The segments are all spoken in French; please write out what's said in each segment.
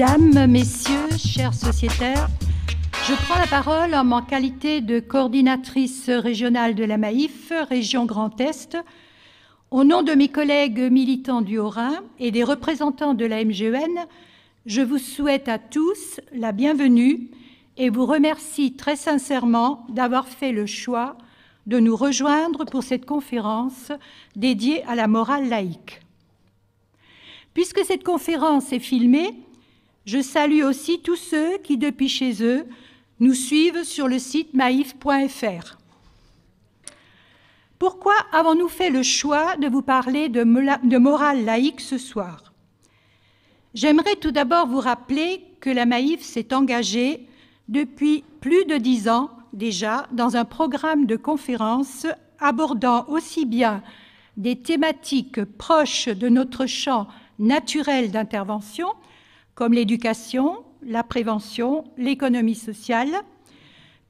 Mesdames, Messieurs, chers sociétaires, je prends la parole en ma qualité de coordinatrice régionale de la MAIF, région Grand Est, au nom de mes collègues militants du Haut-Rhin et des représentants de la MGEN, je vous souhaite à tous la bienvenue et vous remercie très sincèrement d'avoir fait le choix de nous rejoindre pour cette conférence dédiée à la morale laïque. Puisque cette conférence est filmée, je salue aussi tous ceux qui, depuis chez eux, nous suivent sur le site maïf.fr. Pourquoi avons-nous fait le choix de vous parler de, morale laïque ce soir J'aimerais tout d'abord vous rappeler que la Maïf s'est engagée depuis plus de dix ans déjà dans un programme de conférences abordant aussi bien des thématiques proches de notre champ naturel d'intervention comme l'éducation, la prévention, l'économie sociale,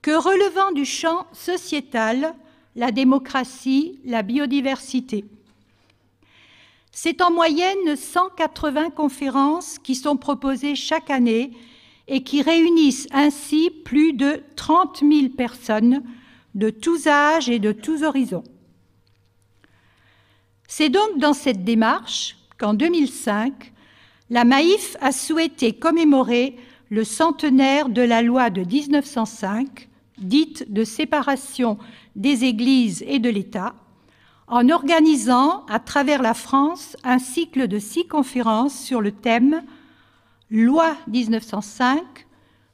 que relevant du champ sociétal, la démocratie, la biodiversité. C'est en moyenne 180 conférences qui sont proposées chaque année et qui réunissent ainsi plus de 30 000 personnes de tous âges et de tous horizons. C'est donc dans cette démarche qu'en 2005, la Maif a souhaité commémorer le centenaire de la loi de 1905, dite de séparation des églises et de l'État, en organisant à travers la France un cycle de six conférences sur le thème Loi 1905,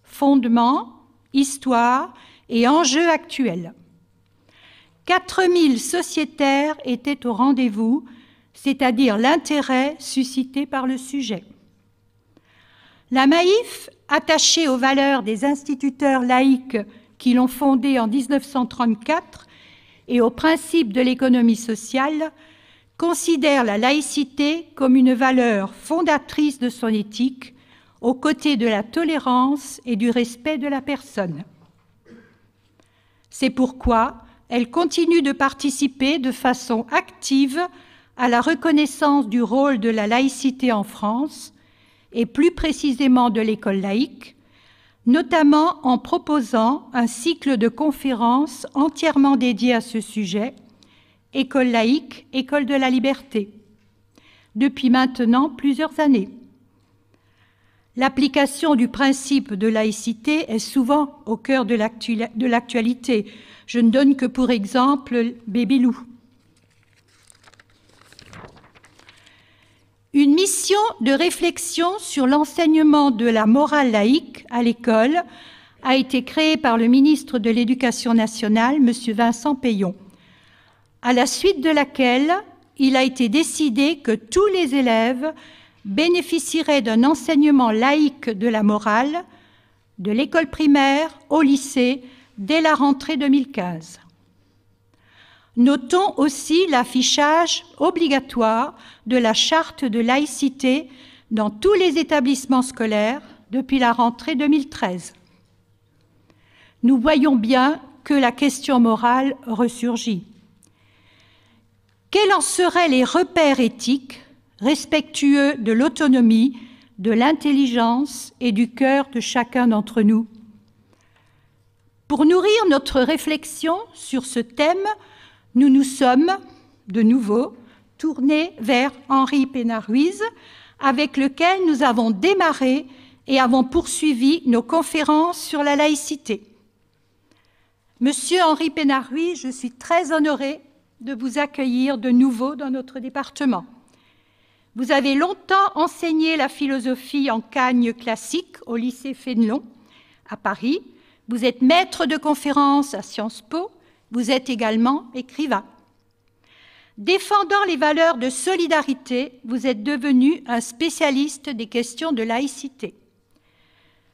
fondement, histoire et enjeux actuels. 4000 sociétaires étaient au rendez-vous c'est-à-dire l'intérêt suscité par le sujet. La Maïf, attachée aux valeurs des instituteurs laïques qui l'ont fondée en 1934 et aux principes de l'économie sociale, considère la laïcité comme une valeur fondatrice de son éthique, aux côtés de la tolérance et du respect de la personne. C'est pourquoi elle continue de participer de façon active à la reconnaissance du rôle de la laïcité en France, et plus précisément de l'école laïque, notamment en proposant un cycle de conférences entièrement dédié à ce sujet, École laïque, École de la liberté, depuis maintenant plusieurs années. L'application du principe de laïcité est souvent au cœur de l'actualité. Je ne donne que pour exemple loup une mission de réflexion sur l'enseignement de la morale laïque à l'école a été créée par le ministre de l'Éducation nationale, M. Vincent Payon, à la suite de laquelle il a été décidé que tous les élèves bénéficieraient d'un enseignement laïque de la morale de l'école primaire au lycée dès la rentrée 2015. Notons aussi l'affichage obligatoire de la charte de laïcité dans tous les établissements scolaires depuis la rentrée 2013. Nous voyons bien que la question morale ressurgit. Quels en seraient les repères éthiques respectueux de l'autonomie, de l'intelligence et du cœur de chacun d'entre nous Pour nourrir notre réflexion sur ce thème, nous nous sommes, de nouveau, tournés vers Henri Pénaruiz, avec lequel nous avons démarré et avons poursuivi nos conférences sur la laïcité. Monsieur Henri Pénaruiz, je suis très honorée de vous accueillir de nouveau dans notre département. Vous avez longtemps enseigné la philosophie en cagne classique au lycée Fénelon à Paris. Vous êtes maître de conférences à Sciences Po vous êtes également écrivain. Défendant les valeurs de solidarité, vous êtes devenu un spécialiste des questions de laïcité.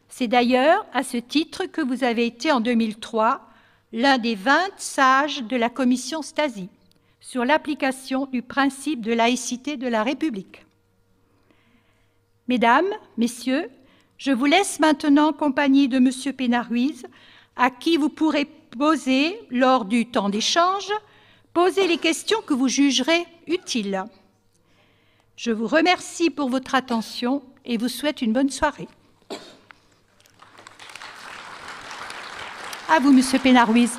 C'est d'ailleurs à ce titre que vous avez été en 2003 l'un des 20 sages de la commission Stasi sur l'application du principe de laïcité de la République. Mesdames, Messieurs, je vous laisse maintenant en compagnie de M. Pénaruiz, à qui vous pourrez Posez, lors du temps d'échange, posez les questions que vous jugerez utiles. Je vous remercie pour votre attention et vous souhaite une bonne soirée. À vous, Monsieur Pénarouise.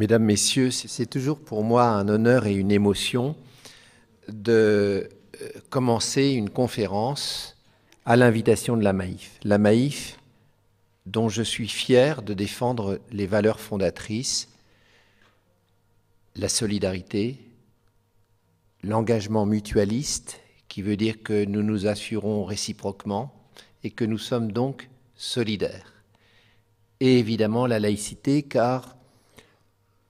Mesdames, Messieurs, c'est toujours pour moi un honneur et une émotion de euh, commencer une conférence à l'invitation de la Maïf. La Maïf, dont je suis fier de défendre les valeurs fondatrices, la solidarité, l'engagement mutualiste, qui veut dire que nous nous assurons réciproquement et que nous sommes donc solidaires. Et évidemment la laïcité, car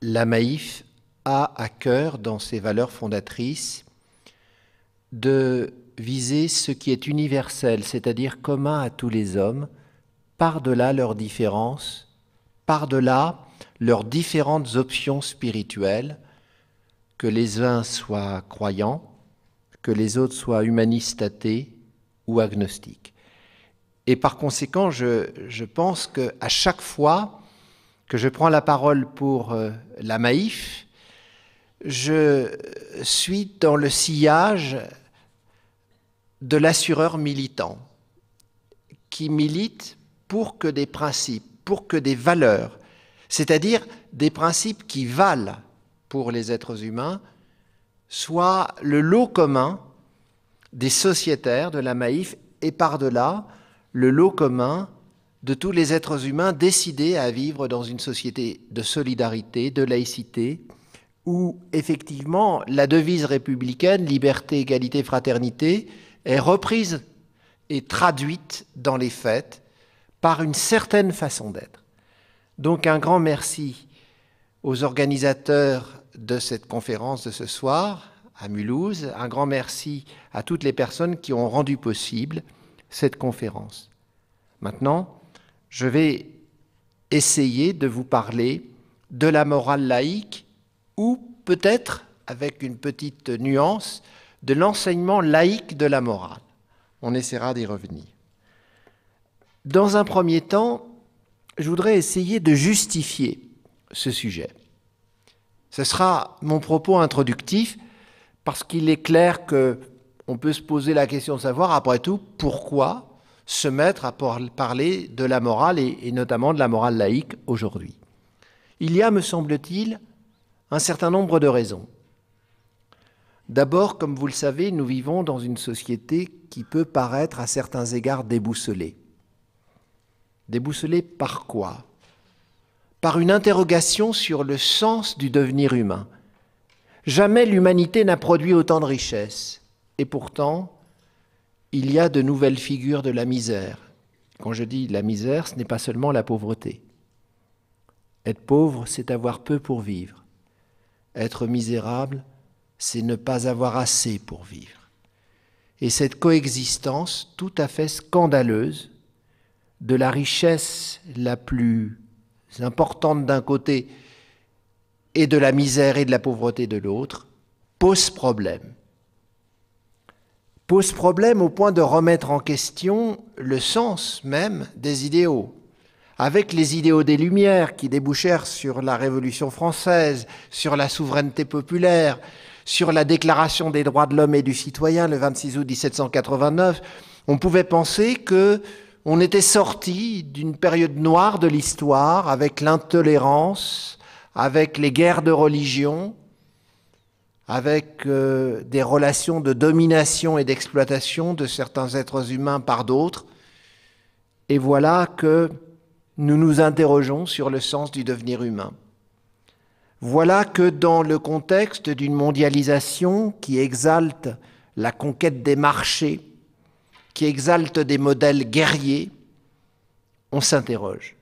la Maïf a à cœur, dans ses valeurs fondatrices, de viser ce qui est universel, c'est-à-dire commun à tous les hommes, par-delà leurs différences, par-delà leurs différentes options spirituelles, que les uns soient croyants, que les autres soient humanistes athées ou agnostiques. Et par conséquent, je, je pense qu'à chaque fois, que je prends la parole pour euh, la Maïf, je suis dans le sillage de l'assureur militant qui milite pour que des principes, pour que des valeurs, c'est-à-dire des principes qui valent pour les êtres humains, soient le lot commun des sociétaires de la Maïf et par-delà le lot commun de tous les êtres humains décidés à vivre dans une société de solidarité, de laïcité, où effectivement la devise républicaine, liberté, égalité, fraternité, est reprise et traduite dans les faits par une certaine façon d'être. Donc un grand merci aux organisateurs de cette conférence de ce soir à Mulhouse, un grand merci à toutes les personnes qui ont rendu possible cette conférence. Maintenant, je vais essayer de vous parler de la morale laïque ou peut-être, avec une petite nuance, de l'enseignement laïque de la morale. On essaiera d'y revenir. Dans un premier temps, je voudrais essayer de justifier ce sujet. Ce sera mon propos introductif parce qu'il est clair que on peut se poser la question de savoir après tout pourquoi se mettre à parler de la morale et, notamment de la morale laïque aujourd'hui Il y a, me semble-t-il, un certain nombre de raisons. D'abord, comme vous le savez, nous vivons dans une société qui peut paraître à certains égards déboussolée. Déboussolée par quoi Par une interrogation sur le sens du devenir humain. Jamais l'humanité n'a produit autant de richesses. Et pourtant, il y a de nouvelles figures de la misère. Quand je dis la misère, ce n'est pas seulement la pauvreté. Être pauvre, c'est avoir peu pour vivre. Être misérable, c'est ne pas avoir assez pour vivre. Et cette coexistence tout à fait scandaleuse de la richesse la plus importante d'un côté et de la misère et de la pauvreté de l'autre pose problème pose problème au point de remettre en question le sens même des idéaux. Avec les idéaux des Lumières qui débouchèrent sur la Révolution française, sur la souveraineté populaire, sur la Déclaration des droits de l'homme et du citoyen le 26 août 1789, on pouvait penser que on était sorti d'une période noire de l'histoire avec l'intolérance, avec les guerres de religion, avec euh, des relations de domination et d'exploitation de certains êtres humains par d'autres. Et voilà que nous nous interrogeons sur le sens du devenir humain. Voilà que dans le contexte d'une mondialisation qui exalte la conquête des marchés, qui exalte des modèles guerriers, on s'interroge.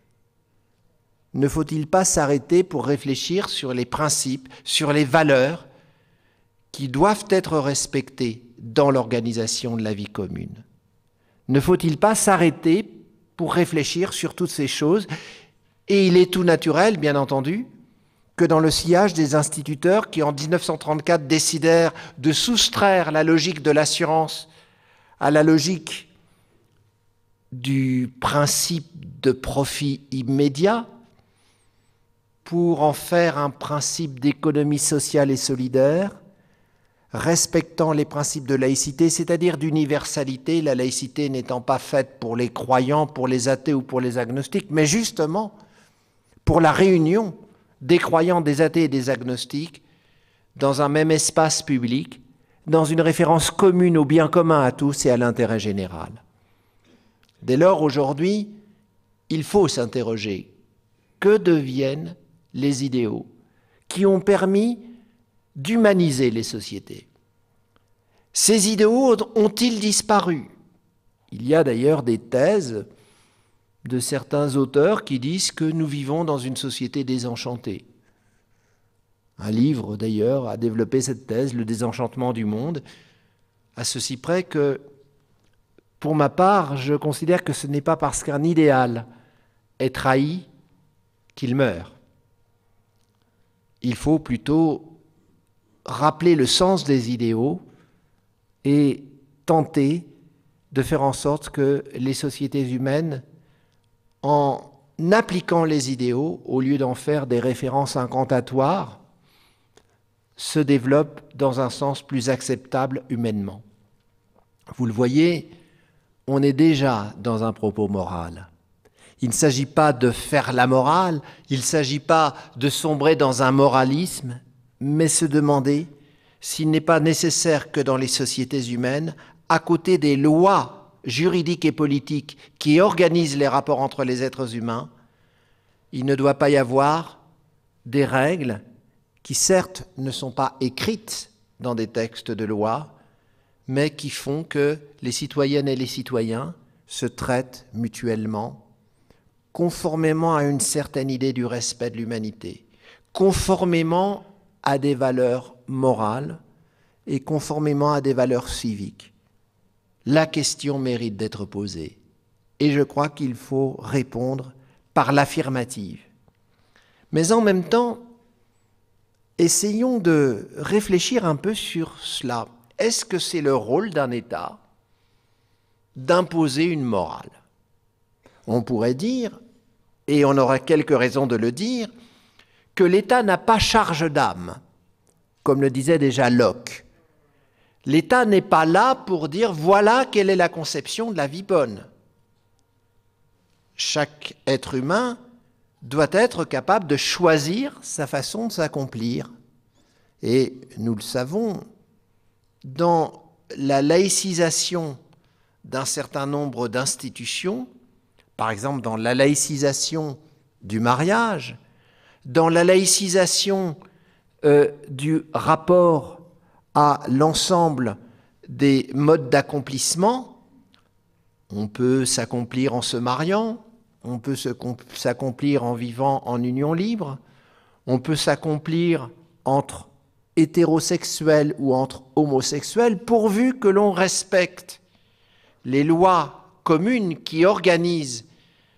Ne faut-il pas s'arrêter pour réfléchir sur les principes, sur les valeurs qui doivent être respectés dans l'organisation de la vie commune Ne faut-il pas s'arrêter pour réfléchir sur toutes ces choses Et il est tout naturel, bien entendu, que dans le sillage des instituteurs qui, en 1934, décidèrent de soustraire la logique de l'assurance à la logique du principe de profit immédiat pour en faire un principe d'économie sociale et solidaire, respectant les principes de laïcité, c'est-à-dire d'universalité, la laïcité n'étant pas faite pour les croyants, pour les athées ou pour les agnostiques, mais justement pour la réunion des croyants, des athées et des agnostiques dans un même espace public, dans une référence commune au bien commun à tous et à l'intérêt général. Dès lors, aujourd'hui, il faut s'interroger. Que deviennent les idéaux qui ont permis d'humaniser les sociétés. Ces idéaux ont-ils disparu Il y a d'ailleurs des thèses de certains auteurs qui disent que nous vivons dans une société désenchantée. Un livre, d'ailleurs, a développé cette thèse, Le désenchantement du monde, à ceci près que, pour ma part, je considère que ce n'est pas parce qu'un idéal est trahi qu'il meurt. Il faut plutôt rappeler le sens des idéaux et tenter de faire en sorte que les sociétés humaines, en appliquant les idéaux, au lieu d'en faire des références incantatoires, se développent dans un sens plus acceptable humainement. Vous le voyez, on est déjà dans un propos moral. Il ne s'agit pas de faire la morale, il ne s'agit pas de sombrer dans un moralisme, mais se demander s'il n'est pas nécessaire que dans les sociétés humaines, à côté des lois juridiques et politiques qui organisent les rapports entre les êtres humains, il ne doit pas y avoir des règles qui certes ne sont pas écrites dans des textes de loi, mais qui font que les citoyennes et les citoyens se traitent mutuellement conformément à une certaine idée du respect de l'humanité, conformément à des valeurs morales et conformément à des valeurs civiques. La question mérite d'être posée et je crois qu'il faut répondre par l'affirmative. Mais en même temps, essayons de réfléchir un peu sur cela. Est-ce que c'est le rôle d'un État d'imposer une morale On pourrait dire, et on aura quelques raisons de le dire, que l'État n'a pas charge d'âme, comme le disait déjà Locke. L'État n'est pas là pour dire voilà quelle est la conception de la vie bonne. Chaque être humain doit être capable de choisir sa façon de s'accomplir. Et nous le savons, dans la laïcisation d'un certain nombre d'institutions, par exemple dans la laïcisation du mariage, dans la laïcisation euh, du rapport à l'ensemble des modes d'accomplissement. On peut s'accomplir en se mariant, on peut s'accomplir en vivant en union libre, on peut s'accomplir entre hétérosexuels ou entre homosexuels, pourvu que l'on respecte les lois communes qui organisent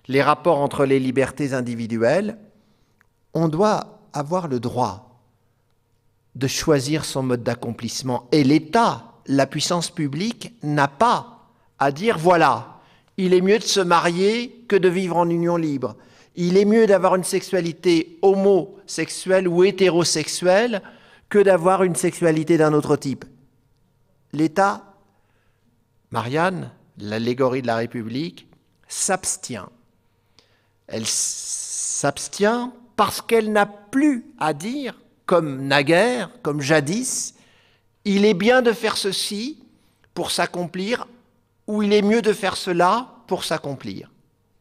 les rapports entre les libertés individuelles on doit avoir le droit de choisir son mode d'accomplissement. Et l'État, la puissance publique, n'a pas à dire voilà, il est mieux de se marier que de vivre en union libre. Il est mieux d'avoir une sexualité homosexuelle ou hétérosexuelle que d'avoir une sexualité d'un autre type. L'État, Marianne, l'allégorie de la République, s'abstient. Elle s'abstient parce qu'elle n'a plus à dire, comme naguère, comme jadis, il est bien de faire ceci pour s'accomplir, ou il est mieux de faire cela pour s'accomplir.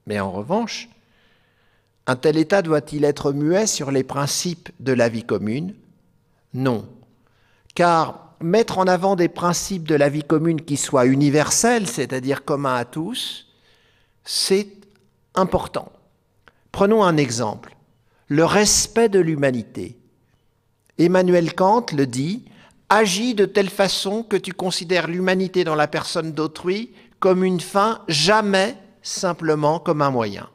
Mais en revanche, un tel état doit-il être muet sur les principes de la vie commune Non. Car mettre en avant des principes de la vie commune qui soient universels, c'est-à-dire communs à tous, c'est important. Prenons un exemple le respect de l'humanité. Emmanuel Kant le dit, agis de telle façon que tu considères l'humanité dans la personne d'autrui comme une fin, jamais simplement comme un moyen.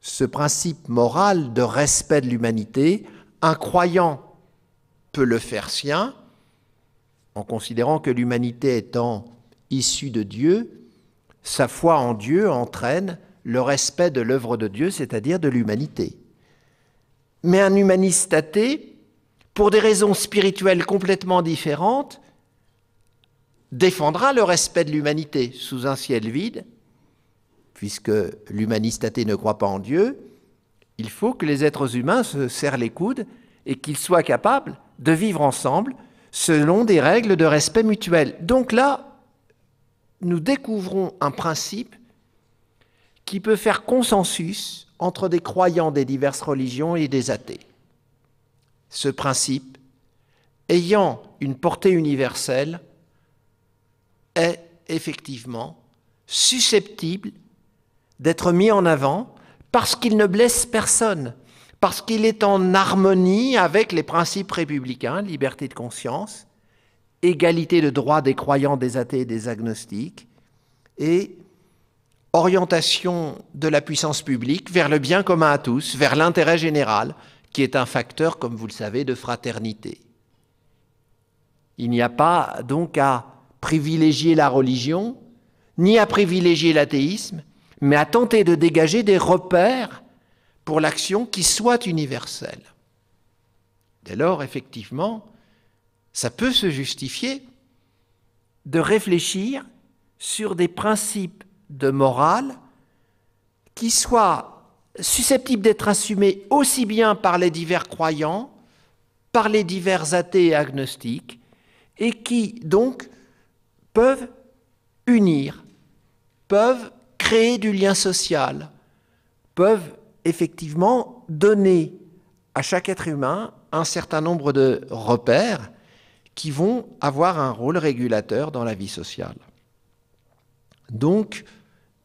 Ce principe moral de respect de l'humanité, un croyant peut le faire sien, en considérant que l'humanité étant issue de Dieu, sa foi en Dieu entraîne le respect de l'œuvre de Dieu, c'est-à-dire de l'humanité. Mais un humaniste athée, pour des raisons spirituelles complètement différentes, défendra le respect de l'humanité sous un ciel vide, puisque l'humaniste athée ne croit pas en Dieu, il faut que les êtres humains se serrent les coudes et qu'ils soient capables de vivre ensemble selon des règles de respect mutuel. Donc là, nous découvrons un principe qui peut faire consensus entre des croyants des diverses religions et des athées. Ce principe, ayant une portée universelle, est effectivement susceptible d'être mis en avant parce qu'il ne blesse personne, parce qu'il est en harmonie avec les principes républicains, liberté de conscience, égalité de droit des croyants, des athées et des agnostiques, et orientation de la puissance publique vers le bien commun à tous, vers l'intérêt général, qui est un facteur, comme vous le savez, de fraternité. Il n'y a pas donc à privilégier la religion, ni à privilégier l'athéisme, mais à tenter de dégager des repères pour l'action qui soit universelle. Dès lors, effectivement, ça peut se justifier de réfléchir sur des principes de morale qui soit susceptible d'être assumée aussi bien par les divers croyants, par les divers athées et agnostiques, et qui donc peuvent unir, peuvent créer du lien social, peuvent effectivement donner à chaque être humain un certain nombre de repères qui vont avoir un rôle régulateur dans la vie sociale. Donc,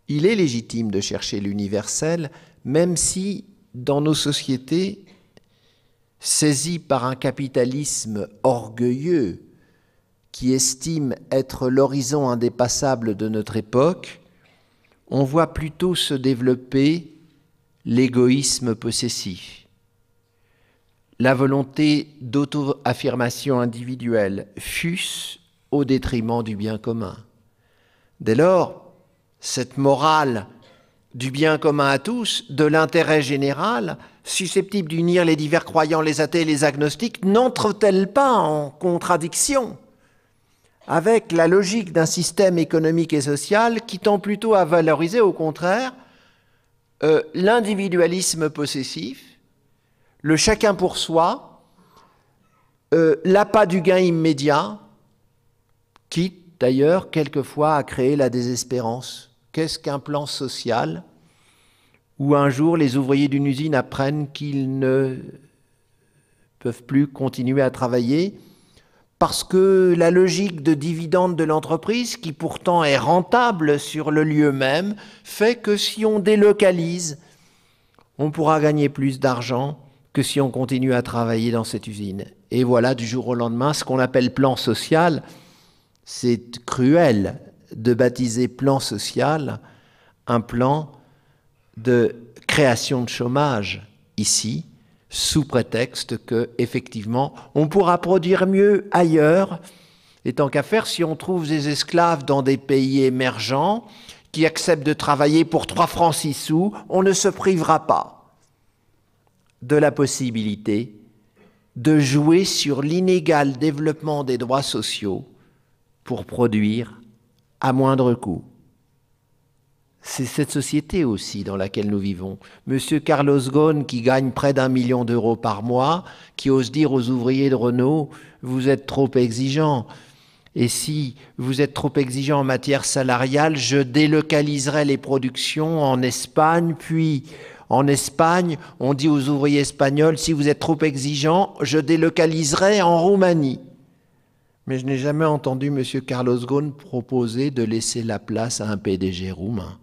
il est légitime de chercher l'universel, même si dans nos sociétés, saisies par un capitalisme orgueilleux qui estime être l'horizon indépassable de notre époque, on voit plutôt se développer l'égoïsme possessif, la volonté d'auto-affirmation individuelle, fût au détriment du bien commun. Dès lors, cette morale du bien commun à tous, de l'intérêt général, susceptible d'unir les divers croyants, les athées et les agnostiques, n'entre-t-elle pas en contradiction avec la logique d'un système économique et social qui tend plutôt à valoriser, au contraire, euh, l'individualisme possessif, le chacun pour soi, euh, l'appât du gain immédiat, qui d'ailleurs quelquefois a créé la désespérance Qu'est-ce qu'un plan social où un jour les ouvriers d'une usine apprennent qu'ils ne peuvent plus continuer à travailler parce que la logique de dividende de l'entreprise, qui pourtant est rentable sur le lieu même, fait que si on délocalise, on pourra gagner plus d'argent que si on continue à travailler dans cette usine. Et voilà du jour au lendemain ce qu'on appelle plan social. C'est cruel de baptiser plan social un plan de création de chômage ici, sous prétexte que effectivement on pourra produire mieux ailleurs. Et tant qu'à faire, si on trouve des esclaves dans des pays émergents qui acceptent de travailler pour 3 francs 6 sous, on ne se privera pas de la possibilité de jouer sur l'inégal développement des droits sociaux pour produire à moindre coût. C'est cette société aussi dans laquelle nous vivons. Monsieur Carlos Ghosn, qui gagne près d'un million d'euros par mois, qui ose dire aux ouvriers de Renault, vous êtes trop exigeants. Et si vous êtes trop exigeants en matière salariale, je délocaliserai les productions en Espagne, puis en Espagne, on dit aux ouvriers espagnols, si vous êtes trop exigeants, je délocaliserai en Roumanie. Mais je n'ai jamais entendu M. Carlos Ghosn proposer de laisser la place à un PDG roumain,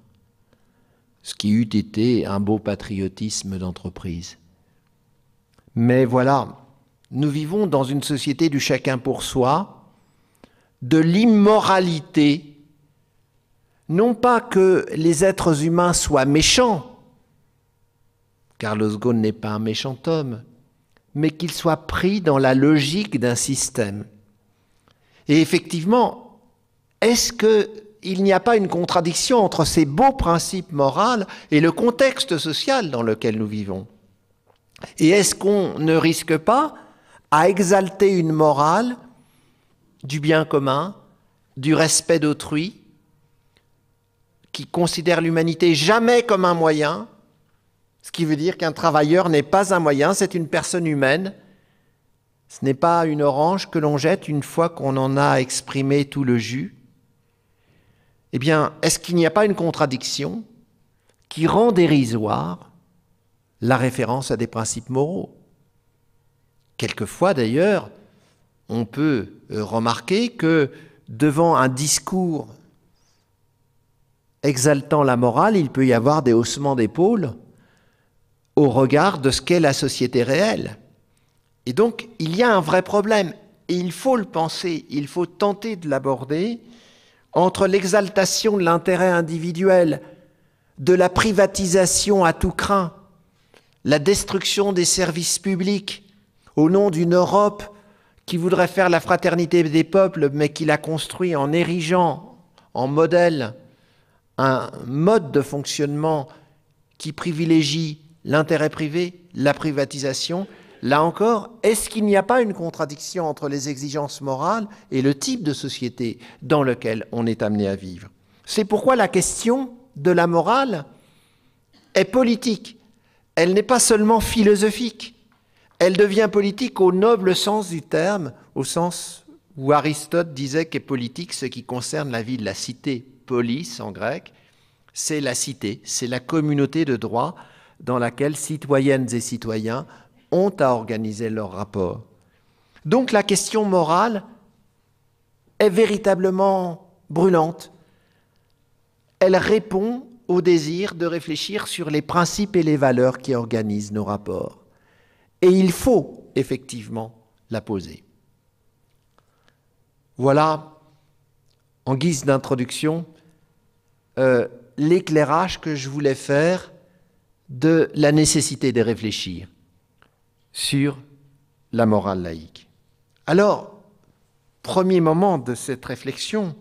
ce qui eût été un beau patriotisme d'entreprise. Mais voilà, nous vivons dans une société du chacun pour soi, de l'immoralité, non pas que les êtres humains soient méchants, Carlos Ghosn n'est pas un méchant homme, mais qu'il soit pris dans la logique d'un système. Et effectivement, est-ce qu'il n'y a pas une contradiction entre ces beaux principes moraux et le contexte social dans lequel nous vivons Et est-ce qu'on ne risque pas à exalter une morale du bien commun, du respect d'autrui, qui considère l'humanité jamais comme un moyen, ce qui veut dire qu'un travailleur n'est pas un moyen, c'est une personne humaine ce n'est pas une orange que l'on jette une fois qu'on en a exprimé tout le jus. Eh bien, est-ce qu'il n'y a pas une contradiction qui rend dérisoire la référence à des principes moraux Quelquefois, d'ailleurs, on peut euh, remarquer que devant un discours exaltant la morale, il peut y avoir des haussements d'épaules au regard de ce qu'est la société réelle. Et donc, il y a un vrai problème, et il faut le penser, il faut tenter de l'aborder, entre l'exaltation de l'intérêt individuel, de la privatisation à tout craint, la destruction des services publics au nom d'une Europe qui voudrait faire la fraternité des peuples, mais qui la construit en érigeant en modèle un mode de fonctionnement qui privilégie l'intérêt privé, la privatisation, Là encore, est-ce qu'il n'y a pas une contradiction entre les exigences morales et le type de société dans lequel on est amené à vivre C'est pourquoi la question de la morale est politique. Elle n'est pas seulement philosophique. Elle devient politique au noble sens du terme, au sens où Aristote disait qu'est politique ce qui concerne la vie de la cité, polis en grec, c'est la cité, c'est la communauté de droit dans laquelle citoyennes et citoyens ont à organiser leur rapport. Donc la question morale est véritablement brûlante. Elle répond au désir de réfléchir sur les principes et les valeurs qui organisent nos rapports. Et il faut effectivement la poser. Voilà, en guise d'introduction, euh, l'éclairage que je voulais faire de la nécessité de réfléchir sur la morale laïque. Alors, premier moment de cette réflexion,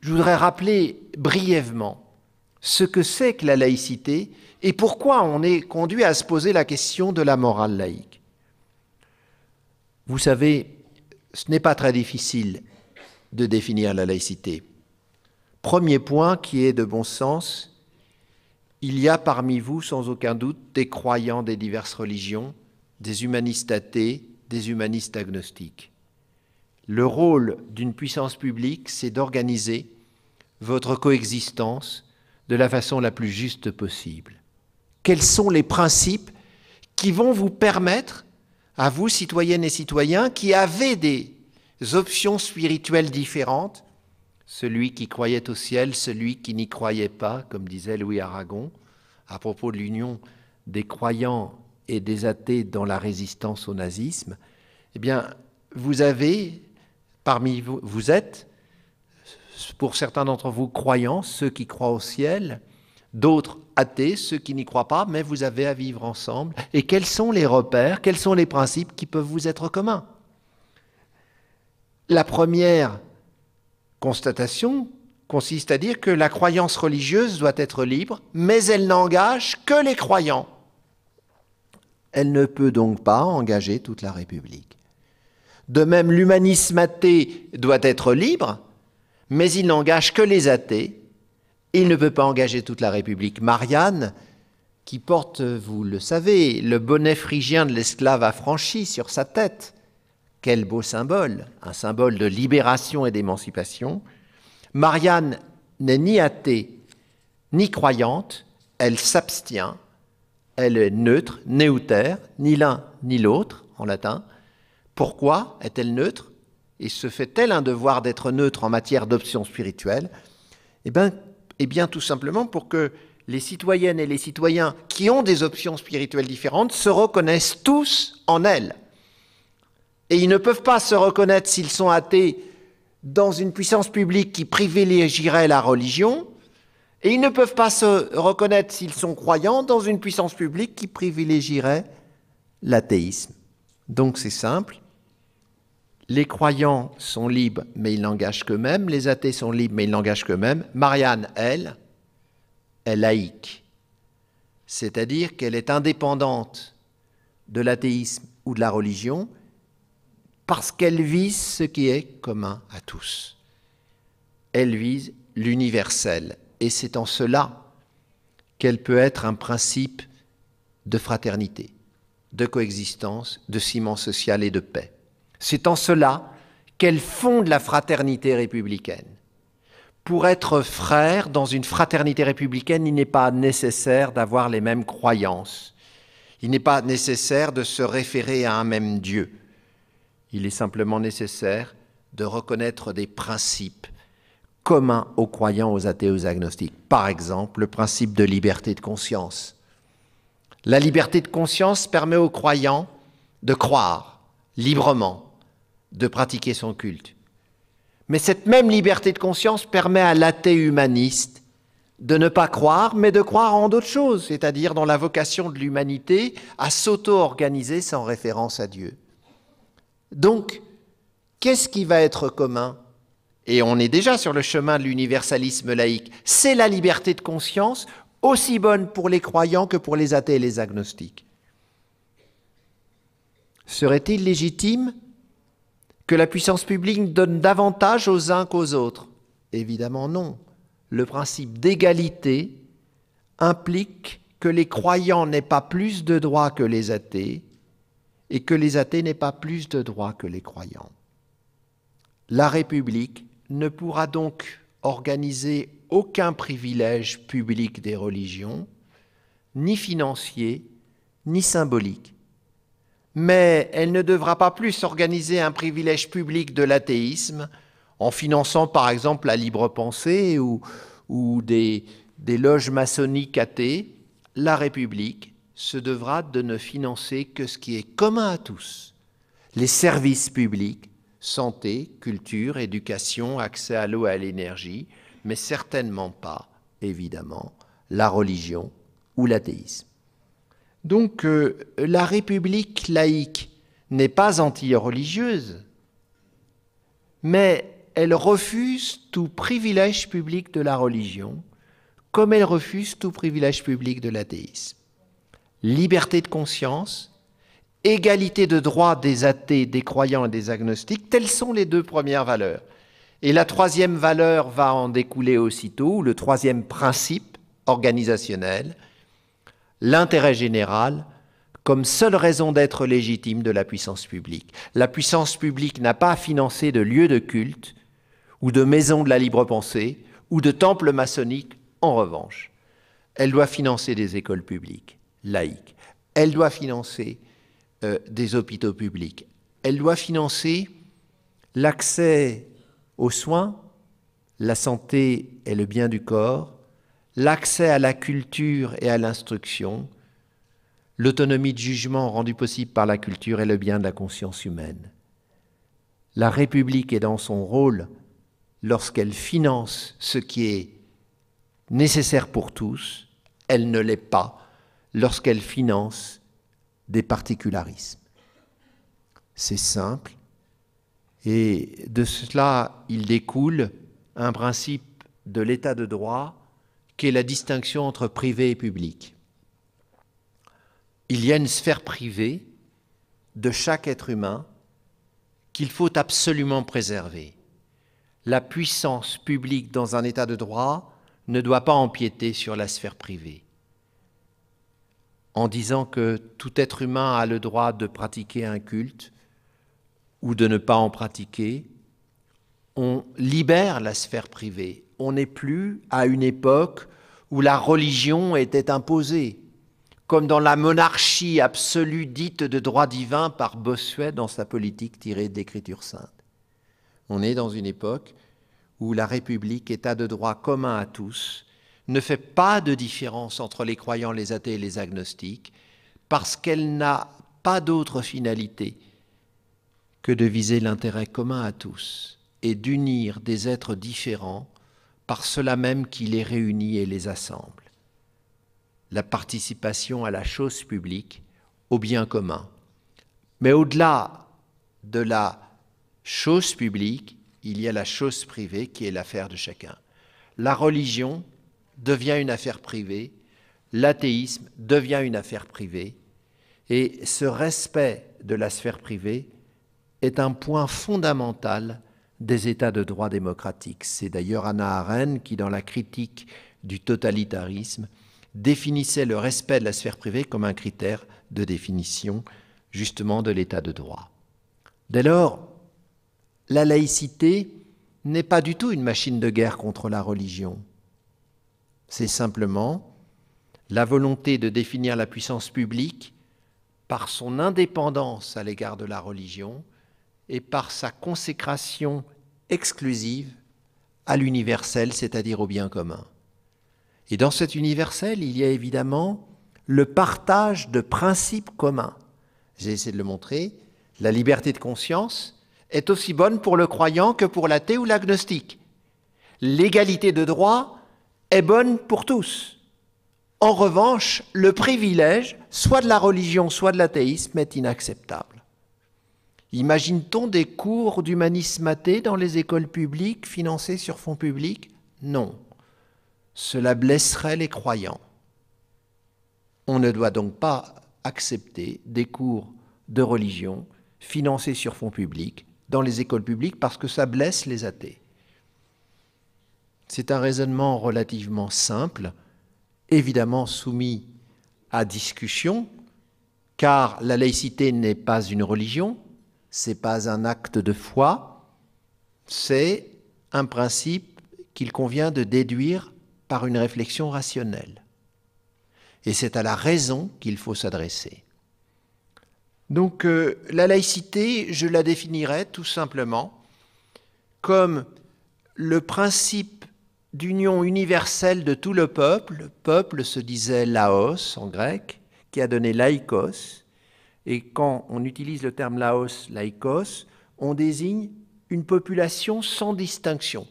je voudrais rappeler brièvement ce que c'est que la laïcité et pourquoi on est conduit à se poser la question de la morale laïque. Vous savez, ce n'est pas très difficile de définir la laïcité. Premier point qui est de bon sens, il y a parmi vous, sans aucun doute, des croyants des diverses religions, des humanistes athées, des humanistes agnostiques. Le rôle d'une puissance publique, c'est d'organiser votre coexistence de la façon la plus juste possible. Quels sont les principes qui vont vous permettre, à vous, citoyennes et citoyens, qui avez des options spirituelles différentes, celui qui croyait au ciel, celui qui n'y croyait pas, comme disait Louis Aragon, à propos de l'union des croyants et des athées dans la résistance au nazisme, eh bien, vous avez, parmi vous, vous êtes, pour certains d'entre vous, croyants, ceux qui croient au ciel, d'autres athées, ceux qui n'y croient pas, mais vous avez à vivre ensemble. Et quels sont les repères, quels sont les principes qui peuvent vous être communs La première constatation consiste à dire que la croyance religieuse doit être libre, mais elle n'engage que les croyants. Elle ne peut donc pas engager toute la République. De même, l'humanisme athée doit être libre, mais il n'engage que les athées. Il ne peut pas engager toute la République. Marianne, qui porte, vous le savez, le bonnet phrygien de l'esclave affranchi sur sa tête, quel beau symbole, un symbole de libération et d'émancipation. Marianne n'est ni athée ni croyante, elle s'abstient, elle est neutre, néutère, ni l'un ni l'autre en latin. Pourquoi est-elle neutre Et se fait-elle un devoir d'être neutre en matière d'options spirituelles eh bien, eh bien, tout simplement pour que les citoyennes et les citoyens qui ont des options spirituelles différentes se reconnaissent tous en elle et ils ne peuvent pas se reconnaître s'ils sont athées dans une puissance publique qui privilégierait la religion, et ils ne peuvent pas se reconnaître s'ils sont croyants dans une puissance publique qui privilégierait l'athéisme. Donc c'est simple, les croyants sont libres mais ils n'engagent qu'eux-mêmes, les athées sont libres mais ils n'engagent qu'eux-mêmes. Marianne, elle, est laïque, c'est-à-dire qu'elle est indépendante de l'athéisme ou de la religion, parce qu'elle vise ce qui est commun à tous. Elle vise l'universel, et c'est en cela qu'elle peut être un principe de fraternité, de coexistence, de ciment social et de paix. C'est en cela qu'elle fonde la fraternité républicaine. Pour être frère dans une fraternité républicaine, il n'est pas nécessaire d'avoir les mêmes croyances. Il n'est pas nécessaire de se référer à un même Dieu. Il est simplement nécessaire de reconnaître des principes communs aux croyants, aux athées, aux agnostiques. Par exemple, le principe de liberté de conscience. La liberté de conscience permet aux croyants de croire librement, de pratiquer son culte. Mais cette même liberté de conscience permet à l'athée humaniste de ne pas croire, mais de croire en d'autres choses, c'est-à-dire dans la vocation de l'humanité à s'auto-organiser sans référence à Dieu. Donc, qu'est-ce qui va être commun Et on est déjà sur le chemin de l'universalisme laïque. C'est la liberté de conscience, aussi bonne pour les croyants que pour les athées et les agnostiques. Serait-il légitime que la puissance publique donne davantage aux uns qu'aux autres Évidemment non. Le principe d'égalité implique que les croyants n'aient pas plus de droits que les athées, et que les athées n'aient pas plus de droits que les croyants. La République ne pourra donc organiser aucun privilège public des religions, ni financier, ni symbolique. Mais elle ne devra pas plus organiser un privilège public de l'athéisme en finançant par exemple la libre pensée ou, des loges maçonniques athées. La République se devra de ne financer que ce qui est commun à tous, les services publics, santé, culture, éducation, accès à l'eau et à l'énergie, mais certainement pas, évidemment, la religion ou l'athéisme. Donc euh, la République laïque n'est pas anti-religieuse, mais elle refuse tout privilège public de la religion, comme elle refuse tout privilège public de l'athéisme liberté de conscience, égalité de droit des athées, des croyants et des agnostiques, telles sont les deux premières valeurs. Et la troisième valeur va en découler aussitôt, le troisième principe organisationnel, l'intérêt général comme seule raison d'être légitime de la puissance publique. La puissance publique n'a pas à financer de lieux de culte ou de maisons de la libre pensée ou de temples maçonniques, en revanche. Elle doit financer des écoles publiques laïque. Elle doit financer euh, des hôpitaux publics. Elle doit financer l'accès aux soins, la santé et le bien du corps, l'accès à la culture et à l'instruction, l'autonomie de jugement rendue possible par la culture et le bien de la conscience humaine. La République est dans son rôle lorsqu'elle finance ce qui est nécessaire pour tous, elle ne l'est pas lorsqu'elle finance des particularismes. C'est simple. Et de cela, il découle un principe de l'état de droit qui est la distinction entre privé et public. Il y a une sphère privée de chaque être humain qu'il faut absolument préserver. La puissance publique dans un état de droit ne doit pas empiéter sur la sphère privée en disant que tout être humain a le droit de pratiquer un culte ou de ne pas en pratiquer, on libère la sphère privée. On n'est plus à une époque où la religion était imposée, comme dans la monarchie absolue dite de droit divin par Bossuet dans sa politique tirée d'Écriture sainte. On est dans une époque où la République, est à de droit commun à tous, ne fait pas de différence entre les croyants, les athées et les agnostiques, parce qu'elle n'a pas d'autre finalité que de viser l'intérêt commun à tous et d'unir des êtres différents par cela même qui les réunit et les assemble. La participation à la chose publique, au bien commun. Mais au-delà de la chose publique, il y a la chose privée qui est l'affaire de chacun. La religion, devient une affaire privée, l'athéisme devient une affaire privée, et ce respect de la sphère privée est un point fondamental des États de droit démocratiques. C'est d'ailleurs Anna Arendt qui, dans la critique du totalitarisme, définissait le respect de la sphère privée comme un critère de définition justement de l'État de droit. Dès lors, la laïcité n'est pas du tout une machine de guerre contre la religion c'est simplement la volonté de définir la puissance publique par son indépendance à l'égard de la religion et par sa consécration exclusive à l'universel, c'est-à-dire au bien commun. Et dans cet universel, il y a évidemment le partage de principes communs. J'ai essayé de le montrer. La liberté de conscience est aussi bonne pour le croyant que pour l'athée ou l'agnostique. L'égalité de droit est bonne pour tous. En revanche, le privilège, soit de la religion, soit de l'athéisme, est inacceptable. Imagine-t-on des cours d'humanisme athée dans les écoles publiques financées sur fonds publics Non. Cela blesserait les croyants. On ne doit donc pas accepter des cours de religion financés sur fonds publics dans les écoles publiques parce que ça blesse les athées. C'est un raisonnement relativement simple, évidemment soumis à discussion, car la laïcité n'est pas une religion, c'est pas un acte de foi, c'est un principe qu'il convient de déduire par une réflexion rationnelle. Et c'est à la raison qu'il faut s'adresser. Donc euh, la laïcité, je la définirais tout simplement comme le principe d'union universelle de tout le peuple. peuple se disait Laos en grec, qui a donné laïkos. Et quand on utilise le terme Laos, laïkos, on désigne une population sans distinction.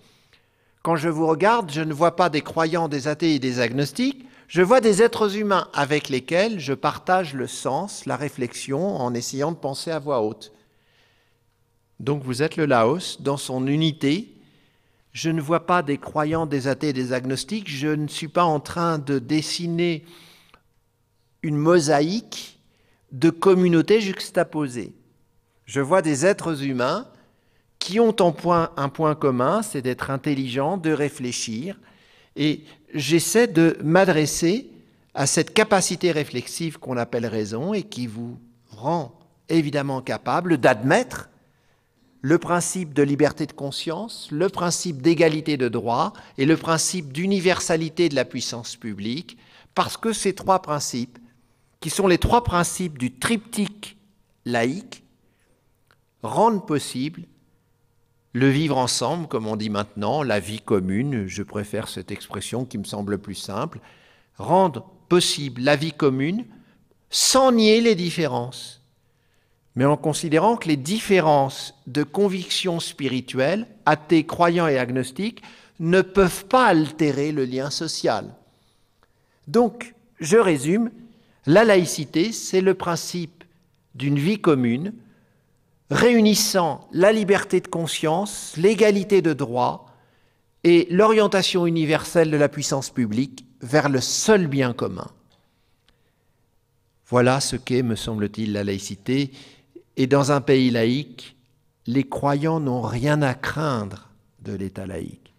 Quand je vous regarde, je ne vois pas des croyants, des athées et des agnostiques, je vois des êtres humains avec lesquels je partage le sens, la réflexion, en essayant de penser à voix haute. Donc vous êtes le Laos dans son unité, je ne vois pas des croyants, des athées, des agnostiques. Je ne suis pas en train de dessiner une mosaïque de communautés juxtaposées. Je vois des êtres humains qui ont en point, un point commun, c'est d'être intelligents, de réfléchir. Et j'essaie de m'adresser à cette capacité réflexive qu'on appelle raison et qui vous rend évidemment capable d'admettre le principe de liberté de conscience, le principe d'égalité de droit et le principe d'universalité de la puissance publique, parce que ces trois principes, qui sont les trois principes du triptyque laïque, rendent possible le vivre ensemble, comme on dit maintenant, la vie commune, je préfère cette expression qui me semble plus simple, rendent possible la vie commune sans nier les différences mais en considérant que les différences de convictions spirituelles, athées, croyants et agnostiques, ne peuvent pas altérer le lien social. Donc, je résume, la laïcité, c'est le principe d'une vie commune réunissant la liberté de conscience, l'égalité de droit et l'orientation universelle de la puissance publique vers le seul bien commun. Voilà ce qu'est, me semble-t-il, la laïcité et dans un pays laïque, les croyants n'ont rien à craindre de l'État laïque.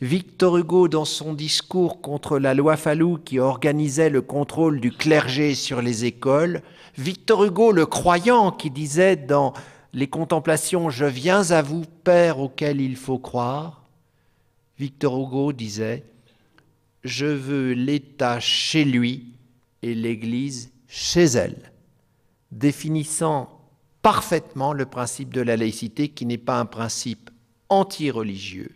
Victor Hugo, dans son discours contre la loi Fallou qui organisait le contrôle du clergé sur les écoles, Victor Hugo, le croyant, qui disait dans les contemplations Je viens à vous, Père auquel il faut croire, Victor Hugo disait Je veux l'État chez lui et l'Église chez elle, définissant parfaitement le principe de la laïcité qui n'est pas un principe anti-religieux,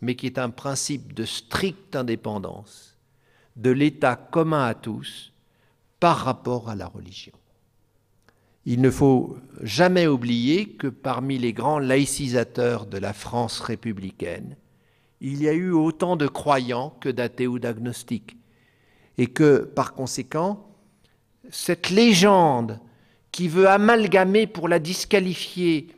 mais qui est un principe de stricte indépendance de l'État commun à tous par rapport à la religion. Il ne faut jamais oublier que parmi les grands laïcisateurs de la France républicaine, il y a eu autant de croyants que d'athées ou d'agnostiques, et que par conséquent, cette légende qui veut amalgamer pour la disqualifier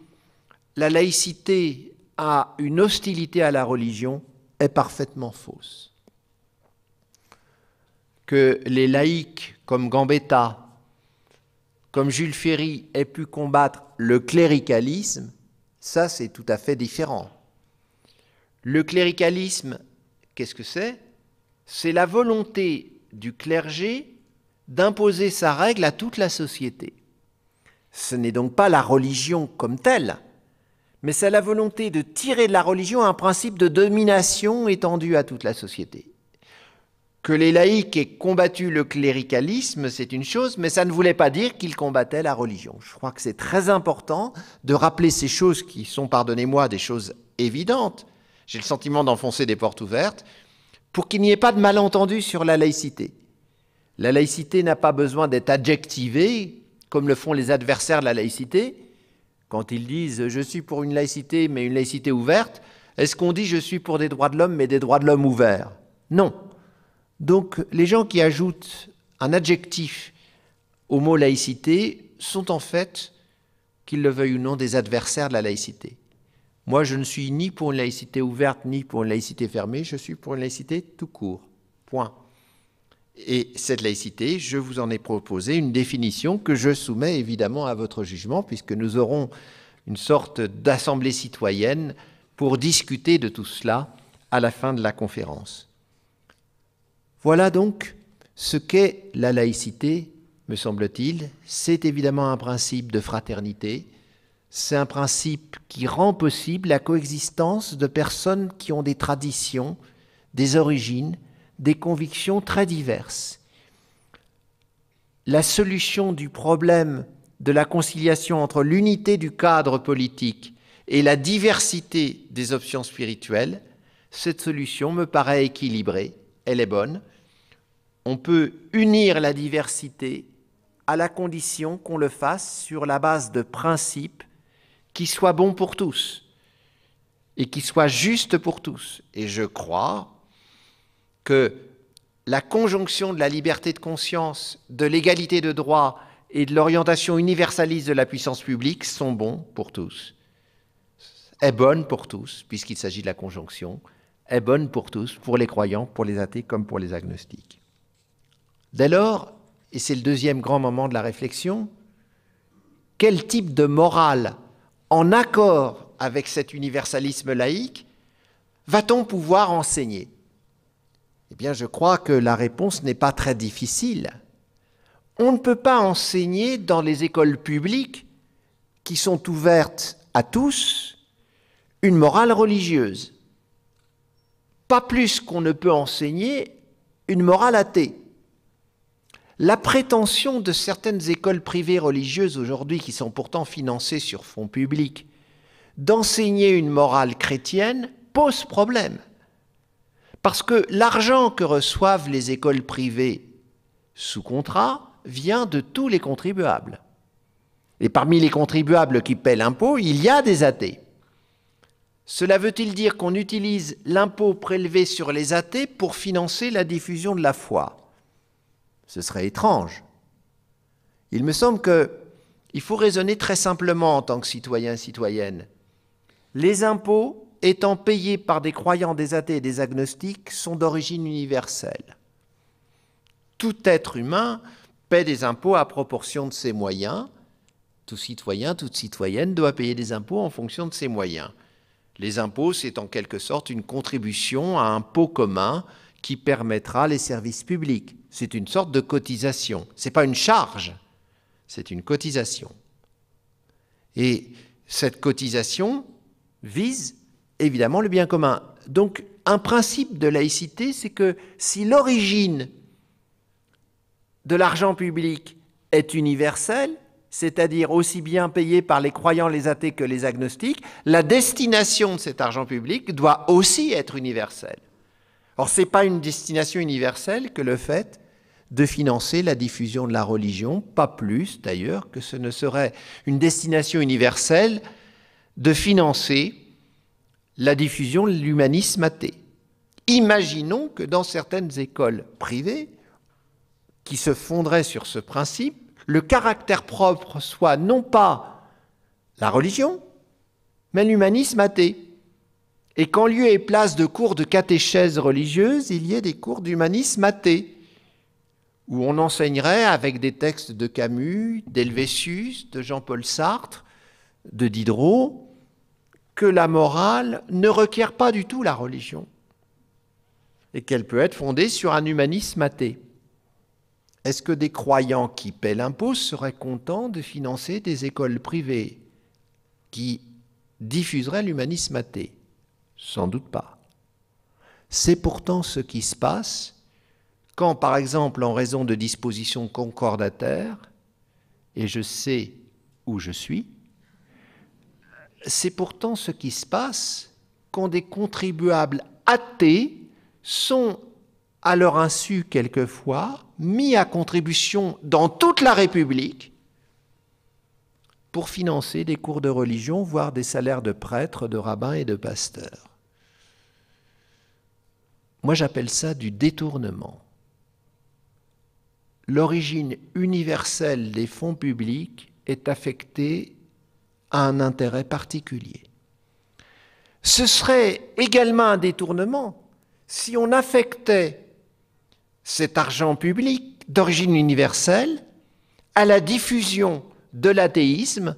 la laïcité à une hostilité à la religion est parfaitement fausse. Que les laïcs comme Gambetta, comme Jules Ferry aient pu combattre le cléricalisme, ça c'est tout à fait différent. Le cléricalisme, qu'est-ce que c'est C'est la volonté du clergé d'imposer sa règle à toute la société. Ce n'est donc pas la religion comme telle, mais c'est la volonté de tirer de la religion un principe de domination étendu à toute la société. Que les laïcs aient combattu le cléricalisme, c'est une chose, mais ça ne voulait pas dire qu'ils combattaient la religion. Je crois que c'est très important de rappeler ces choses qui sont, pardonnez-moi, des choses évidentes. J'ai le sentiment d'enfoncer des portes ouvertes pour qu'il n'y ait pas de malentendu sur la laïcité. La laïcité n'a pas besoin d'être adjectivée comme le font les adversaires de la laïcité, quand ils disent je suis pour une laïcité, mais une laïcité ouverte, est-ce qu'on dit je suis pour des droits de l'homme, mais des droits de l'homme ouverts Non. Donc les gens qui ajoutent un adjectif au mot laïcité sont en fait, qu'ils le veuillent ou non, des adversaires de la laïcité. Moi, je ne suis ni pour une laïcité ouverte, ni pour une laïcité fermée, je suis pour une laïcité tout court. Point. Et cette laïcité, je vous en ai proposé une définition que je soumets évidemment à votre jugement, puisque nous aurons une sorte d'assemblée citoyenne pour discuter de tout cela à la fin de la conférence. Voilà donc ce qu'est la laïcité, me semble-t-il. C'est évidemment un principe de fraternité, c'est un principe qui rend possible la coexistence de personnes qui ont des traditions, des origines, des convictions très diverses. La solution du problème de la conciliation entre l'unité du cadre politique et la diversité des options spirituelles, cette solution me paraît équilibrée, elle est bonne. On peut unir la diversité à la condition qu'on le fasse sur la base de principes qui soient bons pour tous et qui soient justes pour tous. Et je crois, que la conjonction de la liberté de conscience, de l'égalité de droit et de l'orientation universaliste de la puissance publique sont bons pour tous, est bonne pour tous, puisqu'il s'agit de la conjonction, est bonne pour tous, pour les croyants, pour les athées comme pour les agnostiques. Dès lors, et c'est le deuxième grand moment de la réflexion, quel type de morale, en accord avec cet universalisme laïque, va-t-on pouvoir enseigner eh bien, je crois que la réponse n'est pas très difficile. On ne peut pas enseigner dans les écoles publiques qui sont ouvertes à tous une morale religieuse. Pas plus qu'on ne peut enseigner une morale athée. La prétention de certaines écoles privées religieuses aujourd'hui, qui sont pourtant financées sur fonds publics, d'enseigner une morale chrétienne pose problème. Parce que l'argent que reçoivent les écoles privées sous contrat vient de tous les contribuables. Et parmi les contribuables qui paient l'impôt, il y a des athées. Cela veut-il dire qu'on utilise l'impôt prélevé sur les athées pour financer la diffusion de la foi Ce serait étrange. Il me semble il faut raisonner très simplement en tant que citoyen, citoyenne. Les impôts étant payés par des croyants, des athées et des agnostiques, sont d'origine universelle. Tout être humain paie des impôts à proportion de ses moyens. Tout citoyen, toute citoyenne doit payer des impôts en fonction de ses moyens. Les impôts, c'est en quelque sorte une contribution à un pot commun qui permettra les services publics. C'est une sorte de cotisation. Ce n'est pas une charge, c'est une cotisation. Et cette cotisation vise évidemment le bien commun. Donc un principe de laïcité, c'est que si l'origine de l'argent public est universelle, c'est-à-dire aussi bien payé par les croyants, les athées que les agnostiques, la destination de cet argent public doit aussi être universelle. Or, ce n'est pas une destination universelle que le fait de financer la diffusion de la religion, pas plus d'ailleurs que ce ne serait une destination universelle de financer la diffusion de l'humanisme athée. Imaginons que dans certaines écoles privées, qui se fonderaient sur ce principe, le caractère propre soit non pas la religion, mais l'humanisme athée. Et qu'en lieu et place de cours de catéchèse religieuse, il y ait des cours d'humanisme athée, où on enseignerait avec des textes de Camus, d'Helvétius, de Jean-Paul Sartre, de Diderot, que la morale ne requiert pas du tout la religion et qu'elle peut être fondée sur un humanisme athée. Est-ce que des croyants qui paient l'impôt seraient contents de financer des écoles privées qui diffuseraient l'humanisme athée Sans doute pas. C'est pourtant ce qui se passe quand, par exemple, en raison de dispositions concordataires, et je sais où je suis, c'est pourtant ce qui se passe quand des contribuables athées sont, à leur insu quelquefois, mis à contribution dans toute la République pour financer des cours de religion, voire des salaires de prêtres, de rabbins et de pasteurs. Moi j'appelle ça du détournement. L'origine universelle des fonds publics est affectée un intérêt particulier. Ce serait également un détournement si on affectait cet argent public d'origine universelle à la diffusion de l'athéisme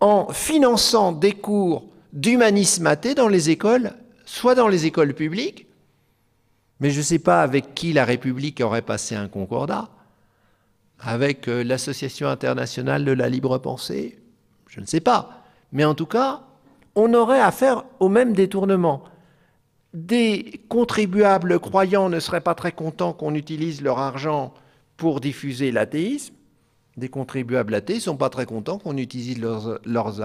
en finançant des cours d'humanisme athée dans les écoles, soit dans les écoles publiques, mais je ne sais pas avec qui la République aurait passé un concordat, avec euh, l'Association internationale de la libre pensée, je ne sais pas. Mais en tout cas, on aurait affaire au même détournement. Des contribuables croyants ne seraient pas très contents qu'on utilise leur argent pour diffuser l'athéisme. Des contribuables athées ne sont pas très contents qu'on utilise leur,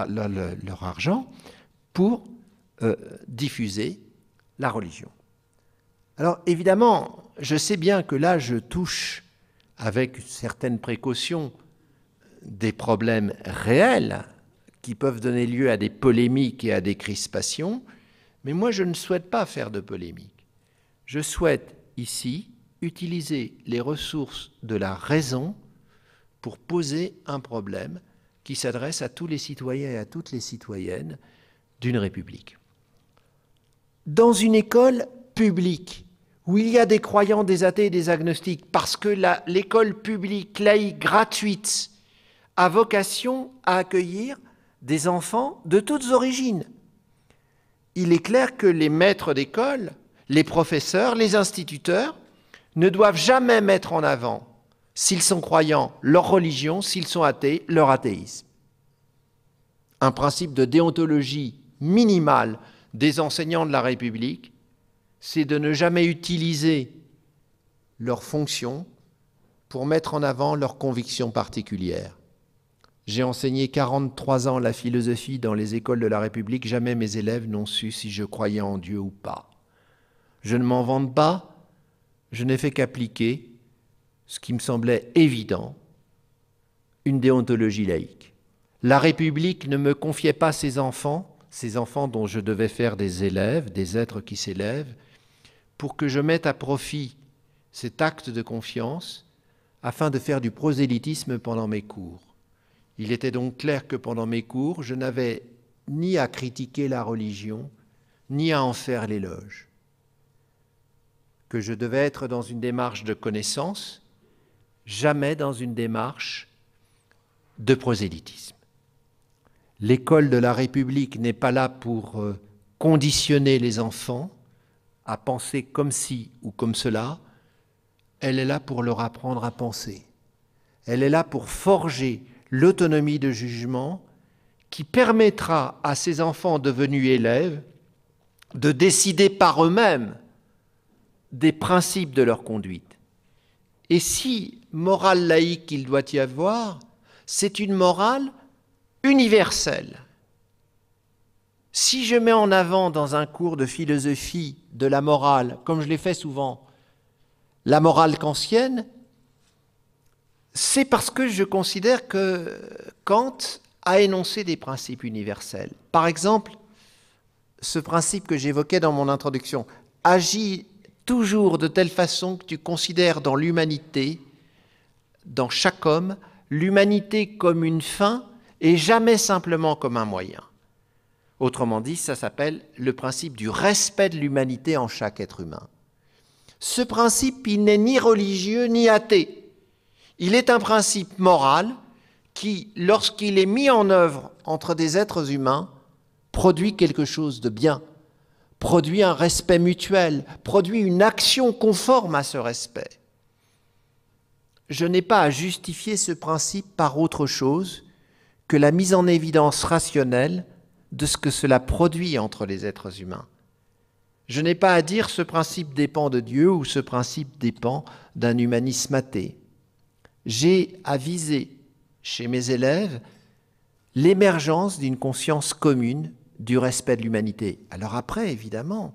argent pour euh, diffuser la religion. Alors évidemment, je sais bien que là, je touche avec certaines précautions des problèmes réels qui peuvent donner lieu à des polémiques et à des crispations, mais moi je ne souhaite pas faire de polémique. Je souhaite ici utiliser les ressources de la raison pour poser un problème qui s'adresse à tous les citoyens et à toutes les citoyennes d'une République. Dans une école publique, où il y a des croyants, des athées et des agnostiques, parce que l'école publique laïque gratuite a vocation à accueillir des enfants de toutes origines. Il est clair que les maîtres d'école, les professeurs, les instituteurs ne doivent jamais mettre en avant, s'ils sont croyants, leur religion, s'ils sont athées, leur athéisme. Un principe de déontologie minimale des enseignants de la République, c'est de ne jamais utiliser leur fonction pour mettre en avant leurs convictions particulières. J'ai enseigné 43 ans la philosophie dans les écoles de la République, jamais mes élèves n'ont su si je croyais en Dieu ou pas. Je ne m'en vante pas, je n'ai fait qu'appliquer ce qui me semblait évident, une déontologie laïque. La République ne me confiait pas ses enfants, ces enfants dont je devais faire des élèves, des êtres qui s'élèvent, pour que je mette à profit cet acte de confiance afin de faire du prosélytisme pendant mes cours. Il était donc clair que pendant mes cours, je n'avais ni à critiquer la religion, ni à en faire l'éloge, que je devais être dans une démarche de connaissance, jamais dans une démarche de prosélytisme. L'école de la République n'est pas là pour euh, conditionner les enfants à penser comme ci ou comme cela, elle est là pour leur apprendre à penser. Elle est là pour forger l'autonomie de jugement qui permettra à ces enfants devenus élèves de décider par eux-mêmes des principes de leur conduite. Et si morale laïque il doit y avoir, c'est une morale universelle. Si je mets en avant dans un cours de philosophie de la morale, comme je l'ai fait souvent, la morale kantienne, c'est parce que je considère que Kant a énoncé des principes universels. Par exemple, ce principe que j'évoquais dans mon introduction, agis toujours de telle façon que tu considères dans l'humanité, dans chaque homme, l'humanité comme une fin et jamais simplement comme un moyen. Autrement dit, ça s'appelle le principe du respect de l'humanité en chaque être humain. Ce principe, il n'est ni religieux ni athée. Il est un principe moral qui, lorsqu'il est mis en œuvre entre des êtres humains, produit quelque chose de bien, produit un respect mutuel, produit une action conforme à ce respect. Je n'ai pas à justifier ce principe par autre chose que la mise en évidence rationnelle de ce que cela produit entre les êtres humains. Je n'ai pas à dire ce principe dépend de Dieu ou ce principe dépend d'un humanisme athée j'ai avisé chez mes élèves l'émergence d'une conscience commune du respect de l'humanité. Alors après, évidemment,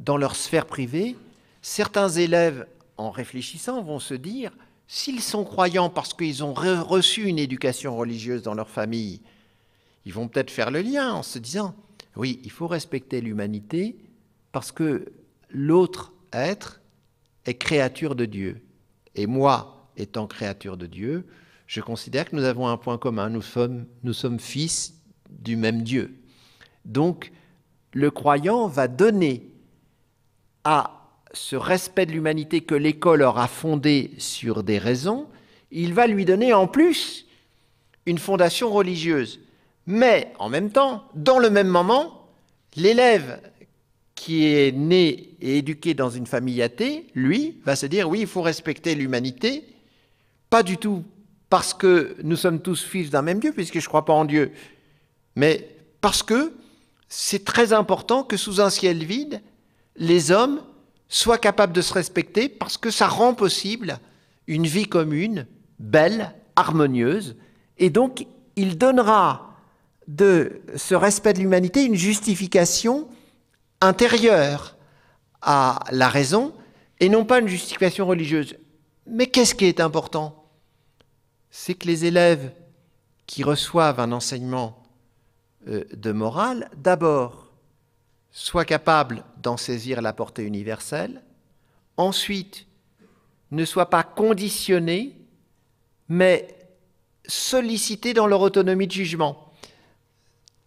dans leur sphère privée, certains élèves, en réfléchissant, vont se dire, s'ils sont croyants parce qu'ils ont reçu une éducation religieuse dans leur famille, ils vont peut-être faire le lien en se disant, oui, il faut respecter l'humanité parce que l'autre être est créature de Dieu. Et moi, étant créature de Dieu, je considère que nous avons un point commun, nous sommes, fils du même Dieu. Donc, le croyant va donner à ce respect de l'humanité que l'école aura fondé sur des raisons, il va lui donner en plus une fondation religieuse. Mais en même temps, dans le même moment, l'élève qui est né et éduqué dans une famille athée, lui, va se dire oui, il faut respecter l'humanité, pas du tout parce que nous sommes tous fils d'un même Dieu, puisque je ne crois pas en Dieu, mais parce que c'est très important que sous un ciel vide, les hommes soient capables de se respecter, parce que ça rend possible une vie commune, belle, harmonieuse, et donc il donnera de ce respect de l'humanité une justification intérieure à la raison, et non pas une justification religieuse. Mais qu'est-ce qui est important c'est que les élèves qui reçoivent un enseignement euh, de morale, d'abord, soient capables d'en saisir la portée universelle, ensuite, ne soient pas conditionnés, mais sollicités dans leur autonomie de jugement.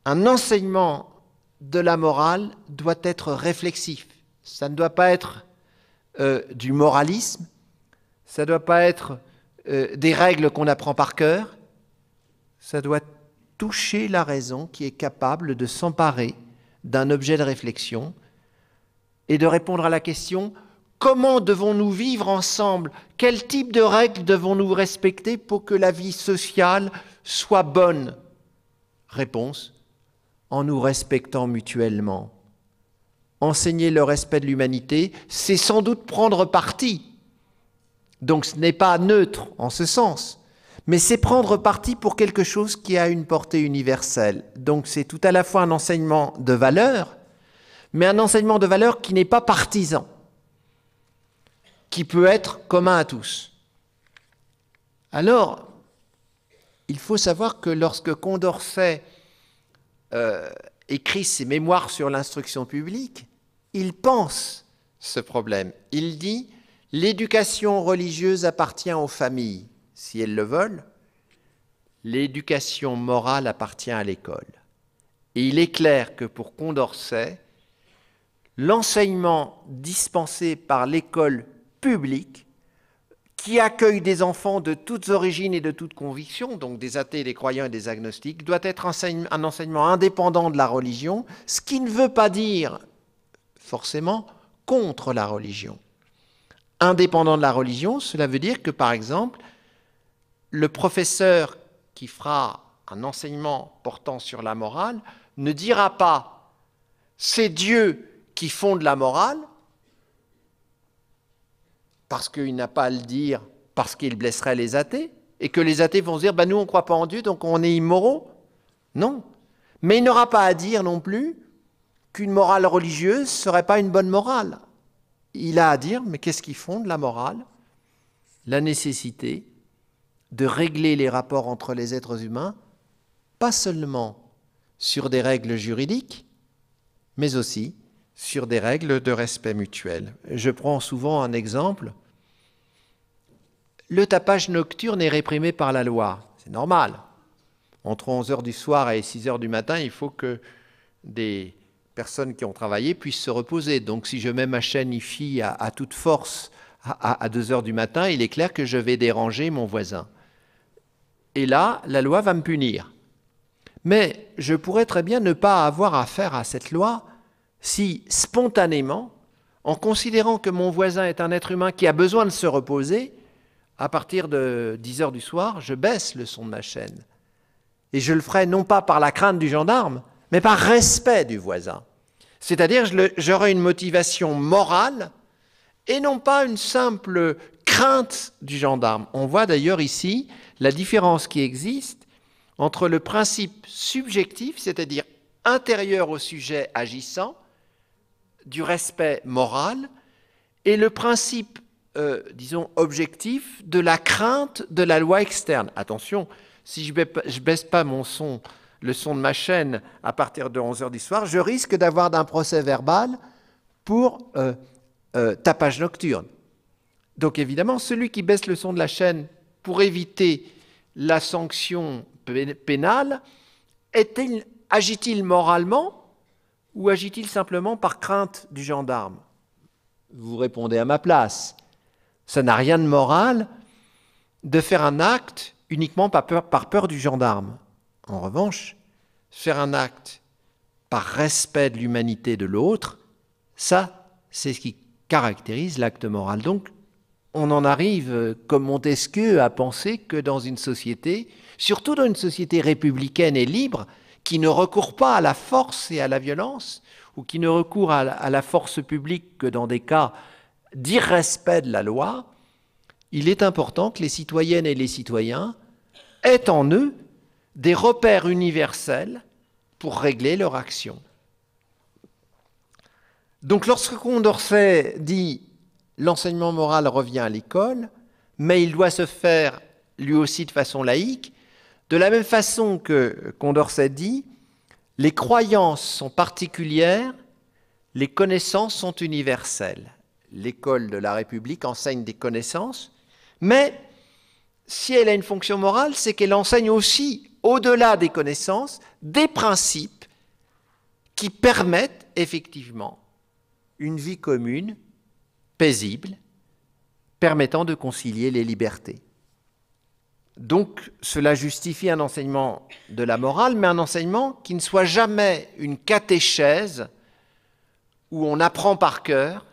Un enseignement de la morale doit être réflexif. Ça ne doit pas être euh, du moralisme, ça ne doit pas être euh, des règles qu'on apprend par cœur. Ça doit toucher la raison qui est capable de s'emparer d'un objet de réflexion et de répondre à la question comment devons-nous vivre ensemble Quel type de règles devons-nous respecter pour que la vie sociale soit bonne Réponse en nous respectant mutuellement. Enseigner le respect de l'humanité, c'est sans doute prendre parti donc ce n'est pas neutre en ce sens, mais c'est prendre parti pour quelque chose qui a une portée universelle. Donc c'est tout à la fois un enseignement de valeur, mais un enseignement de valeur qui n'est pas partisan, qui peut être commun à tous. Alors, il faut savoir que lorsque Condorcet euh, écrit ses mémoires sur l'instruction publique, il pense ce problème. Il dit L'éducation religieuse appartient aux familles, si elles le veulent. L'éducation morale appartient à l'école. Et il est clair que pour Condorcet, l'enseignement dispensé par l'école publique, qui accueille des enfants de toutes origines et de toutes convictions, donc des athées, des croyants et des agnostiques, doit être un enseignement indépendant de la religion, ce qui ne veut pas dire forcément contre la religion indépendant de la religion, cela veut dire que, par exemple, le professeur qui fera un enseignement portant sur la morale ne dira pas c'est Dieu qui fonde la morale, parce qu'il n'a pas à le dire, parce qu'il blesserait les athées, et que les athées vont se dire bah, nous on ne croit pas en Dieu donc on est immoraux. Non. Mais il n'aura pas à dire non plus qu'une morale religieuse ne serait pas une bonne morale il a à dire, mais qu'est-ce qui fonde la morale La nécessité de régler les rapports entre les êtres humains, pas seulement sur des règles juridiques, mais aussi sur des règles de respect mutuel. Je prends souvent un exemple. Le tapage nocturne est réprimé par la loi. C'est normal. Entre 11h du soir et 6h du matin, il faut que des personnes qui ont travaillé puissent se reposer. Donc si je mets ma chaîne IFI à, à toute force à, 2 heures du matin, il est clair que je vais déranger mon voisin. Et là, la loi va me punir. Mais je pourrais très bien ne pas avoir affaire à cette loi si spontanément, en considérant que mon voisin est un être humain qui a besoin de se reposer, à partir de 10 heures du soir, je baisse le son de ma chaîne. Et je le ferai non pas par la crainte du gendarme, mais par respect du voisin. C'est-à-dire, j'aurai une motivation morale et non pas une simple crainte du gendarme. On voit d'ailleurs ici la différence qui existe entre le principe subjectif, c'est-à-dire intérieur au sujet agissant, du respect moral, et le principe, euh, disons, objectif de la crainte de la loi externe. Attention, si je ne baisse pas mon son le son de ma chaîne à partir de 11h du soir, je risque d'avoir d'un procès verbal pour euh, euh, tapage nocturne. Donc évidemment, celui qui baisse le son de la chaîne pour éviter la sanction pénale, agit-il moralement ou agit-il simplement par crainte du gendarme Vous répondez à ma place. Ça n'a rien de moral de faire un acte uniquement par peur du gendarme. En revanche, faire un acte par respect de l'humanité de l'autre, ça, c'est ce qui caractérise l'acte moral. Donc, on en arrive, euh, comme Montesquieu, à penser que dans une société, surtout dans une société républicaine et libre, qui ne recourt pas à la force et à la violence, ou qui ne recourt à la, à la force publique que dans des cas d'irrespect de la loi, il est important que les citoyennes et les citoyens aient en eux des repères universels pour régler leur action. Donc lorsque Condorcet dit l'enseignement moral revient à l'école, mais il doit se faire lui aussi de façon laïque, de la même façon que Condorcet dit les croyances sont particulières, les connaissances sont universelles. L'école de la République enseigne des connaissances, mais si elle a une fonction morale, c'est qu'elle enseigne aussi au-delà des connaissances, des principes qui permettent effectivement une vie commune, paisible, permettant de concilier les libertés. Donc cela justifie un enseignement de la morale, mais un enseignement qui ne soit jamais une catéchèse où on apprend par cœur,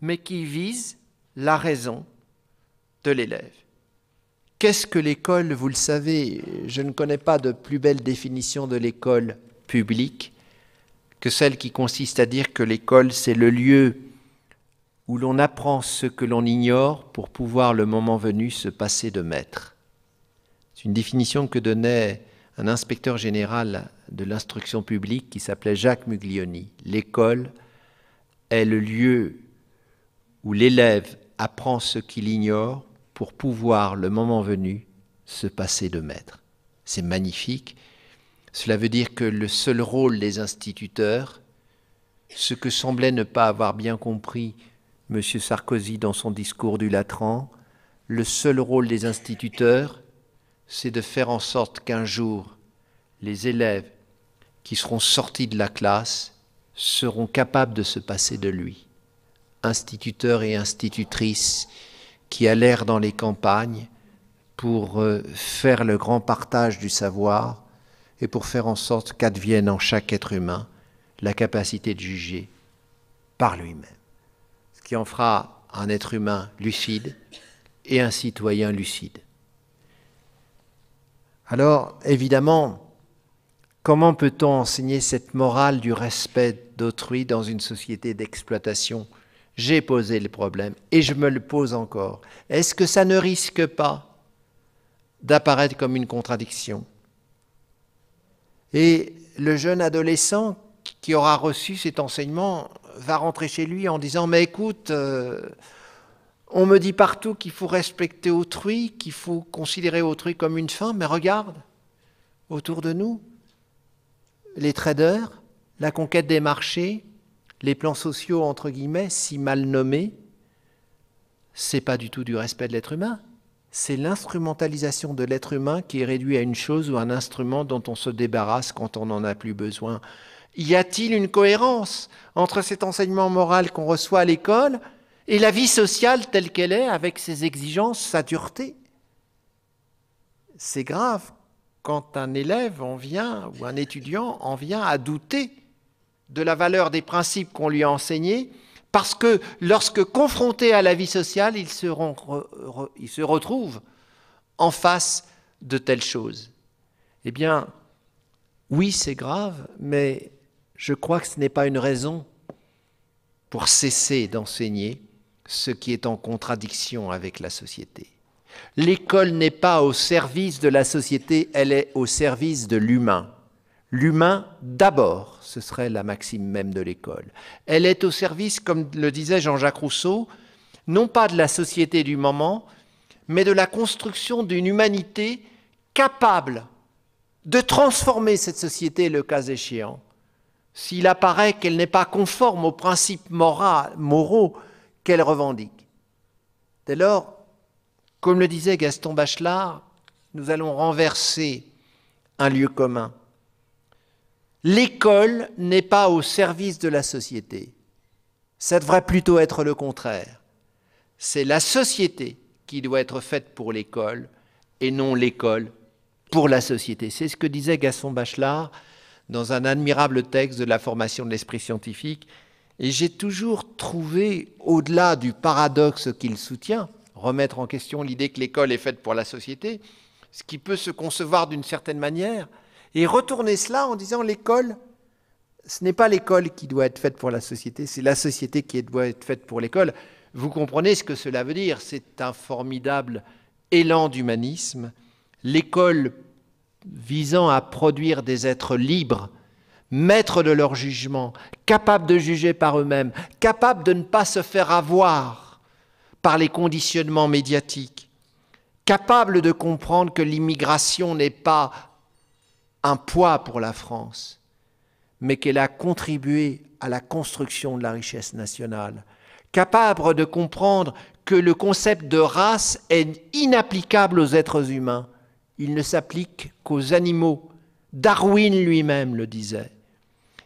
mais qui vise la raison de l'élève. Qu'est-ce que l'école Vous le savez, je ne connais pas de plus belle définition de l'école publique que celle qui consiste à dire que l'école, c'est le lieu où l'on apprend ce que l'on ignore pour pouvoir, le moment venu, se passer de maître. C'est une définition que donnait un inspecteur général de l'instruction publique qui s'appelait Jacques Muglioni. L'école est le lieu où l'élève apprend ce qu'il ignore pour pouvoir, le moment venu, se passer de maître. C'est magnifique. Cela veut dire que le seul rôle des instituteurs, ce que semblait ne pas avoir bien compris M. Sarkozy dans son discours du Latran, le seul rôle des instituteurs, c'est de faire en sorte qu'un jour, les élèves qui seront sortis de la classe seront capables de se passer de lui. Instituteurs et institutrices, qui l'air dans les campagnes pour euh, faire le grand partage du savoir et pour faire en sorte qu'advienne en chaque être humain la capacité de juger par lui-même. Ce qui en fera un être humain lucide et un citoyen lucide. Alors, évidemment, comment peut-on enseigner cette morale du respect d'autrui dans une société d'exploitation j'ai posé le problème et je me le pose encore. Est-ce que ça ne risque pas d'apparaître comme une contradiction Et le jeune adolescent qui aura reçu cet enseignement va rentrer chez lui en disant Mais écoute, euh, on me dit partout qu'il faut respecter autrui, qu'il faut considérer autrui comme une fin, mais regarde, autour de nous, les traders, la conquête des marchés, les plans sociaux, entre guillemets, si mal nommés, c'est pas du tout du respect de l'être humain. C'est l'instrumentalisation de l'être humain qui est réduit à une chose ou un instrument dont on se débarrasse quand on n'en a plus besoin. Y a-t-il une cohérence entre cet enseignement moral qu'on reçoit à l'école et la vie sociale telle qu'elle est, avec ses exigences, sa dureté C'est grave quand un élève en vient, ou un étudiant en vient à douter de la valeur des principes qu'on lui a enseignés, parce que lorsque confrontés à la vie sociale, ils, se retrouvent en face de telles choses. Eh bien, oui, c'est grave, mais je crois que ce n'est pas une raison pour cesser d'enseigner ce qui est en contradiction avec la société. L'école n'est pas au service de la société, elle est au service de l'humain. L'humain d'abord, ce serait la maxime même de l'école. Elle est au service, comme le disait Jean-Jacques Rousseau, non pas de la société du moment, mais de la construction d'une humanité capable de transformer cette société, le cas échéant, s'il apparaît qu'elle n'est pas conforme aux principes moraux qu'elle revendique. Dès lors, comme le disait Gaston Bachelard, nous allons renverser un lieu commun L'école n'est pas au service de la société. Ça devrait plutôt être le contraire. C'est la société qui doit être faite pour l'école et non l'école pour la société. C'est ce que disait Gaston Bachelard dans un admirable texte de la formation de l'esprit scientifique. Et j'ai toujours trouvé, au-delà du paradoxe qu'il soutient, remettre en question l'idée que l'école est faite pour la société, ce qui peut se concevoir d'une certaine manière, et retourner cela en disant l'école, ce n'est pas l'école qui doit être faite pour la société, c'est la société qui doit être faite pour l'école. Vous comprenez ce que cela veut dire. C'est un formidable élan d'humanisme. L'école visant à produire des êtres libres, maîtres de leur jugement, capables de juger par eux-mêmes, capables de ne pas se faire avoir par les conditionnements médiatiques, capables de comprendre que l'immigration n'est pas un poids pour la France, mais qu'elle a contribué à la construction de la richesse nationale, capable de comprendre que le concept de race est inapplicable aux êtres humains. Il ne s'applique qu'aux animaux. Darwin lui-même le disait.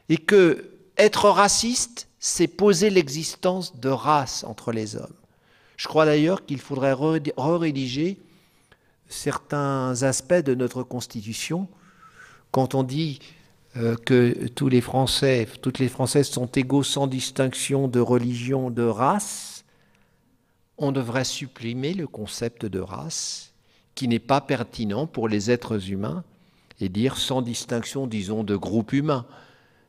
Et que être raciste, c'est poser l'existence de race entre les hommes. Je crois d'ailleurs qu'il faudrait re-rédiger certains aspects de notre Constitution quand on dit euh, que tous les Français, toutes les Françaises sont égaux sans distinction de religion, de race, on devrait supprimer le concept de race qui n'est pas pertinent pour les êtres humains et dire sans distinction, disons, de groupe humain.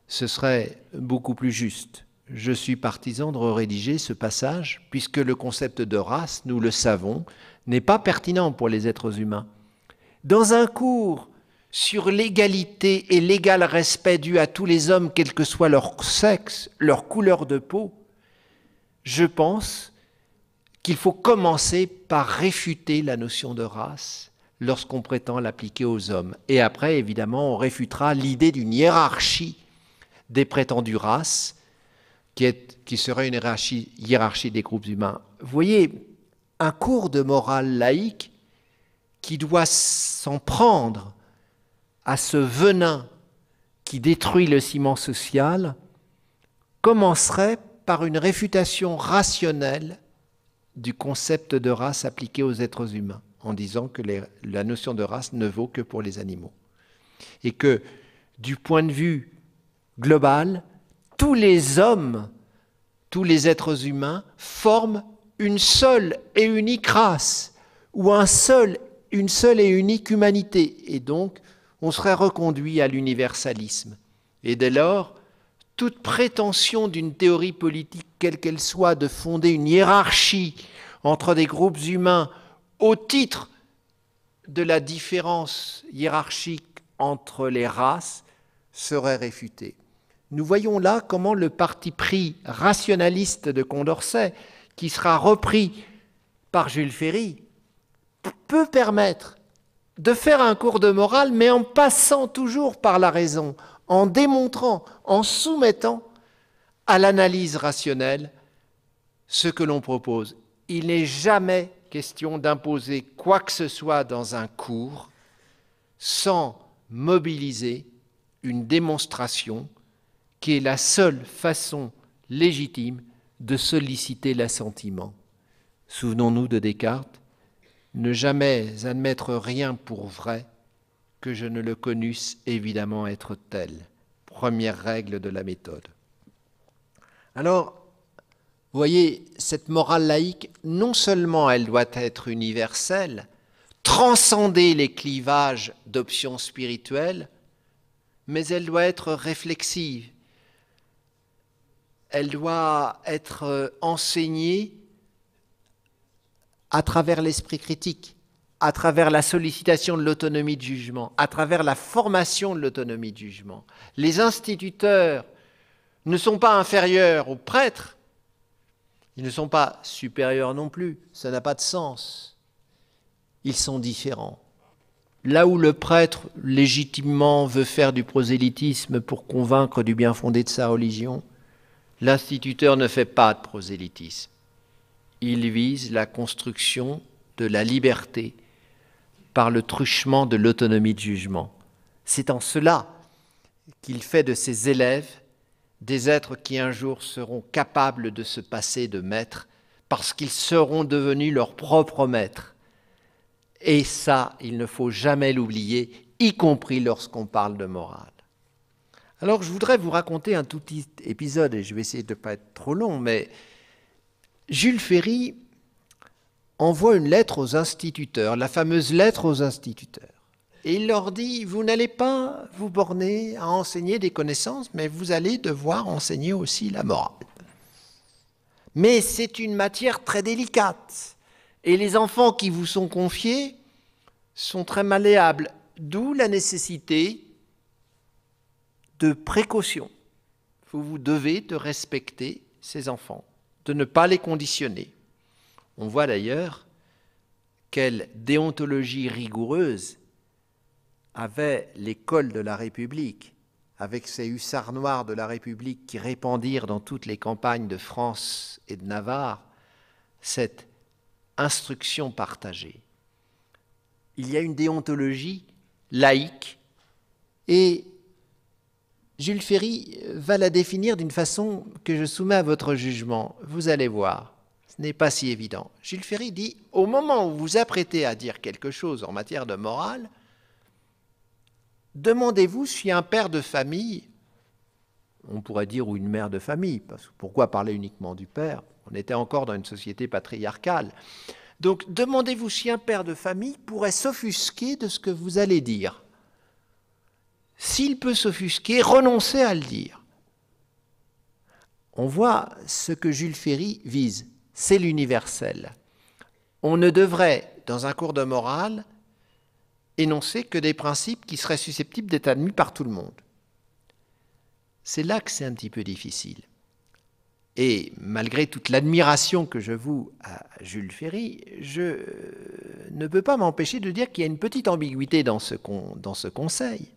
Ce serait beaucoup plus juste. Je suis partisan de rédiger ce passage puisque le concept de race, nous le savons, n'est pas pertinent pour les êtres humains. Dans un cours sur l'égalité et l'égal respect dû à tous les hommes, quel que soit leur sexe, leur couleur de peau, je pense qu'il faut commencer par réfuter la notion de race lorsqu'on prétend l'appliquer aux hommes. Et après, évidemment, on réfutera l'idée d'une hiérarchie des prétendues races, qui, serait une hiérarchie, hiérarchie des groupes humains. Vous voyez, un cours de morale laïque qui doit s'en prendre à ce venin qui détruit le ciment social commencerait par une réfutation rationnelle du concept de race appliqué aux êtres humains, en disant que la notion de race ne vaut que pour les animaux. Et que, du point de vue global, tous les hommes, tous les êtres humains forment une seule et unique race, ou un seul, une seule et unique humanité. Et donc, on serait reconduit à l'universalisme. Et dès lors, toute prétention d'une théorie politique, quelle qu'elle soit, de fonder une hiérarchie entre des groupes humains au titre de la différence hiérarchique entre les races serait réfutée. Nous voyons là comment le parti pris rationaliste de Condorcet, qui sera repris par Jules Ferry, peut permettre de faire un cours de morale, mais en passant toujours par la raison, en démontrant, en soumettant à l'analyse rationnelle ce que l'on propose. Il n'est jamais question d'imposer quoi que ce soit dans un cours sans mobiliser une démonstration qui est la seule façon légitime de solliciter l'assentiment. Souvenons-nous de Descartes, ne jamais admettre rien pour vrai que je ne le connusse évidemment être tel. Première règle de la méthode. Alors, voyez, cette morale laïque, non seulement elle doit être universelle, transcender les clivages d'options spirituelles, mais elle doit être réflexive. Elle doit être euh, enseignée à travers l'esprit critique, à travers la sollicitation de l'autonomie de jugement, à travers la formation de l'autonomie de jugement. Les instituteurs ne sont pas inférieurs aux prêtres, ils ne sont pas supérieurs non plus, ça n'a pas de sens. Ils sont différents. Là où le prêtre légitimement veut faire du prosélytisme pour convaincre du bien fondé de sa religion, l'instituteur ne fait pas de prosélytisme il vise la construction de la liberté par le truchement de l'autonomie de jugement. C'est en cela qu'il fait de ses élèves des êtres qui un jour seront capables de se passer de maître parce qu'ils seront devenus leur propres maître. Et ça, il ne faut jamais l'oublier, y compris lorsqu'on parle de morale. Alors je voudrais vous raconter un tout petit épisode, et je vais essayer de ne pas être trop long, mais Jules Ferry envoie une lettre aux instituteurs, la fameuse lettre aux instituteurs. Et il leur dit, vous n'allez pas vous borner à enseigner des connaissances, mais vous allez devoir enseigner aussi la morale. Mais c'est une matière très délicate. Et les enfants qui vous sont confiés sont très malléables, d'où la nécessité de précaution. Vous vous devez de respecter ces enfants de ne pas les conditionner. On voit d'ailleurs quelle déontologie rigoureuse avait l'école de la République, avec ses hussards noirs de la République qui répandirent dans toutes les campagnes de France et de Navarre cette instruction partagée. Il y a une déontologie laïque et Jules Ferry euh, va la définir d'une façon que je soumets à votre jugement. Vous allez voir, ce n'est pas si évident. Jules Ferry dit, au moment où vous vous apprêtez à dire quelque chose en matière de morale, demandez-vous si un père de famille, on pourrait dire ou une mère de famille, parce que pourquoi parler uniquement du père On était encore dans une société patriarcale. Donc demandez-vous si un père de famille pourrait s'offusquer de ce que vous allez dire s'il peut s'offusquer, renoncer à le dire. On voit ce que Jules Ferry vise, c'est l'universel. On ne devrait, dans un cours de morale, énoncer que des principes qui seraient susceptibles d'être admis par tout le monde. C'est là que c'est un petit peu difficile. Et malgré toute l'admiration que je voue à Jules Ferry, je ne peux pas m'empêcher de dire qu'il y a une petite ambiguïté dans ce, dans ce conseil.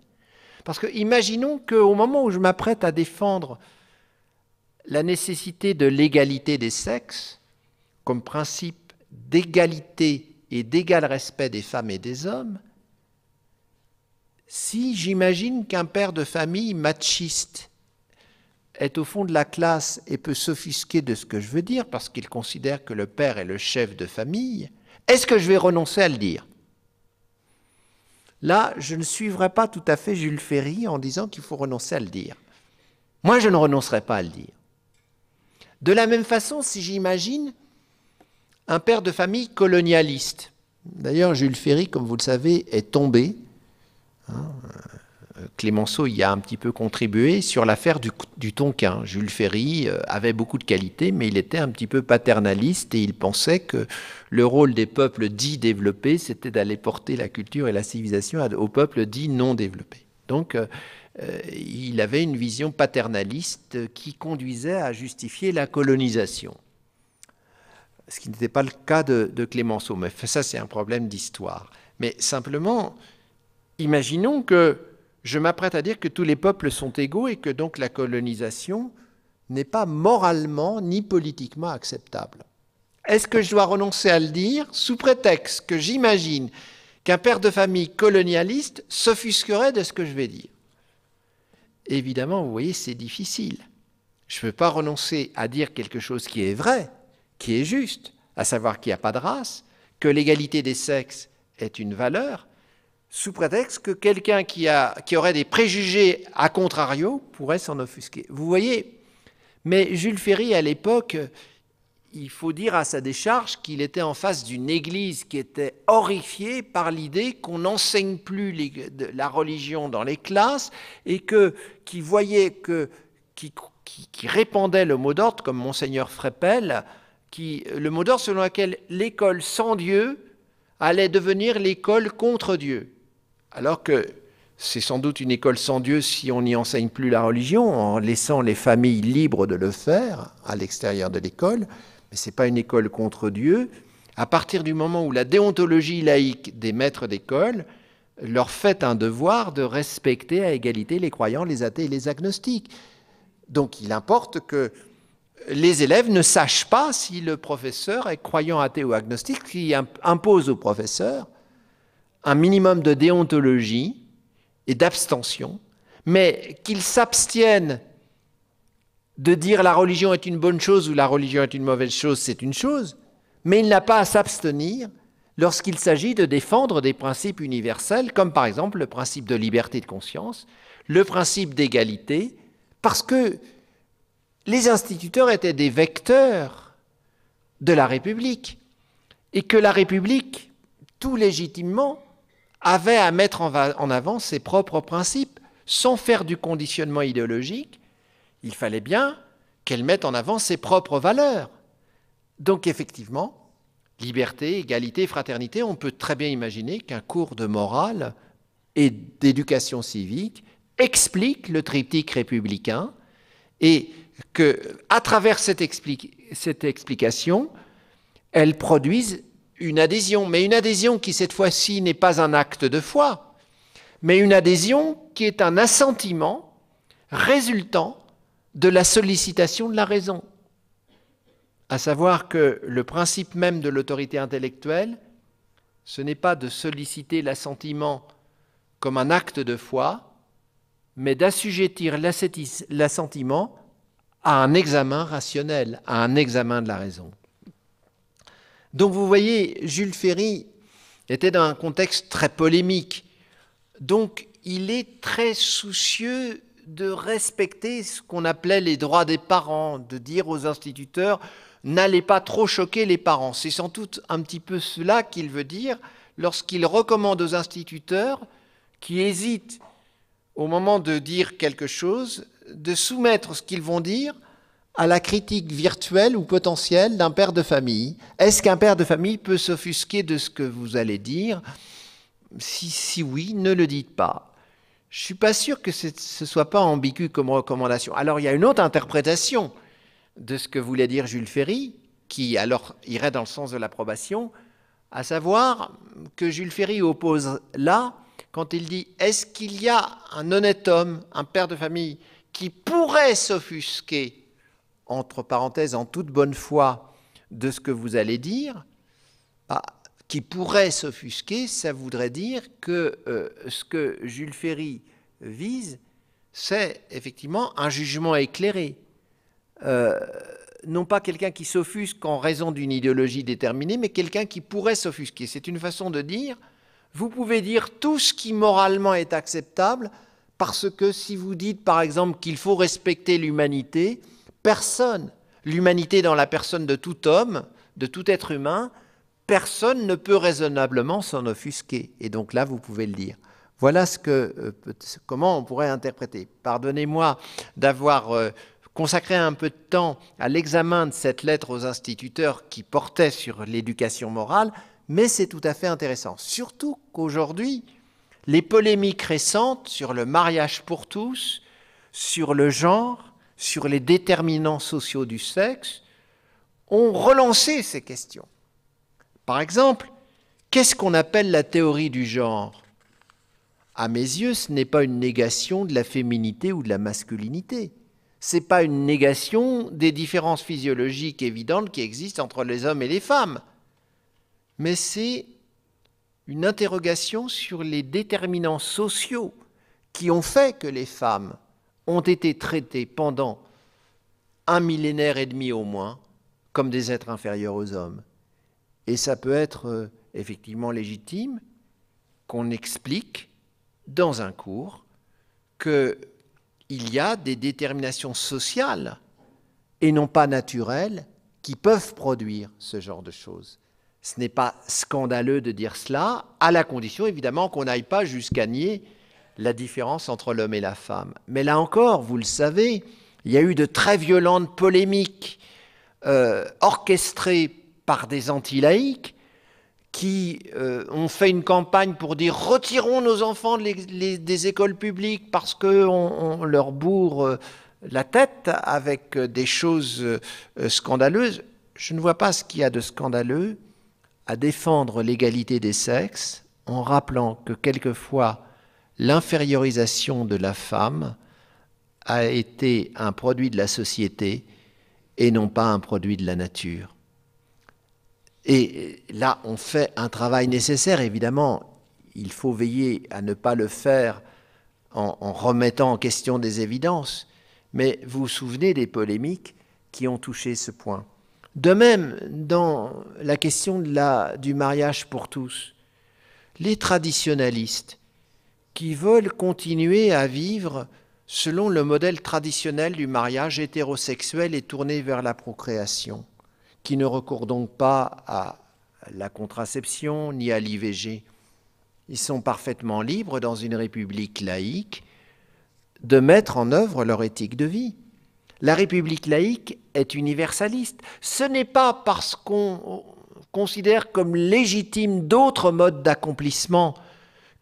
Parce que imaginons qu'au moment où je m'apprête à défendre la nécessité de l'égalité des sexes, comme principe d'égalité et d'égal respect des femmes et des hommes, si j'imagine qu'un père de famille machiste est au fond de la classe et peut s'offusquer de ce que je veux dire parce qu'il considère que le père est le chef de famille, est-ce que je vais renoncer à le dire Là, je ne suivrai pas tout à fait Jules Ferry en disant qu'il faut renoncer à le dire. Moi, je ne renoncerai pas à le dire. De la même façon, si j'imagine un père de famille colonialiste, d'ailleurs Jules Ferry, comme vous le savez, est tombé, hein, Clémenceau y a un petit peu contribué sur l'affaire du, Tonkin. Jules Ferry euh, avait beaucoup de qualités, mais il était un petit peu paternaliste et il pensait que le rôle des peuples dits développés, c'était d'aller porter la culture et la civilisation aux peuples dits non développés. Donc, euh, euh, il avait une vision paternaliste qui conduisait à justifier la colonisation. Ce qui n'était pas le cas de Clémenceau, mais ça c'est un problème d'histoire. Mais simplement, imaginons que je m'apprête à dire que tous les peuples sont égaux et que donc la colonisation n'est pas moralement ni politiquement acceptable. Est-ce que je dois renoncer à le dire sous prétexte que j'imagine qu'un père de famille colonialiste s'offusquerait de ce que je vais dire Évidemment, vous voyez, c'est difficile. Je ne peux pas renoncer à dire quelque chose qui est vrai, qui est juste, à savoir qu'il n'y a pas de race, que l'égalité des sexes est une valeur, sous prétexte que quelqu'un qui, aurait des préjugés à contrario pourrait s'en offusquer. Vous voyez, mais Jules Ferry, à l'époque, il faut dire à sa décharge qu'il était en face d'une église qui était horrifiée par l'idée qu'on n'enseigne plus la religion dans les classes et que, qui voyait que, qui, répandait le mot d'ordre, comme Monseigneur Freppel, qui, le mot d'ordre selon lequel l'école sans Dieu allait devenir l'école contre Dieu. Alors que c'est sans doute une école sans Dieu si on n'y enseigne plus la religion, en laissant les familles libres de le faire à l'extérieur de l'école, mais ce n'est pas une école contre Dieu. À partir du moment où la déontologie laïque des maîtres d'école leur fait un devoir de respecter à égalité les croyants, les athées et les agnostiques. Donc il importe que les élèves ne sachent pas si le professeur est croyant, athée ou agnostique, qui impose au professeur un minimum de déontologie et d'abstention, mais qu'il s'abstienne de dire la religion est une bonne chose ou la religion est une mauvaise chose, c'est une chose, mais il n'a pas à s'abstenir lorsqu'il s'agit de défendre des principes universels, comme par exemple le principe de liberté de conscience, le principe d'égalité, parce que les instituteurs étaient des vecteurs de la République, et que la République, tout légitimement, avait à mettre en, avant ses propres principes, sans faire du conditionnement idéologique, il fallait bien qu'elle mette en avant ses propres valeurs. Donc effectivement, liberté, égalité, fraternité, on peut très bien imaginer qu'un cours de morale et d'éducation civique explique le triptyque républicain et que à travers cette, cette explication, elle produise une adhésion, mais une adhésion qui cette fois-ci n'est pas un acte de foi, mais une adhésion qui est un assentiment résultant de la sollicitation de la raison. À savoir que le principe même de l'autorité intellectuelle, ce n'est pas de solliciter l'assentiment comme un acte de foi, mais d'assujettir l'assentiment à un examen rationnel, à un examen de la raison. Donc vous voyez, Jules Ferry était dans un contexte très polémique. Donc il est très soucieux de respecter ce qu'on appelait les droits des parents, de dire aux instituteurs, n'allez pas trop choquer les parents. C'est sans doute un petit peu cela qu'il veut dire lorsqu'il recommande aux instituteurs qui hésitent au moment de dire quelque chose, de soumettre ce qu'ils vont dire à la critique virtuelle ou potentielle d'un père de famille. Est-ce qu'un père de famille peut s'offusquer de ce que vous allez dire si, si oui, ne le dites pas. Je suis pas sûr que ce ne soit pas ambigu comme recommandation. Alors il y a une autre interprétation de ce que voulait dire Jules Ferry, qui alors irait dans le sens de l'approbation, à savoir que Jules Ferry oppose là quand il dit est-ce qu'il y a un honnête homme, un père de famille, qui pourrait s'offusquer entre parenthèses, en toute bonne foi de ce que vous allez dire, bah, qui pourrait s'offusquer, ça voudrait dire que euh, ce que Jules Ferry vise, c'est effectivement un jugement éclairé. Euh, non pas quelqu'un qui s'offusque en raison d'une idéologie déterminée, mais quelqu'un qui pourrait s'offusquer. C'est une façon de dire, vous pouvez dire tout ce qui moralement est acceptable, parce que si vous dites par exemple qu'il faut respecter l'humanité, Personne, l'humanité dans la personne de tout homme, de tout être humain, personne ne peut raisonnablement s'en offusquer. Et donc là, vous pouvez le dire. Voilà ce que, euh, comment on pourrait interpréter. Pardonnez-moi d'avoir euh, consacré un peu de temps à l'examen de cette lettre aux instituteurs qui portait sur l'éducation morale, mais c'est tout à fait intéressant. Surtout qu'aujourd'hui, les polémiques récentes sur le mariage pour tous, sur le genre, sur les déterminants sociaux du sexe ont relancé ces questions. Par exemple, qu'est-ce qu'on appelle la théorie du genre À mes yeux, ce n'est pas une négation de la féminité ou de la masculinité. Ce n'est pas une négation des différences physiologiques évidentes qui existent entre les hommes et les femmes. Mais c'est une interrogation sur les déterminants sociaux qui ont fait que les femmes ont été traités pendant un millénaire et demi au moins comme des êtres inférieurs aux hommes. Et ça peut être euh, effectivement légitime qu'on explique dans un cours qu'il y a des déterminations sociales et non pas naturelles qui peuvent produire ce genre de choses. Ce n'est pas scandaleux de dire cela, à la condition évidemment qu'on n'aille pas jusqu'à nier la différence entre l'homme et la femme. Mais là encore, vous le savez, il y a eu de très violentes polémiques euh, orchestrées par des anti-laïcs qui euh, ont fait une campagne pour dire retirons nos enfants des écoles publiques parce qu'on on leur bourre euh, la tête avec des choses scandaleuses. Je ne vois pas ce qu'il y a de scandaleux à défendre l'égalité des sexes en rappelant que quelquefois l'infériorisation de la femme a été un produit de la société et non pas un produit de la nature. Et là, on fait un travail nécessaire, évidemment. Il faut veiller à ne pas le faire en, remettant en question des évidences. Mais vous vous souvenez des polémiques qui ont touché ce point. De même, dans la question de la, du mariage pour tous, les traditionalistes qui veulent continuer à vivre selon le modèle traditionnel du mariage hétérosexuel et tourné vers la procréation, qui ne recourt donc pas à la contraception ni à l'IVG. Ils sont parfaitement libres dans une république laïque de mettre en œuvre leur éthique de vie. La République laïque est universaliste. Ce n'est pas parce qu'on considère comme légitime d'autres modes d'accomplissement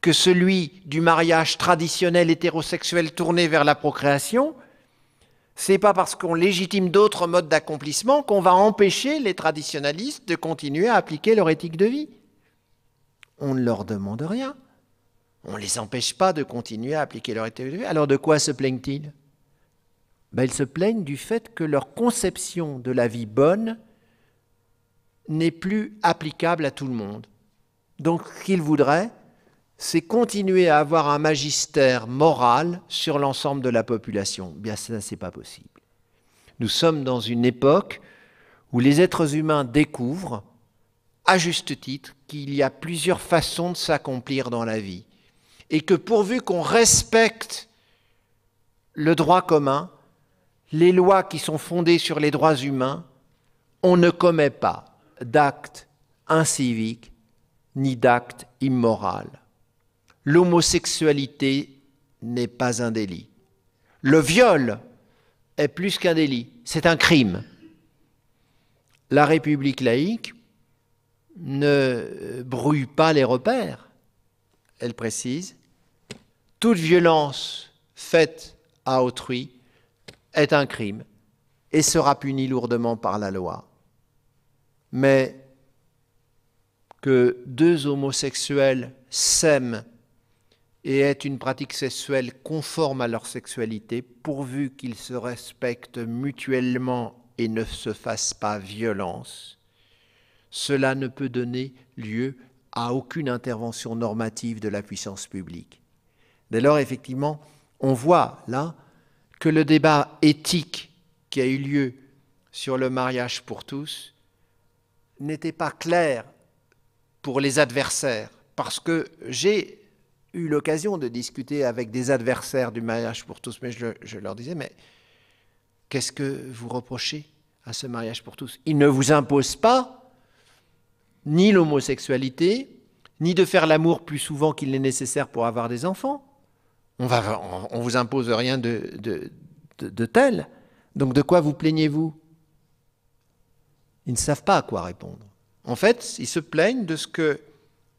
que celui du mariage traditionnel hétérosexuel tourné vers la procréation, c'est pas parce qu'on légitime d'autres modes d'accomplissement qu'on va empêcher les traditionalistes de continuer à appliquer leur éthique de vie. On ne leur demande rien. On ne les empêche pas de continuer à appliquer leur éthique de vie. Alors de quoi se plaignent-ils ben, Ils se plaignent du fait que leur conception de la vie bonne n'est plus applicable à tout le monde. Donc ce qu'ils voudraient, c'est continuer à avoir un magistère moral sur l'ensemble de la population. Eh bien ça, c'est pas possible. Nous sommes dans une époque où les êtres humains découvrent, à juste titre, qu'il y a plusieurs façons de s'accomplir dans la vie. Et que pourvu qu'on respecte le droit commun, les lois qui sont fondées sur les droits humains, on ne commet pas d'actes inciviques ni d'actes immoraux l'homosexualité n'est pas un délit. Le viol est plus qu'un délit, c'est un crime. La République laïque ne brûle pas les repères. Elle précise, toute violence faite à autrui est un crime et sera punie lourdement par la loi. Mais que deux homosexuels s'aiment et est une pratique sexuelle conforme à leur sexualité, pourvu qu'ils se respectent mutuellement et ne se fassent pas violence, cela ne peut donner lieu à aucune intervention normative de la puissance publique. Dès lors, effectivement, on voit là que le débat éthique qui a eu lieu sur le mariage pour tous n'était pas clair pour les adversaires, parce que j'ai eu l'occasion de discuter avec des adversaires du mariage pour tous, mais je, leur disais, mais qu'est-ce que vous reprochez à ce mariage pour tous Il ne vous impose pas ni l'homosexualité, ni de faire l'amour plus souvent qu'il n'est nécessaire pour avoir des enfants. On ne vous impose rien de, de tel. Donc de quoi vous plaignez-vous Ils ne savent pas à quoi répondre. En fait, ils se plaignent de ce que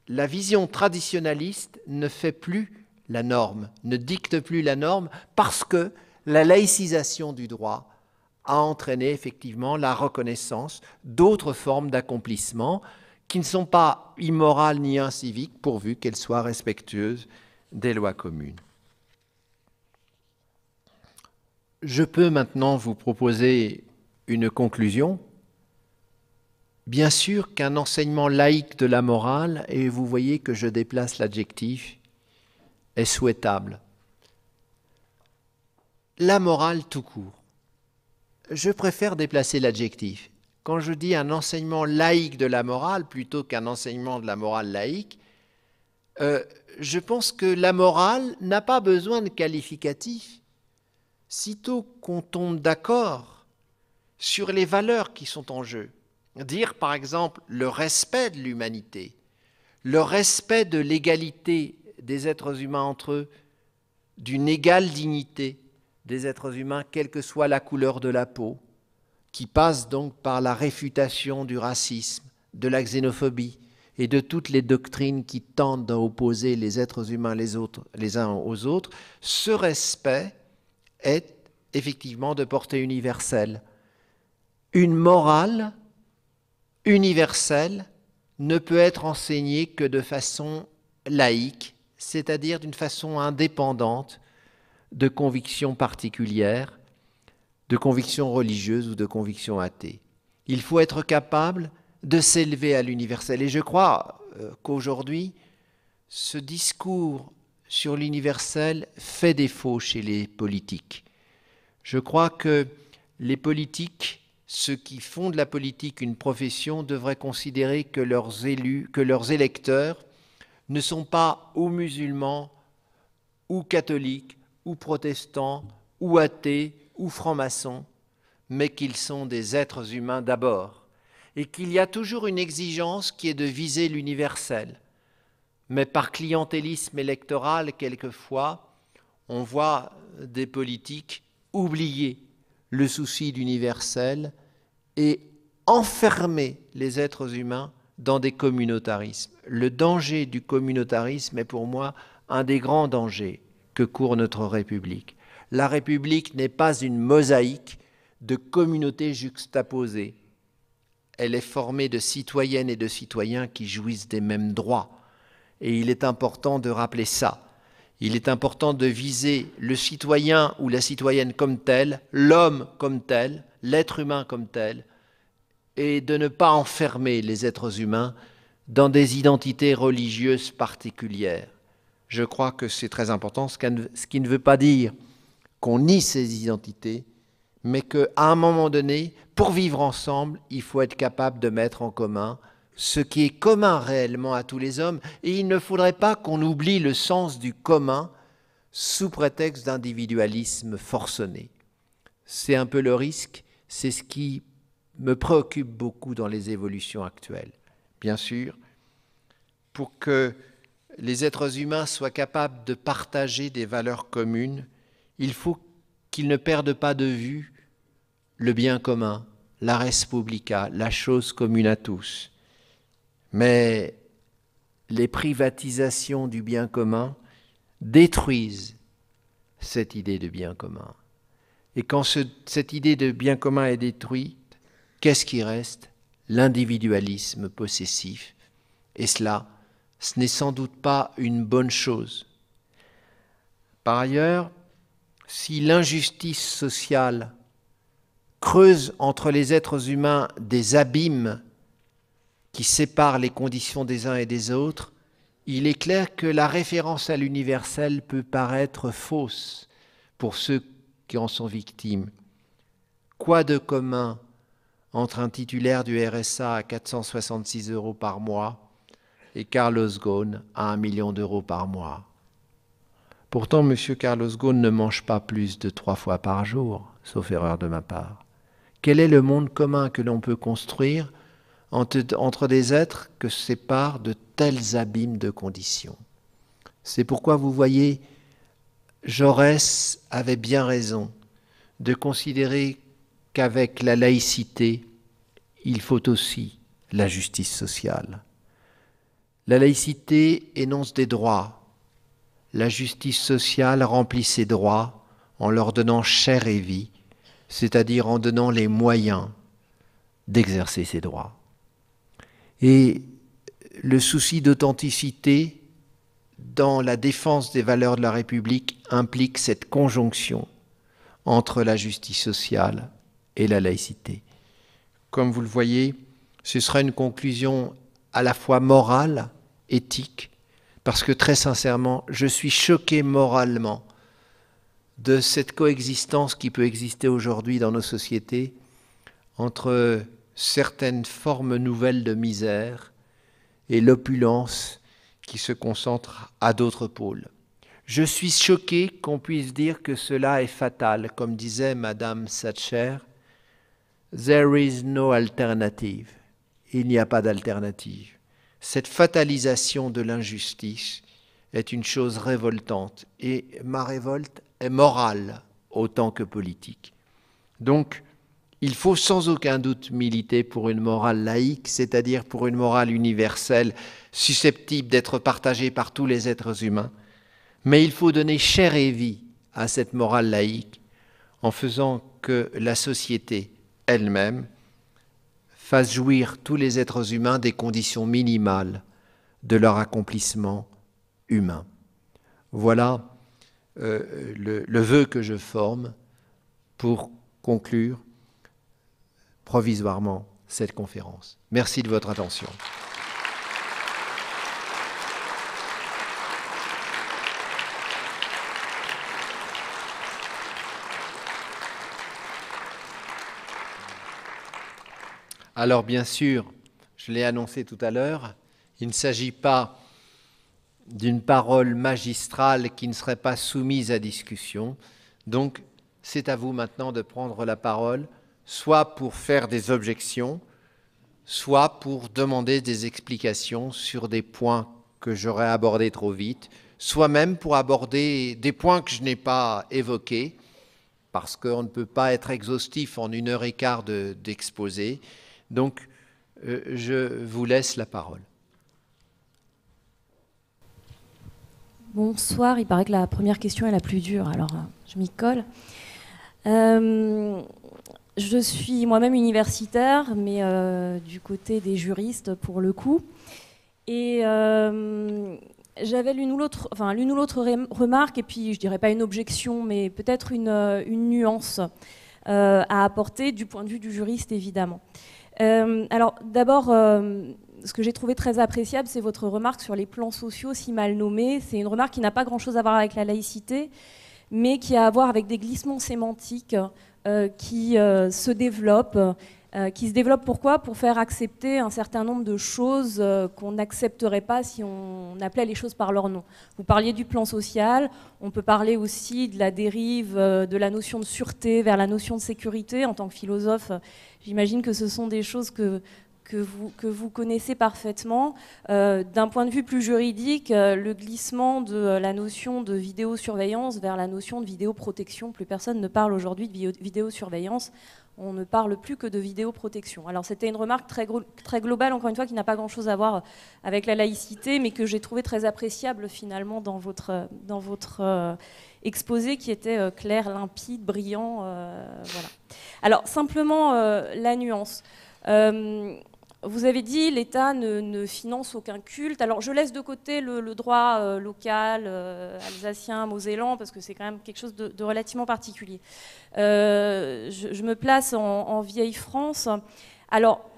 la vision traditionnaliste ne fait plus la norme, ne dicte plus la norme, parce que la laïcisation du droit a entraîné effectivement la reconnaissance d'autres formes d'accomplissement qui ne sont pas immorales ni inciviques, pourvu qu'elles soient respectueuses des lois communes. Je peux maintenant vous proposer une conclusion bien sûr qu'un enseignement laïque de la morale, et vous voyez que je déplace l'adjectif, est souhaitable. La morale tout court. Je préfère déplacer l'adjectif. Quand je dis un enseignement laïque de la morale plutôt qu'un enseignement de la morale laïque, euh, je pense que la morale n'a pas besoin de qualificatif. Sitôt qu'on tombe d'accord sur les valeurs qui sont en jeu, dire par exemple le respect de l'humanité, le respect de l'égalité des êtres humains entre eux, d'une égale dignité des êtres humains, quelle que soit la couleur de la peau, qui passe donc par la réfutation du racisme, de la xénophobie et de toutes les doctrines qui tendent à opposer les êtres humains les, autres, les uns aux autres, ce respect est effectivement de portée universelle. Une morale Universel ne peut être enseigné que de façon laïque, c'est-à-dire d'une façon indépendante de convictions particulières, de convictions religieuses ou de convictions athées. Il faut être capable de s'élever à l'universel. Et je crois euh, qu'aujourd'hui, ce discours sur l'universel fait défaut chez les politiques. Je crois que les politiques ceux qui font de la politique une profession devraient considérer que leurs élus, que leurs électeurs ne sont pas ou musulmans, ou catholiques, ou protestants, ou athées, ou francs-maçons, mais qu'ils sont des êtres humains d'abord, et qu'il y a toujours une exigence qui est de viser l'universel. Mais par clientélisme électoral, quelquefois, on voit des politiques oublier le souci d'universel et enfermer les êtres humains dans des communautarismes. Le danger du communautarisme est pour moi un des grands dangers que court notre République. La République n'est pas une mosaïque de communautés juxtaposées. Elle est formée de citoyennes et de citoyens qui jouissent des mêmes droits. Et il est important de rappeler ça. Il est important de viser le citoyen ou la citoyenne comme tel, l'homme comme tel, l'être humain comme tel, et de ne pas enfermer les êtres humains dans des identités religieuses particulières. Je crois que c'est très important, ce qui ne veut pas dire qu'on nie ces identités, mais qu'à un moment donné, pour vivre ensemble, il faut être capable de mettre en commun ce qui est commun réellement à tous les hommes, et il ne faudrait pas qu'on oublie le sens du commun sous prétexte d'individualisme forcené. C'est un peu le risque, c'est ce qui me préoccupe beaucoup dans les évolutions actuelles. Bien sûr, pour que les êtres humains soient capables de partager des valeurs communes, il faut qu'ils ne perdent pas de vue le bien commun, la res publica, la chose commune à tous. Mais les privatisations du bien commun détruisent cette idée de bien commun. Et quand cette idée de bien commun est détruite, qu'est-ce qui reste L'individualisme possessif. Et cela, ce n'est sans doute pas une bonne chose. Par ailleurs, si l'injustice sociale creuse entre les êtres humains des abîmes qui sépare les conditions des uns et des autres, il est clair que la référence à l'universel peut paraître fausse pour ceux qui en sont victimes. Quoi de commun entre un titulaire du RSA à 466 euros par mois et Carlos Ghosn à 1 million d'euros par mois Pourtant, M. Carlos Ghosn ne mange pas plus de trois fois par jour, sauf erreur de ma part. Quel est le monde commun que l'on peut construire entre des êtres que séparent de tels abîmes de conditions. C'est pourquoi vous voyez, Jaurès avait bien raison de considérer qu'avec la laïcité, il faut aussi la justice sociale. La laïcité énonce des droits. La justice sociale remplit ces droits en leur donnant chair et vie, c'est-à-dire en donnant les moyens d'exercer ces droits. Et le souci d'authenticité dans la défense des valeurs de la République implique cette conjonction entre la justice sociale et la laïcité. Comme vous le voyez, ce sera une conclusion à la fois morale, éthique, parce que très sincèrement, je suis choqué moralement de cette coexistence qui peut exister aujourd'hui dans nos sociétés entre certaines formes nouvelles de misère et l'opulence qui se concentre à d'autres pôles. Je suis choqué qu'on puisse dire que cela est fatal, comme disait Madame Thatcher. There is no alternative. Il n'y a pas d'alternative. Cette fatalisation de l'injustice est une chose révoltante et ma révolte est morale autant que politique. Donc, il faut sans aucun doute militer pour une morale laïque, c'est-à-dire pour une morale universelle, susceptible d'être partagée par tous les êtres humains. Mais il faut donner chair et vie à cette morale laïque en faisant que la société elle-même fasse jouir tous les êtres humains des conditions minimales de leur accomplissement humain. Voilà euh, le vœu que je forme pour conclure provisoirement cette conférence. Merci de votre attention. Alors bien sûr, je l'ai annoncé tout à l'heure, il ne s'agit pas d'une parole magistrale qui ne serait pas soumise à discussion. Donc c'est à vous maintenant de prendre la parole soit pour faire des objections, soit pour demander des explications sur des points que j'aurais abordés trop vite, soit même pour aborder des points que je n'ai pas évoqués, parce qu'on ne peut pas être exhaustif en une heure et quart d'exposé. Donc, euh, je vous laisse la parole. Bonsoir, il paraît que la première question est la plus dure, alors euh, je m'y colle. Euh, je suis moi-même universitaire, mais euh, du côté des juristes pour le coup. Et euh, j'avais l'une ou l'autre, enfin l'une ou l'autre remarque, et puis je dirais pas une objection, mais peut-être une, euh, nuance à apporter du point de vue du juriste évidemment. alors d'abord, ce que j'ai trouvé très appréciable, c'est votre remarque sur les plans sociaux si mal nommés. C'est une remarque qui n'a pas grand-chose à voir avec la laïcité, mais qui a à voir avec des glissements sémantiques euh, euh, euh, qui se développe. qui se développe pourquoi Pour faire accepter un certain nombre de choses qu'on n'accepterait pas si on appelait les choses par leur nom. Vous parliez du plan social, on peut parler aussi de la dérive de la notion de sûreté vers la notion de sécurité. En tant que philosophe, j'imagine que ce sont des choses que que vous, connaissez parfaitement. Euh, d'un point de vue plus juridique, euh, le glissement de euh, la notion de vidéosurveillance vers la notion de vidéoprotection, plus personne ne parle aujourd'hui de vidéosurveillance, on ne parle plus que de vidéoprotection. Alors c'était une remarque très, globale, encore une fois, qui n'a pas grand-chose à voir avec la laïcité, mais que j'ai trouvé très appréciable finalement dans votre, exposé qui était clair, limpide, brillant. Alors simplement la nuance. Vous avez dit l'État ne, finance aucun culte. Alors je laisse de côté le, droit euh, local, euh, alsacien, mosellan, parce que c'est quand même quelque chose de, relativement particulier. Euh, je, me place en, vieille France. Alors,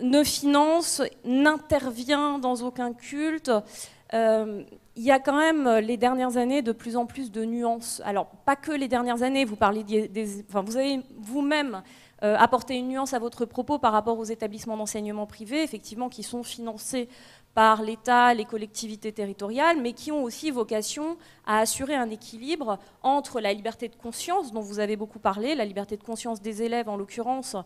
ne finance, n'intervient dans aucun culte. il y a quand même les dernières années de plus en plus de nuances. Alors, pas que les dernières années, vous, parlez des, enfin, vous avez vous-même euh, apporter une nuance à votre propos par rapport aux établissements d'enseignement privé, effectivement, qui sont financés par l'État, les collectivités territoriales, mais qui ont aussi vocation à assurer un équilibre entre la liberté de conscience, dont vous avez beaucoup parlé, la liberté de conscience des élèves en l'occurrence,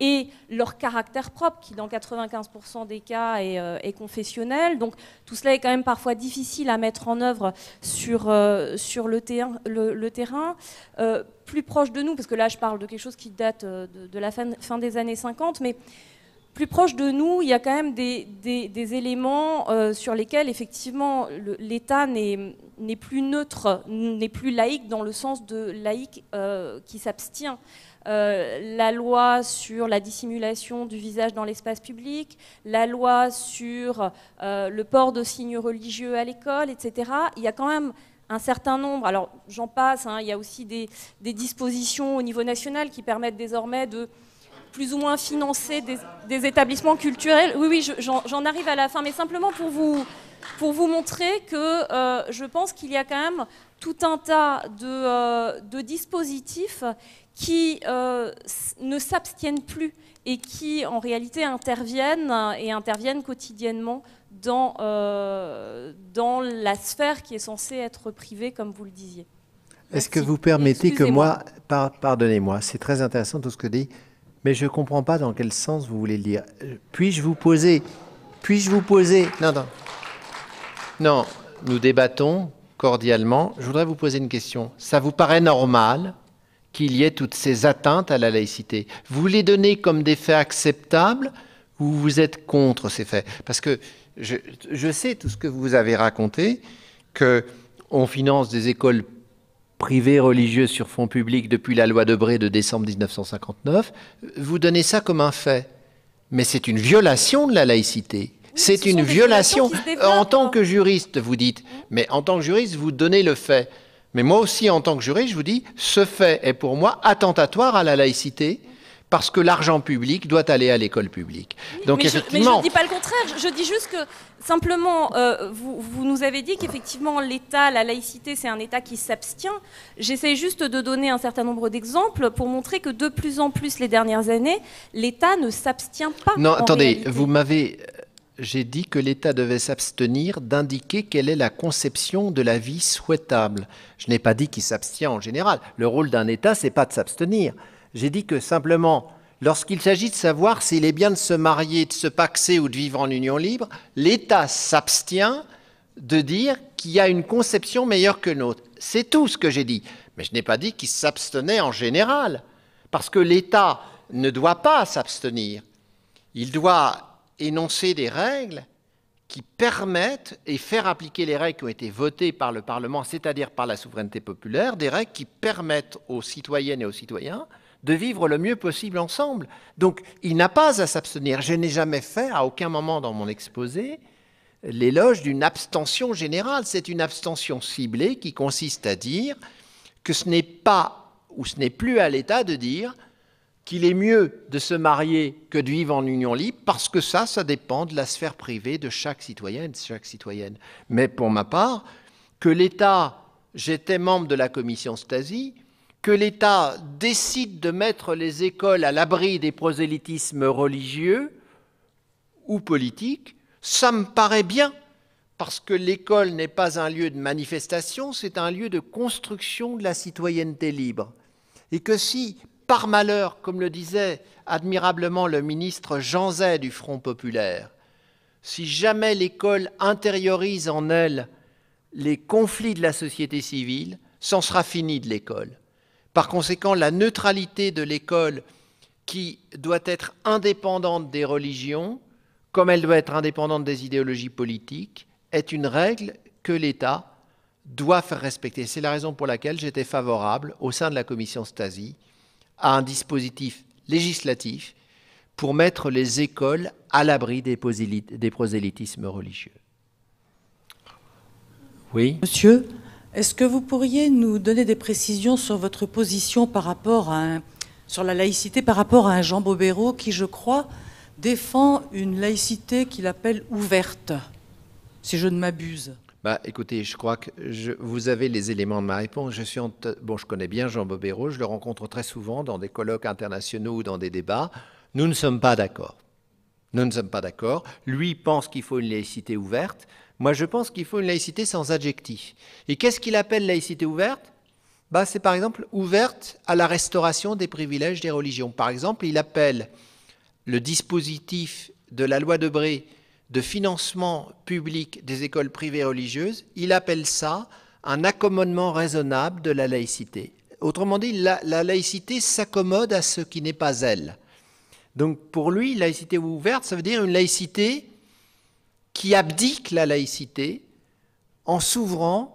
et leur caractère propre, qui dans 95% des cas euh, est, confessionnel. Donc tout cela est quand même parfois difficile à mettre en œuvre sur, euh, sur le, le, terrain. Euh, plus proche de nous, parce que là je parle de quelque chose qui date de, la fin des années 50, mais plus proche de nous, il y a quand même des, éléments euh, sur lesquels effectivement l'État n'est plus neutre, n'est plus laïque dans le sens de laïque euh, qui s'abstient. Euh, la loi sur la dissimulation du visage dans l'espace public, la loi sur le port de signes religieux à l'école, etc. Il y a quand même un certain nombre, alors j'en passe, hein, il y a aussi des, dispositions au niveau national qui permettent désormais de plus ou moins financer des, établissements culturels. Oui, oui, j'en arrive à la fin, mais simplement pour vous, pour vous montrer que euh, je pense qu'il y a quand même tout un tas de, euh, dispositifs qui euh, ne s'abstiennent plus et qui en réalité interviennent et interviennent quotidiennement dans, dans la sphère qui est censée être privée, comme vous le disiez. Est-ce que vous permettez que moi, pardonnez-moi, c'est très intéressant tout ce que dit mais je ne comprends pas dans quel sens vous voulez le dire. Puis-je vous poser Puis-je vous poser Non, non. Non, nous débattons cordialement. Je voudrais vous poser une question. Ça vous paraît normal qu'il y ait toutes ces atteintes à la laïcité Vous les donnez comme des faits acceptables ou vous êtes contre ces faits Parce que je, je, sais tout ce que vous avez raconté, que on finance des écoles privé religieux sur fonds public depuis la loi de Bray de décembre 1959, vous donnez ça comme un fait. Mais c'est une violation de la laïcité. c'est une violation. En tant que juriste, vous dites, mais en tant que juriste, vous donnez le fait. Mais moi aussi, en tant que juriste, je vous dis, ce fait est pour moi attentatoire à la laïcité parce que l'argent public doit aller à l'école publique. Donc, mais, je, ne dis pas le contraire, je, dis juste que simplement, euh, vous, nous avez dit qu'effectivement l'État, la laïcité, c'est un État qui s'abstient. J'essaie juste de donner un certain nombre d'exemples pour montrer que de plus en plus les dernières années, l'État ne s'abstient pas. Non, attendez, vous m'avez euh, j'ai dit que l'État devait s'abstenir d'indiquer quelle est la conception de la vie souhaitable. Je n'ai pas dit qu'il s'abstient en général. Le rôle d'un État, c'est pas de s'abstenir. J'ai dit que simplement, lorsqu'il s'agit de savoir s'il est bien de se marier, de se paxer ou de vivre en union libre, l'État s'abstient de dire qu'il y a une conception meilleure que nôtre. C'est tout ce que j'ai dit. Mais je n'ai pas dit qu'il s'abstenait en général. Parce que l'État ne doit pas s'abstenir. Il doit énoncer des règles qui permettent et faire appliquer les règles qui ont été votées par le Parlement, c'est-à-dire par la souveraineté populaire, des règles qui permettent aux citoyennes et aux citoyens de vivre le mieux possible ensemble. Donc il n'a pas à s'abstenir. Je n'ai jamais fait, à aucun moment dans mon exposé, l'éloge d'une abstention générale. C'est une abstention ciblée qui consiste à dire que ce n'est pas ou ce n'est plus à l'État de dire qu'il est mieux de se marier que de vivre en union libre, parce que ça, ça dépend de la sphère privée de chaque citoyen et de chaque citoyenne. Mais pour ma part, que l'État, j'étais membre de la commission Stasi, que l'État décide de mettre les écoles à l'abri des prosélytismes religieux ou politiques, ça me paraît bien, parce que l'école n'est pas un lieu de manifestation, c'est un lieu de construction de la citoyenneté libre. Et que si, par malheur, comme le disait admirablement le ministre Jean Zay du Front populaire, si jamais l'école intériorise en elle les conflits de la société civile, en sera fini de l'école. Par conséquent, la neutralité de l'école qui doit être indépendante des religions, comme elle doit être indépendante des idéologies politiques, est une règle que l'État doit faire respecter. C'est la raison pour laquelle j'étais favorable, au sein de la commission Stasi, à un dispositif législatif pour mettre les écoles à l'abri des, prosélytismes religieux. Oui Monsieur, est-ce que vous pourriez nous donner des précisions sur votre position par rapport à sur la laïcité par rapport à un Jean Bobéro qui, je crois, défend une laïcité qu'il appelle ouverte, si je ne m'abuse bah, écoutez, je crois que vous avez les éléments de ma réponse. Je suis bon, je connais bien Jean Bobéro, je le rencontre très souvent dans des colloques internationaux ou dans des débats. Nous ne sommes pas d'accord. Nous ne sommes pas d'accord. Lui pense qu'il faut une laïcité ouverte. Moi, je pense qu'il faut une laïcité sans adjectif. Et qu'est-ce qu'il appelle laïcité ouverte bah, C'est par exemple ouverte à la restauration des privilèges des religions. Par exemple, il appelle le dispositif de la loi de Bré de financement public des écoles privées religieuses, il appelle ça un accommodement raisonnable de la laïcité. Autrement dit, la, la laïcité s'accommode à ce qui n'est pas elle. Donc pour lui, laïcité ouverte, ça veut dire une laïcité qui abdique la laïcité en s'ouvrant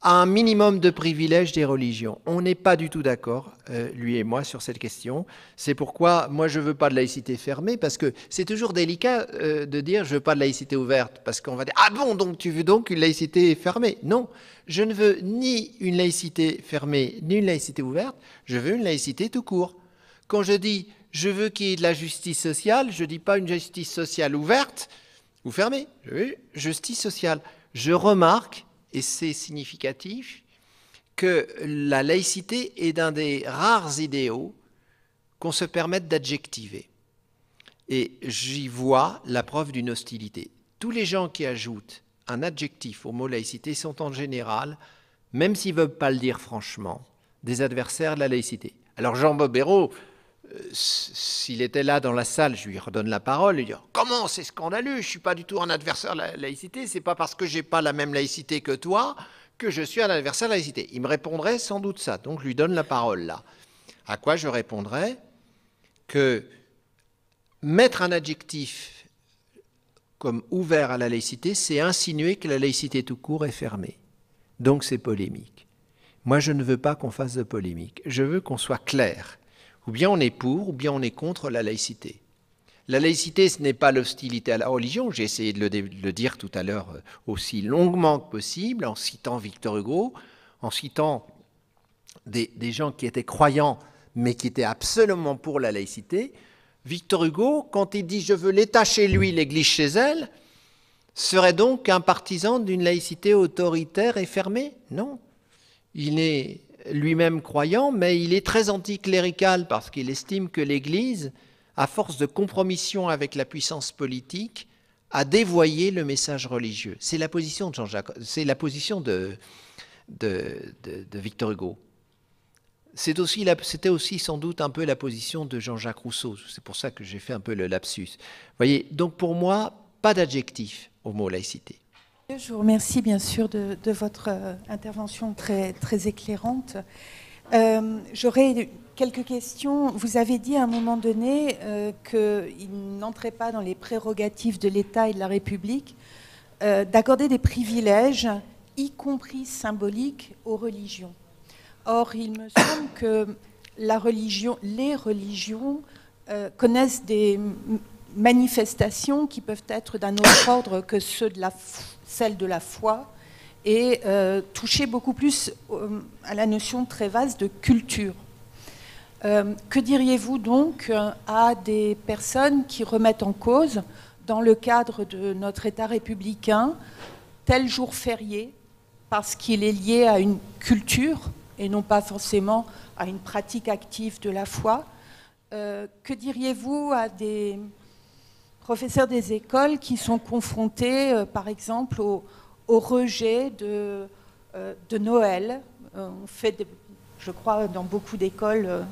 à un minimum de privilèges des religions. On n'est pas du tout d'accord, euh, lui et moi, sur cette question. C'est pourquoi moi je ne veux pas de laïcité fermée, parce que c'est toujours délicat euh, de dire je ne veux pas de laïcité ouverte, parce qu'on va dire ah bon donc tu veux donc une laïcité fermée Non, je ne veux ni une laïcité fermée ni une laïcité ouverte. Je veux une laïcité tout court. Quand je dis je veux qu'il y ait de la justice sociale, je ne dis pas une justice sociale ouverte fermez. Justice sociale. Je remarque, et c'est significatif, que la laïcité est d'un des rares idéaux qu'on se permette d'adjectiver. Et j'y vois la preuve d'une hostilité. Tous les gens qui ajoutent un adjectif au mot laïcité sont en général, même s'ils ne veulent pas le dire franchement, des adversaires de la laïcité. Alors Jean Bobéro, s'il était là dans la salle, je lui redonne la parole, il dit comment c'est scandaleux, je ne suis pas du tout un adversaire de la laïcité, c'est pas parce que je n'ai pas la même laïcité que toi que je suis un adversaire de la laïcité. Il me répondrait sans doute ça, donc je lui donne la parole là. À quoi je répondrais que mettre un adjectif comme ouvert à la laïcité, c'est insinuer que la laïcité tout court est fermée. Donc c'est polémique. Moi, je ne veux pas qu'on fasse de polémique. Je veux qu'on soit clair ou bien on est pour, ou bien on est contre la laïcité. La laïcité, ce n'est pas l'hostilité à la religion, j'ai essayé de le, dire tout à l'heure euh, aussi longuement que possible, en citant Victor Hugo, en citant des, des gens qui étaient croyants, mais qui étaient absolument pour la laïcité. Victor Hugo, quand il dit ⁇ Je veux l'État chez lui, l'Église chez elle ⁇ serait donc un partisan d'une laïcité autoritaire et fermée Non. Il est lui-même croyant, mais il est très anticlérical parce qu'il estime que l'Église, à force de compromission avec la puissance politique, a dévoyé le message religieux. C'est la position de Jean-Jacques, c'est la position de, de, Victor Hugo. c'était aussi sans doute un peu la position de Jean-Jacques Rousseau. C'est pour ça que j'ai fait un peu le lapsus. voyez, donc pour moi, pas d'adjectif au mot laïcité. Je vous remercie bien sûr de, votre euh, intervention très, éclairante. Euh, j'aurais quelques questions. Vous avez dit à un moment donné euh, qu'il n'entrait pas dans les prérogatives de l'État et de la République d'accorder des privilèges, y compris symboliques, aux religions. Or, il me semble que les religions connaissent des manifestations qui peuvent être d'un autre ordre que ceux de la foi celle de la foi, et euh, toucher beaucoup plus euh, à la notion très vaste de culture. Euh, que diriez-vous donc à des personnes qui remettent en cause, dans le cadre de notre État républicain, tel jour férié, parce qu'il est lié à une culture et non pas forcément à une pratique active de la foi Que diriez-vous à des professeurs des écoles qui sont confrontés, euh, par exemple, au, rejet de, euh, Noël. Euh, on fait, je crois, dans beaucoup d'écoles,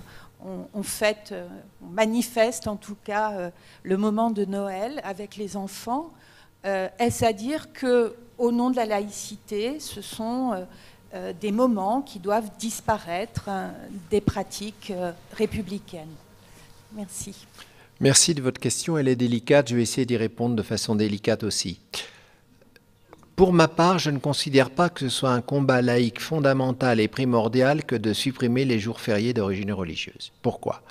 on, fête, manifeste en tout cas le moment de Noël avec les enfants. Est-ce à dire que, au nom de la laïcité, ce sont des moments qui doivent disparaître hein, des pratiques républicaines Merci. Merci de votre question, elle est délicate, je vais essayer d'y répondre de façon délicate aussi. Pour ma part, je ne considère pas que ce soit un combat laïque fondamental et primordial que de supprimer les jours fériés d'origine religieuse. Pourquoi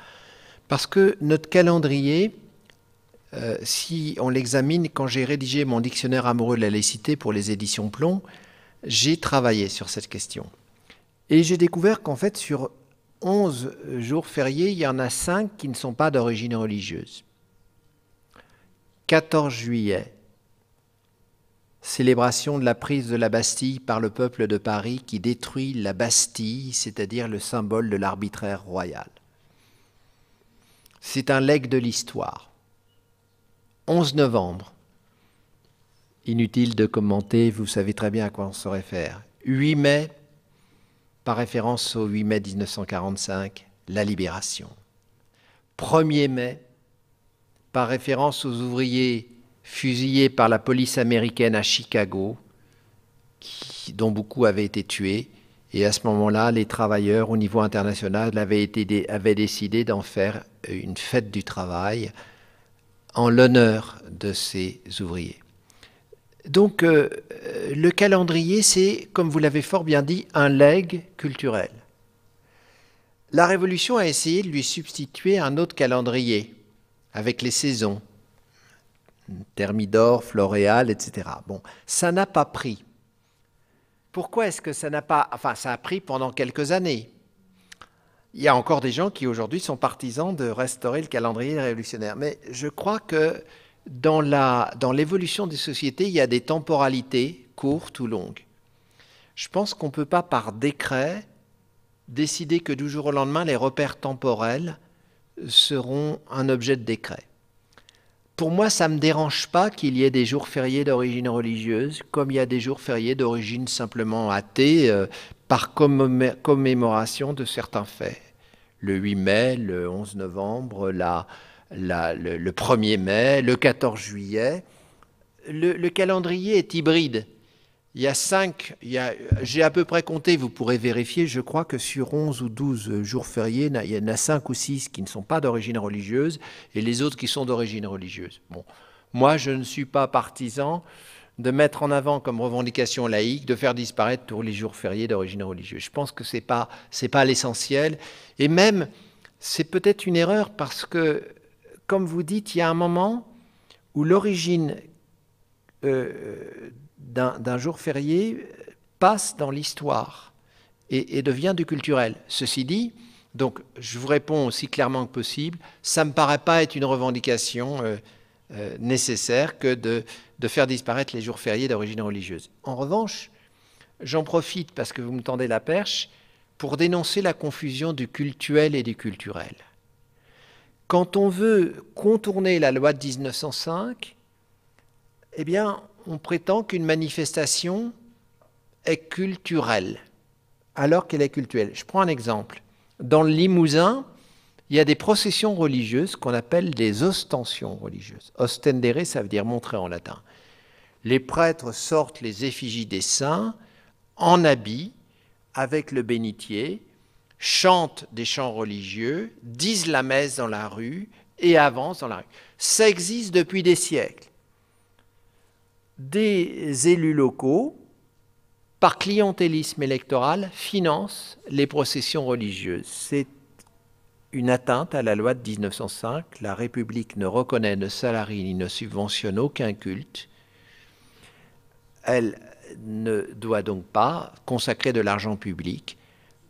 Parce que notre calendrier, euh, si on l'examine, quand j'ai rédigé mon dictionnaire amoureux de la laïcité pour les éditions Plomb, j'ai travaillé sur cette question. Et j'ai découvert qu'en fait, sur 11 jours fériés, il y en a 5 qui ne sont pas d'origine religieuse. 14 juillet, célébration de la prise de la Bastille par le peuple de Paris qui détruit la Bastille, c'est-à-dire le symbole de l'arbitraire royal. C'est un legs de l'histoire. 11 novembre, inutile de commenter, vous savez très bien à quoi on se réfère. 8 mai, par référence au 8 mai 1945, la libération. 1er mai, par référence aux ouvriers fusillés par la police américaine à Chicago, dont beaucoup avaient été tués, et à ce moment-là, les travailleurs au niveau international avaient décidé d'en faire une fête du travail en l'honneur de ces ouvriers. Donc euh, le calendrier, c'est, comme vous l'avez fort bien dit, un legs culturel. La Révolution a essayé de lui substituer un autre calendrier, avec les saisons, Thermidor, Floréal, etc. Bon, ça n'a pas pris. Pourquoi est-ce que ça n'a pas... Enfin, ça a pris pendant quelques années. Il y a encore des gens qui aujourd'hui sont partisans de restaurer le calendrier révolutionnaire. Mais je crois que dans l'évolution dans des sociétés, il y a des temporalités courtes ou longues. Je pense qu'on ne peut pas par décret décider que du jour au lendemain, les repères temporels seront un objet de décret. Pour moi, ça ne me dérange pas qu'il y ait des jours fériés d'origine religieuse, comme il y a des jours fériés d'origine simplement athée, euh, par commémoration de certains faits. Le 8 mai, le 11 novembre, la, le, 1er mai, le 14 juillet. Le, calendrier est hybride. Il y a cinq, j'ai à peu près compté, vous pourrez vérifier, je crois que sur 11 ou 12 jours fériés, il y en a cinq ou six qui ne sont pas d'origine religieuse et les autres qui sont d'origine religieuse. Bon. Moi, je ne suis pas partisan de mettre en avant comme revendication laïque de faire disparaître tous les jours fériés d'origine religieuse. Je pense que ce n'est pas l'essentiel. Et même, c'est peut-être une erreur parce que comme vous dites, il y a un moment où l'origine euh, d'un jour férié passe dans l'histoire et, devient du culturel. Ceci dit, donc je vous réponds aussi clairement que possible, ça ne me paraît pas être une revendication euh, euh, nécessaire que de, de, faire disparaître les jours fériés d'origine religieuse. En revanche, j'en profite parce que vous me tendez la perche pour dénoncer la confusion du cultuel et du culturel. Quand on veut contourner la loi de 1905, eh bien, on prétend qu'une manifestation est culturelle, alors qu'elle est culturelle. Je prends un exemple. Dans le Limousin, il y a des processions religieuses qu'on appelle des ostensions religieuses. Ostendere, ça veut dire montrer en latin. Les prêtres sortent les effigies des saints en habit, avec le bénitier, chantent des chants religieux, disent la messe dans la rue et avancent dans la rue. Ça existe depuis des siècles. Des élus locaux, par clientélisme électoral, financent les processions religieuses. C'est une atteinte à la loi de 1905. La République ne reconnaît, ne salarie ni ne subventionne aucun culte. Elle ne doit donc pas consacrer de l'argent public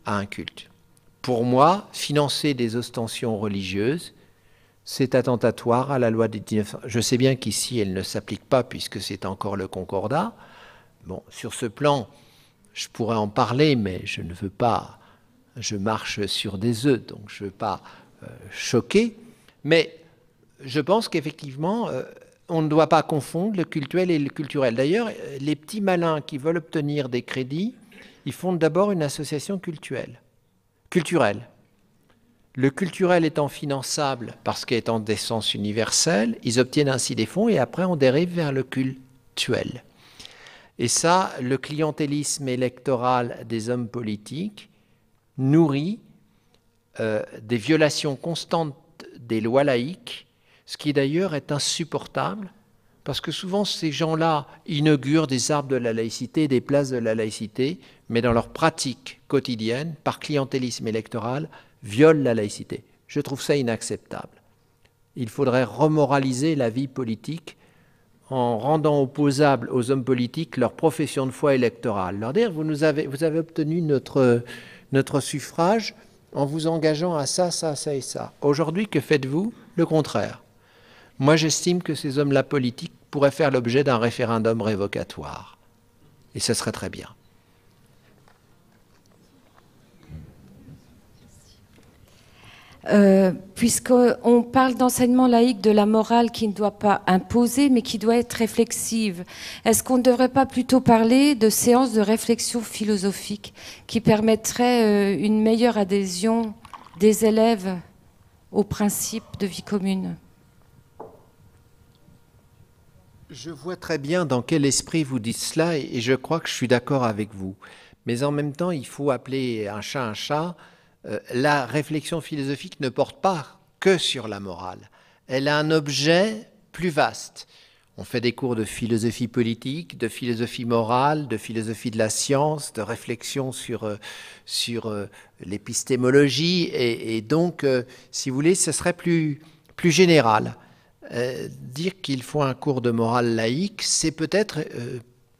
à un culte. Pour moi, financer des ostensions religieuses, c'est attentatoire à la loi des Je sais bien qu'ici, elle ne s'applique pas puisque c'est encore le concordat. Bon, sur ce plan, je pourrais en parler, mais je ne veux pas... Je marche sur des œufs, donc je ne veux pas euh, choquer. Mais je pense qu'effectivement, euh, on ne doit pas confondre le cultuel et le culturel. D'ailleurs, les petits malins qui veulent obtenir des crédits, ils font d'abord une association culturelle culturel. Le culturel étant finançable parce qu'il est en décence universelle, ils obtiennent ainsi des fonds et après on dérive vers le cultuel. Et ça, le clientélisme électoral des hommes politiques nourrit euh, des violations constantes des lois laïques, ce qui d'ailleurs est insupportable parce que souvent ces gens-là inaugurent des arbres de la laïcité, des places de la laïcité, mais dans leur pratique quotidienne, par clientélisme électoral, violent la laïcité. Je trouve ça inacceptable. Il faudrait remoraliser la vie politique en rendant opposable aux hommes politiques leur profession de foi électorale. Leur dire, vous, avez, vous avez obtenu notre, notre suffrage en vous engageant à ça, ça, ça et ça. Aujourd'hui, que faites-vous Le contraire. Moi, j'estime que ces hommes-là politiques pourraient faire l'objet d'un référendum révocatoire. Et ce serait très bien. Euh, puisqu'on parle d'enseignement laïque de la morale qui ne doit pas imposer, mais qui doit être réflexive. Est-ce qu'on ne devrait pas plutôt parler de séances de réflexion philosophique qui permettraient euh, une meilleure adhésion des élèves aux principes de vie commune je vois très bien dans quel esprit vous dites cela et je crois que je suis d'accord avec vous. Mais en même temps, il faut appeler un chat un chat. Euh, la réflexion philosophique ne porte pas que sur la morale. Elle a un objet plus vaste. On fait des cours de philosophie politique, de philosophie morale, de philosophie de la science, de réflexion sur, euh, euh, l'épistémologie. Et, donc, si vous voulez, ce serait plus général. Euh, dire qu'il faut un cours de morale laïque, c'est peut-être euh,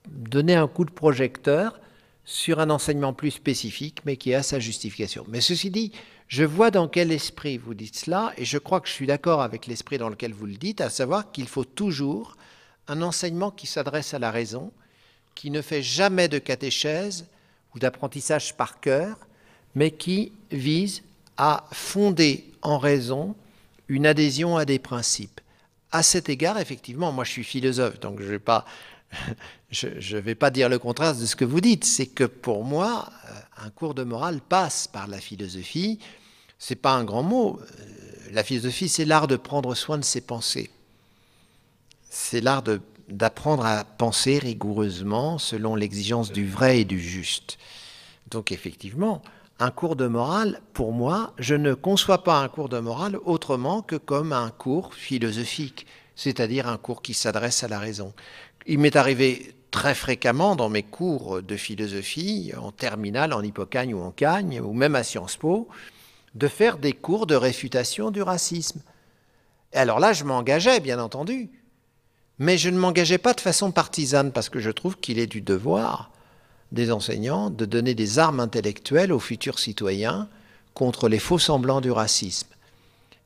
donner un coup de projecteur sur un enseignement plus spécifique, mais qui a sa justification. Mais ceci dit, je vois dans quel esprit vous dites cela, et je crois que je suis d'accord avec l'esprit dans lequel vous le dites, à savoir qu'il faut toujours un enseignement qui s'adresse à la raison, qui ne fait jamais de catéchèse ou d'apprentissage par cœur, mais qui vise à fonder en raison une adhésion à des principes à cet égard, effectivement, moi je suis philosophe, donc je ne vais, pas, dire le contraire de ce que vous dites. C'est que pour moi, euh, un cours de morale passe par la philosophie. C'est pas un grand mot. Euh, la philosophie, c'est l'art de prendre soin de ses pensées. C'est l'art d'apprendre à penser rigoureusement selon l'exigence du vrai et du juste. Donc effectivement, un cours de morale, pour moi, je ne conçois pas un cours de morale autrement que comme un cours philosophique, c'est-à-dire un cours qui s'adresse à la raison. Il m'est arrivé très fréquemment dans mes cours de philosophie, en terminale, en hippocagne ou en cagne, ou même à Sciences Po, de faire des cours de réfutation du racisme. alors là, je m'engageais, bien entendu, mais je ne m'engageais pas de façon partisane, parce que je trouve qu'il est du devoir des enseignants de donner des armes intellectuelles aux futurs citoyens contre les faux semblants du racisme.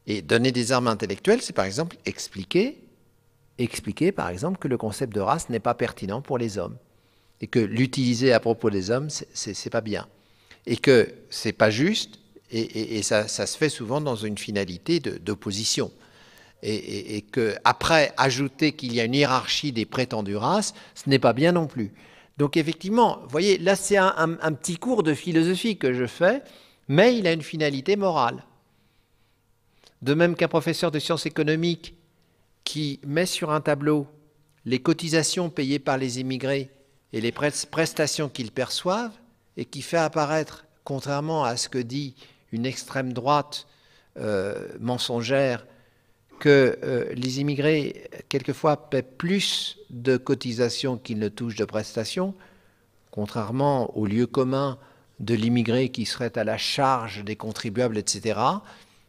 Et donner des armes intellectuelles, c'est par exemple expliquer, expliquer par exemple que le concept de race n'est pas pertinent pour les hommes et que l'utiliser à propos des hommes, c'est pas bien et que c'est pas juste et, ça, se fait souvent dans une finalité d'opposition. Et, et, que après ajouter qu'il y a une hiérarchie des prétendues races, ce n'est pas bien non plus. Donc effectivement, vous voyez, là c'est un, petit cours de philosophie que je fais, mais il a une finalité morale. De même qu'un professeur de sciences économiques qui met sur un tableau les cotisations payées par les immigrés et les prestations qu'ils perçoivent, et qui fait apparaître, contrairement à ce que dit une extrême droite euh, mensongère, que euh, les immigrés, quelquefois, paient plus de cotisations qu'ils ne touchent de prestations, contrairement au lieu commun de l'immigré qui serait à la charge des contribuables, etc.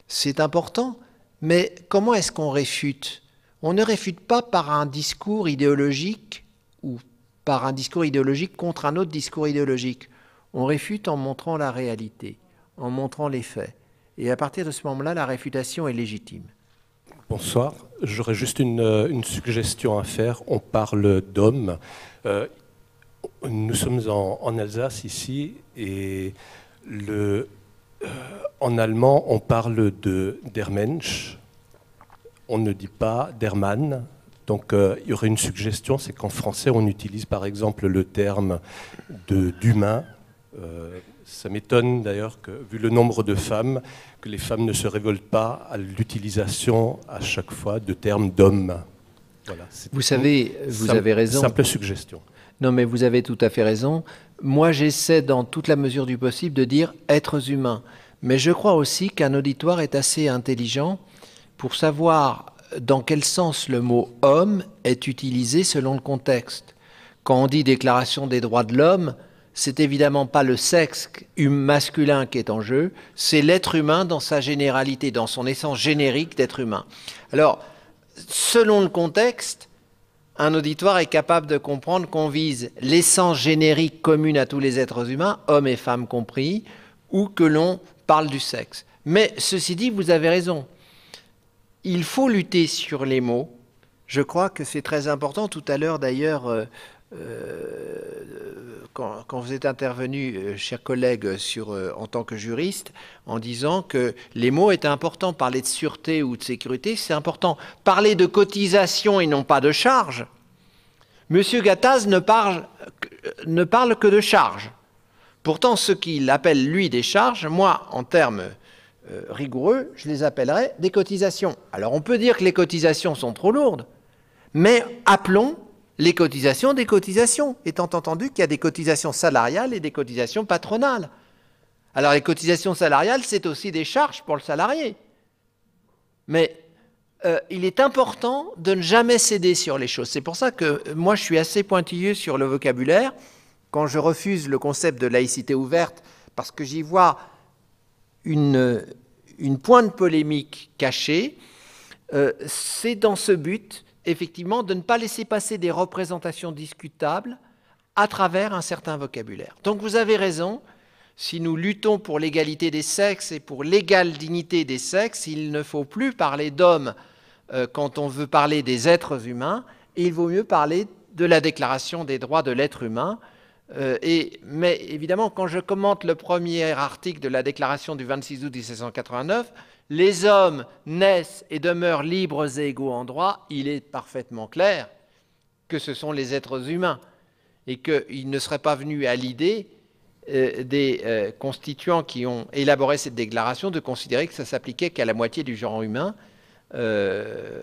C'est important, mais comment est-ce qu'on réfute On ne réfute pas par un discours idéologique ou par un discours idéologique contre un autre discours idéologique. On réfute en montrant la réalité, en montrant les faits. Et à partir de ce moment-là, la réfutation est légitime. Bonsoir. J'aurais juste euh, une, suggestion à faire. On parle d'homme. Euh, nous sommes en, Alsace ici et euh, en allemand, on parle de der Mensch. On ne dit pas der Mann. Donc il y aurait une suggestion, c'est qu'en français, on utilise par exemple le terme d'humain. Ça m'étonne d'ailleurs que, vu le nombre de femmes, que les femmes ne se révoltent pas à l'utilisation à chaque fois de termes d'hommes. vous savez, vous avez raison. Simple suggestion. Non, mais vous avez tout à fait raison. Moi, j'essaie, dans toute la mesure du possible, de dire êtres humains. Mais je crois aussi qu'un auditoire est assez intelligent pour savoir dans quel sens le mot homme est utilisé selon le contexte. Quand on dit déclaration des droits de l'homme, c'est évidemment pas le sexe hum-, masculin qui est en jeu, c'est l'être humain dans sa généralité, dans son essence générique d'être humain. Alors, selon le contexte, un auditoire est capable de comprendre qu'on vise l'essence générique commune à tous les êtres humains, hommes et femmes compris, ou que l'on parle du sexe. Mais ceci dit, vous avez raison. Il faut lutter sur les mots. Je crois que c'est très important. Tout à l'heure, d'ailleurs, euh, euh, quand, vous êtes intervenu, euh, cher collègue, euh, en tant que juriste, en disant que les mots étaient importants. Parler de sûreté ou de sécurité, c'est important. Parler de cotisation et non pas de charge. Monsieur Gattaz ne parle, que de charges. Pourtant, ce qu'il appelle, lui, des charges, moi, en termes rigoureux, je les appellerais des cotisations. Alors, on peut dire que les cotisations sont trop lourdes, mais appelons les cotisations des cotisations, étant entendu qu'il y a des cotisations salariales et des cotisations patronales. Alors les cotisations salariales, c'est aussi des charges pour le salarié. Mais euh, il est important de ne jamais céder sur les choses. C'est pour ça que euh, moi, je suis assez pointilleux sur le vocabulaire. Quand je refuse le concept de laïcité ouverte, parce que j'y vois une, pointe polémique cachée, euh, c'est dans ce but effectivement, de ne pas laisser passer des représentations discutables à travers un certain vocabulaire. Donc vous avez raison, si nous luttons pour l'égalité des sexes et pour l'égale dignité des sexes, il ne faut plus parler d'hommes euh, quand on veut parler des êtres humains, et il vaut mieux parler de la déclaration des droits de l'être humain. Euh, mais évidemment, quand je commente le premier article de la déclaration du 26 août 1789, les hommes naissent et demeurent libres et égaux en droit, il est parfaitement clair que ce sont les êtres humains et qu'il ne serait pas venu à l'idée euh, des euh, constituants qui ont élaboré cette déclaration de considérer que ça s'appliquait qu'à la moitié du genre humain. Euh,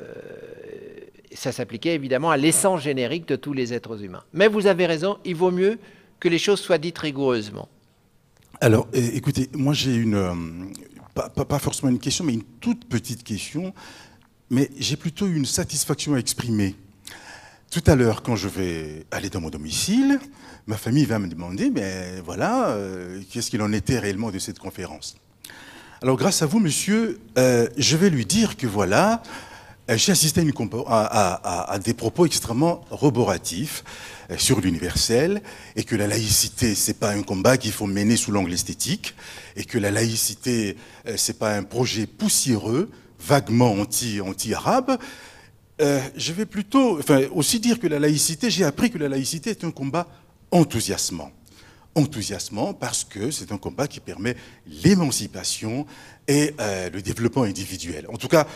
ça s'appliquait évidemment à l'essence générique de tous les êtres humains. Mais vous avez raison, il vaut mieux que les choses soient dites rigoureusement. Alors, écoutez, moi j'ai une, pas, forcément une question, mais une toute petite question, mais j'ai plutôt une satisfaction à exprimer. Tout à l'heure, quand je vais aller dans mon domicile, ma famille va me demander, mais voilà, euh, qu'est-ce qu'il en était réellement de cette conférence Alors grâce à vous, monsieur, euh, je vais lui dire que voilà, euh, j'ai assisté à, à, des propos extrêmement roboratifs euh, sur l'universel et que la laïcité c'est pas un combat qu'il faut mener sous l'angle esthétique et que la laïcité euh, c'est pas un projet poussiéreux vaguement anti anti arabe je vais plutôt enfin aussi dire que la laïcité j'ai appris que la laïcité est un combat enthousiasmant enthousiasmant parce que c'est un combat qui permet l'émancipation et le développement individuel. En tout cas,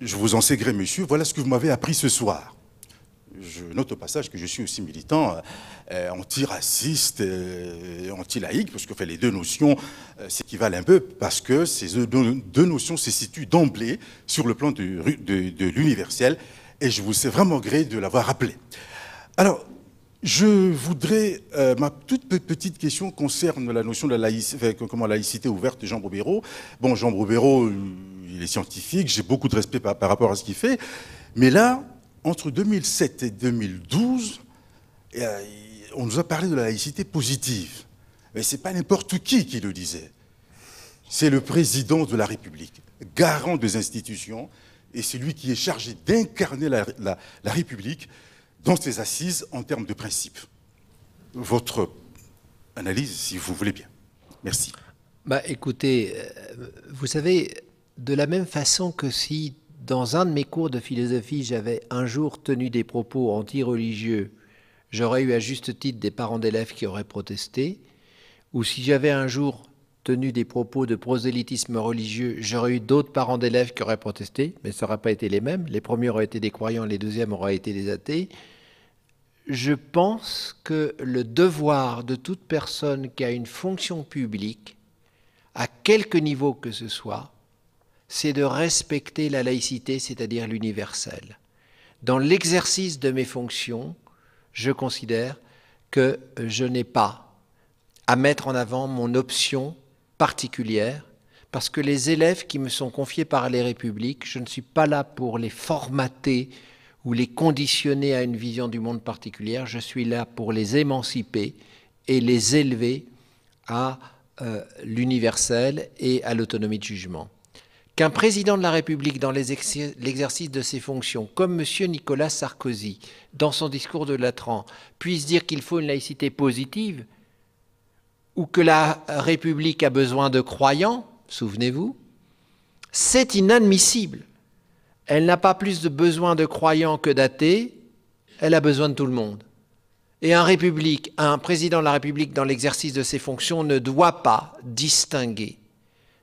je vous en sais gré, monsieur, voilà ce que vous m'avez appris ce soir. Je note au passage que je suis aussi militant euh, anti-raciste, euh, anti-laïque, parce que fait, les deux notions euh, s'équivalent un peu, parce que ces deux, notions se situent d'emblée sur le plan de, l'universel, et je vous sais vraiment gré de l'avoir rappelé. Alors, je voudrais, ma toute petite question concerne la notion de la laïcité, ouverte de Jean Bobéro. Bon, Jean Bobéro, il est scientifique, j'ai beaucoup de respect par, rapport à ce qu'il fait. Mais là, entre 2007 et 2012, euh, on nous a parlé de la laïcité positive. Mais ce n'est pas n'importe qui qui le disait. C'est le président de la République, garant des institutions, et c'est lui qui est chargé d'incarner la, République dans ses assises en termes de principes. Votre analyse, si vous voulez bien. Merci. Bah, écoutez, euh, vous savez, de la même façon que si, dans un de mes cours de philosophie, j'avais un jour tenu des propos anti-religieux, j'aurais eu à juste titre des parents d'élèves qui auraient protesté, ou si j'avais un jour tenu des propos de prosélytisme religieux, j'aurais eu d'autres parents d'élèves qui auraient protesté, mais ça n'aurait pas été les mêmes. Les premiers auraient été des croyants, les deuxièmes auraient été des athées. Je pense que le devoir de toute personne qui a une fonction publique, à quelque niveau que ce soit, c'est de respecter la laïcité, c'est-à-dire l'universel. Dans l'exercice de mes fonctions, je considère que je n'ai pas à mettre en avant mon option particulière, parce que les élèves qui me sont confiés par les républiques, je ne suis pas là pour les formater ou les conditionner à une vision du monde particulière, je suis là pour les émanciper et les élever à euh, l'universel et à l'autonomie de jugement qu'un président de la République, dans l'exercice de ses fonctions, comme M. Nicolas Sarkozy, dans son discours de Latran, puisse dire qu'il faut une laïcité positive, ou que la République a besoin de croyants, souvenez-vous, c'est inadmissible. Elle n'a pas plus de besoin de croyants que d'athées, elle a besoin de tout le monde. Et un, république, un président de la République, dans l'exercice de ses fonctions, ne doit pas distinguer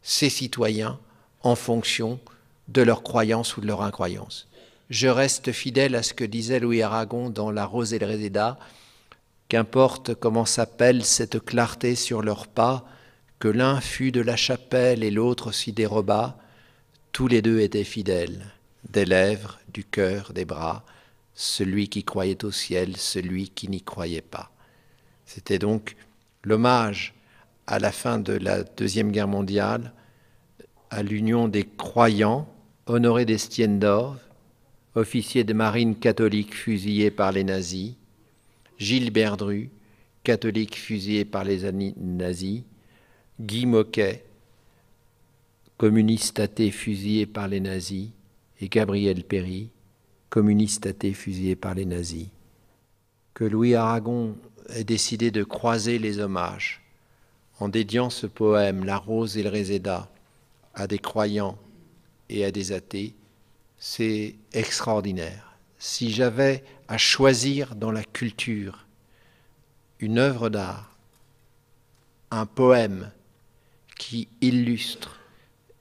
ses citoyens en fonction de leur croyance ou de leur incroyance. Je reste fidèle à ce que disait Louis Aragon dans La Rose et le Réséda, qu'importe comment s'appelle cette clarté sur leurs pas, que l'un fut de la chapelle et l'autre s'y déroba, tous les deux étaient fidèles, des lèvres, du cœur, des bras, celui qui croyait au ciel, celui qui n'y croyait pas. C'était donc l'hommage à la fin de la Deuxième Guerre mondiale à l'union des croyants, Honoré d'Estiendorf, officier de marine catholique fusillé par les nazis, Gilles Berdru, catholique fusillé par les nazis, Guy Moquet, communiste athée fusillé par les nazis, et Gabriel Perry, communiste athée fusillé par les nazis. Que Louis Aragon ait décidé de croiser les hommages en dédiant ce poème, La Rose et le Réséda, à des croyants et à des athées, c'est extraordinaire. Si j'avais à choisir dans la culture une œuvre d'art, un poème qui illustre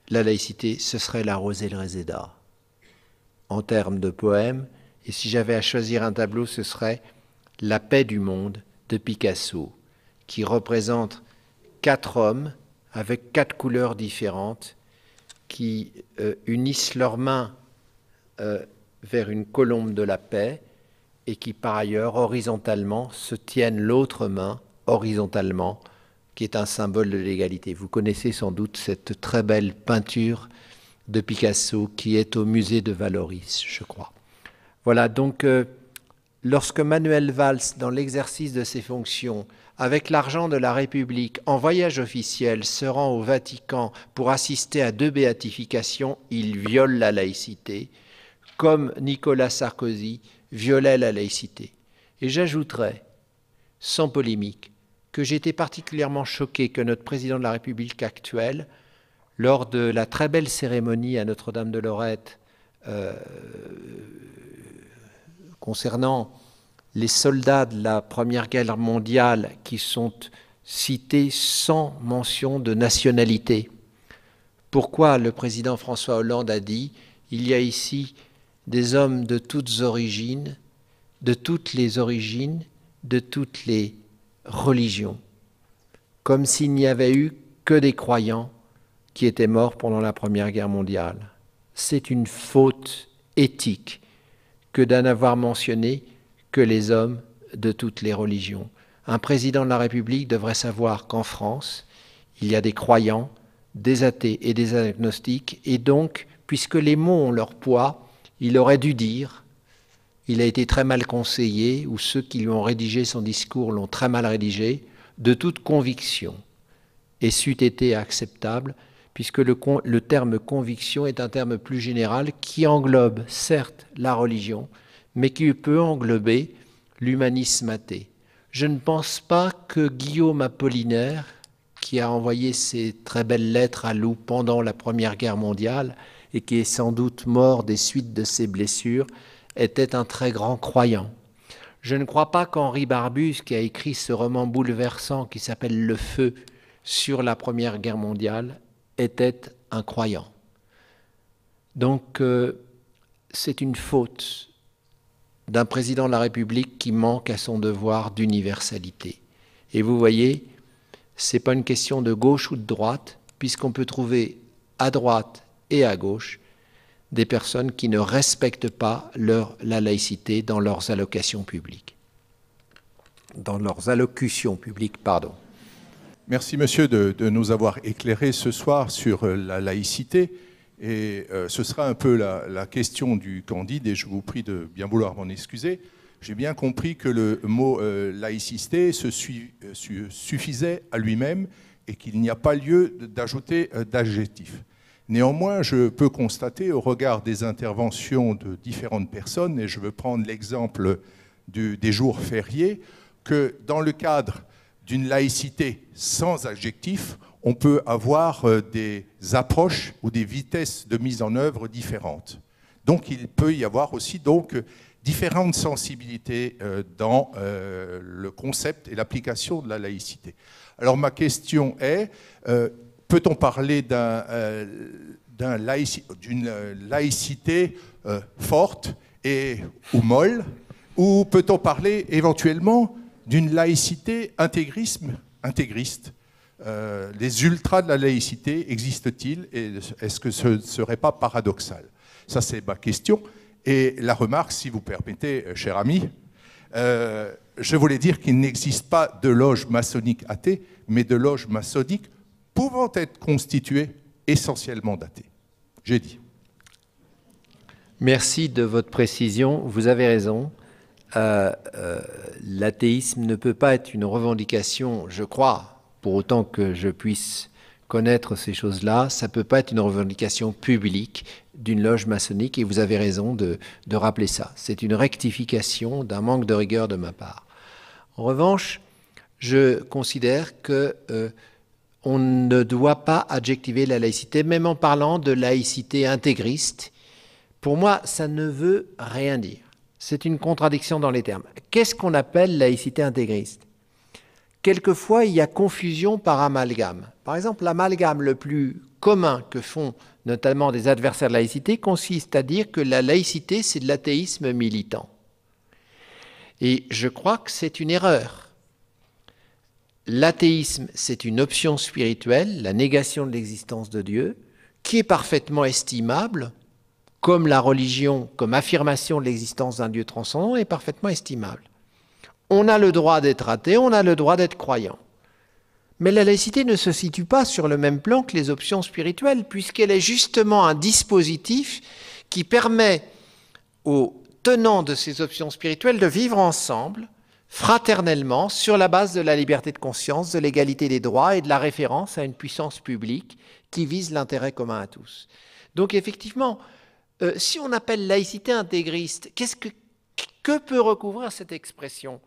la laïcité, ce serait la Rosée le Réséda. En termes de poème, et si j'avais à choisir un tableau, ce serait La paix du monde de Picasso, qui représente quatre hommes avec quatre couleurs différentes qui euh, unissent leurs mains euh, vers une colombe de la paix et qui par ailleurs horizontalement se tiennent l'autre main horizontalement qui est un symbole de l'égalité. Vous connaissez sans doute cette très belle peinture de Picasso qui est au musée de Valoris, je crois. Voilà, donc euh, lorsque Manuel Valls, dans l'exercice de ses fonctions, avec l'argent de la République, en voyage officiel, se rend au Vatican pour assister à deux béatifications, il viole la laïcité, comme Nicolas Sarkozy violait la laïcité. Et j'ajouterai, sans polémique, que j'étais particulièrement choqué que notre président de la République actuelle, lors de la très belle cérémonie à Notre-Dame de Lorette euh, concernant les soldats de la Première Guerre mondiale qui sont cités sans mention de nationalité. Pourquoi le président François Hollande a dit il y a ici des hommes de toutes origines, de toutes les origines, de toutes les religions, comme s'il n'y avait eu que des croyants qui étaient morts pendant la Première Guerre mondiale. C'est une faute éthique que d'en avoir mentionné que les hommes de toutes les religions. Un président de la République devrait savoir qu'en France, il y a des croyants, des athées et des agnostiques, et donc, puisque les mots ont leur poids, il aurait dû dire il a été très mal conseillé, ou ceux qui lui ont rédigé son discours l'ont très mal rédigé, de toute conviction, et c'eût été acceptable, puisque le, le terme conviction est un terme plus général qui englobe certes la religion, mais qui peut englober l'humanisme athée. Je ne pense pas que Guillaume Apollinaire, qui a envoyé ses très belles lettres à Lou pendant la Première Guerre mondiale et qui est sans doute mort des suites de ses blessures, était un très grand croyant. Je ne crois pas qu'Henri Barbus, qui a écrit ce roman bouleversant qui s'appelle Le Feu sur la Première Guerre mondiale, était un croyant. Donc euh, c'est une faute d'un président de la République qui manque à son devoir d'universalité. Et vous voyez, ce n'est pas une question de gauche ou de droite, puisqu'on peut trouver à droite et à gauche des personnes qui ne respectent pas leur, la laïcité dans leurs allocations publiques. Dans leurs allocutions publiques, pardon. Merci, monsieur, de, de nous avoir éclairé ce soir sur euh, la laïcité. Et euh, ce sera un peu la, question du Candide, et je vous prie de bien vouloir m'en excuser. J'ai bien compris que le mot euh, laïcité se euh, suffisait à lui-même et qu'il n'y a pas lieu d'ajouter d'adjectif. Néanmoins, je peux constater, au regard des interventions de différentes personnes, et je veux prendre l'exemple des jours fériés, que dans le cadre d'une laïcité sans adjectif, on peut avoir euh, des approches ou des vitesses de mise en œuvre différentes. Donc il peut y avoir aussi donc, différentes sensibilités euh, dans euh, le concept et l'application de la laïcité. Alors ma question est, peut-on parler d'une laïcité forte et, ou molle, ou peut-on parler éventuellement d'une laïcité intégrisme, intégriste euh, les ultras de la laïcité existent-ils et est-ce que ce ne serait pas paradoxal Ça, c'est ma question. Et la remarque, si vous permettez, euh, cher ami, euh, je voulais dire qu'il n'existe pas de loge maçonnique athée, mais de loge maçonnique pouvant être constituée essentiellement d'athées. J'ai dit. Merci de votre précision. Vous avez raison. L'athéisme ne peut pas être une revendication, je crois, pour autant que je puisse connaître ces choses-là, ça ne peut pas être une revendication publique d'une loge maçonnique, et vous avez raison de, rappeler ça. C'est une rectification d'un manque de rigueur de ma part. En revanche, je considère que euh, on ne doit pas adjectiver la laïcité, même en parlant de laïcité intégriste. Pour moi, ça ne veut rien dire. C'est une contradiction dans les termes. Qu'est-ce qu'on appelle laïcité intégriste Quelquefois, il y a confusion par amalgame. Par exemple, l'amalgame le plus commun que font notamment des adversaires de laïcité consiste à dire que la laïcité, c'est de l'athéisme militant. Et je crois que c'est une erreur. L'athéisme, c'est une option spirituelle, la négation de l'existence de Dieu, qui est parfaitement estimable, comme la religion, comme affirmation de l'existence d'un Dieu transcendant, est parfaitement estimable. On a le droit d'être athée, on a le droit d'être croyant. Mais la laïcité ne se situe pas sur le même plan que les options spirituelles, puisqu'elle est justement un dispositif qui permet aux tenants de ces options spirituelles de vivre ensemble, fraternellement, sur la base de la liberté de conscience, de l'égalité des droits et de la référence à une puissance publique qui vise l'intérêt commun à tous. Donc effectivement, euh, si on appelle laïcité intégriste, qu'est-ce que, peut recouvrir cette expression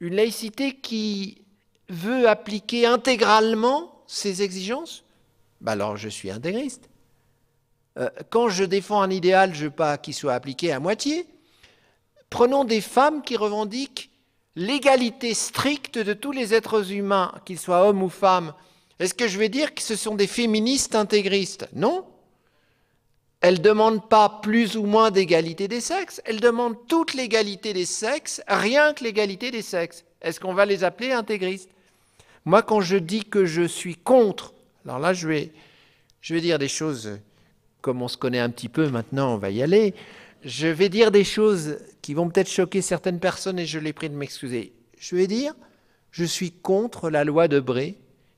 une laïcité qui veut appliquer intégralement ses exigences, bah alors je suis intégriste. Euh, quand je défends un idéal, je veux pas qu'il soit appliqué à moitié. Prenons des femmes qui revendiquent l'égalité stricte de tous les êtres humains, qu'ils soient hommes ou femmes. Est-ce que je vais dire que ce sont des féministes intégristes Non, elle ne demande pas plus ou moins d'égalité des sexes, elle demande toute l'égalité des sexes, rien que l'égalité des sexes. Est-ce qu'on va les appeler intégristes Moi, quand je dis que je suis contre, alors là, je vais, je vais dire des choses, comme on se connaît un petit peu maintenant, on va y aller. Je vais dire des choses qui vont peut-être choquer certaines personnes et je les prie de m'excuser. Je vais dire, je suis contre la loi de Bré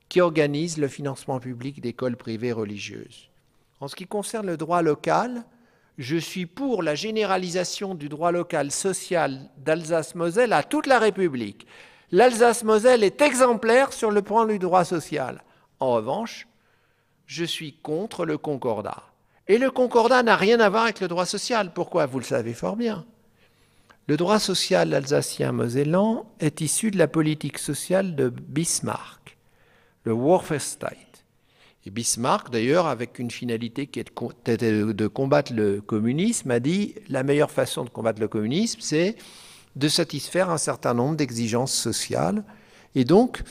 qui organise le financement public d'écoles privées religieuses. En ce qui concerne le droit local, je suis pour la généralisation du droit local social d'Alsace-Moselle à toute la République. L'Alsace-Moselle est exemplaire sur le point du droit social. En revanche, je suis contre le concordat. Et le concordat n'a rien à voir avec le droit social. Pourquoi Vous le savez fort bien. Le droit social alsacien-mosellan est issu de la politique sociale de Bismarck, le Style. Bismarck, d'ailleurs, avec une finalité qui était de combattre le communisme, a dit la meilleure façon de combattre le communisme, c'est de satisfaire un certain nombre d'exigences sociales. Et donc,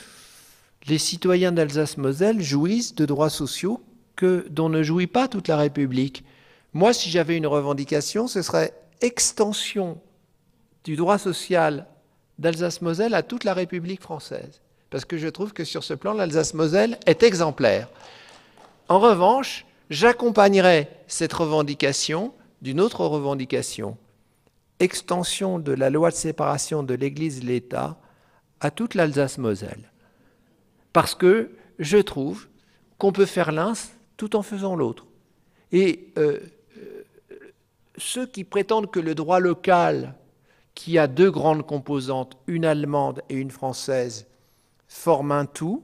les citoyens d'Alsace-Moselle jouissent de droits sociaux que, dont ne jouit pas toute la République. Moi, si j'avais une revendication, ce serait extension du droit social d'Alsace-Moselle à toute la République française. Parce que je trouve que sur ce plan, l'Alsace-Moselle est exemplaire. En revanche, j'accompagnerai cette revendication d'une autre revendication, extension de la loi de séparation de l'Église et de l'État à toute l'Alsace-Moselle. Parce que je trouve qu'on peut faire l'un tout en faisant l'autre. Et euh, euh, ceux qui prétendent que le droit local, qui a deux grandes composantes, une allemande et une française, forme un tout,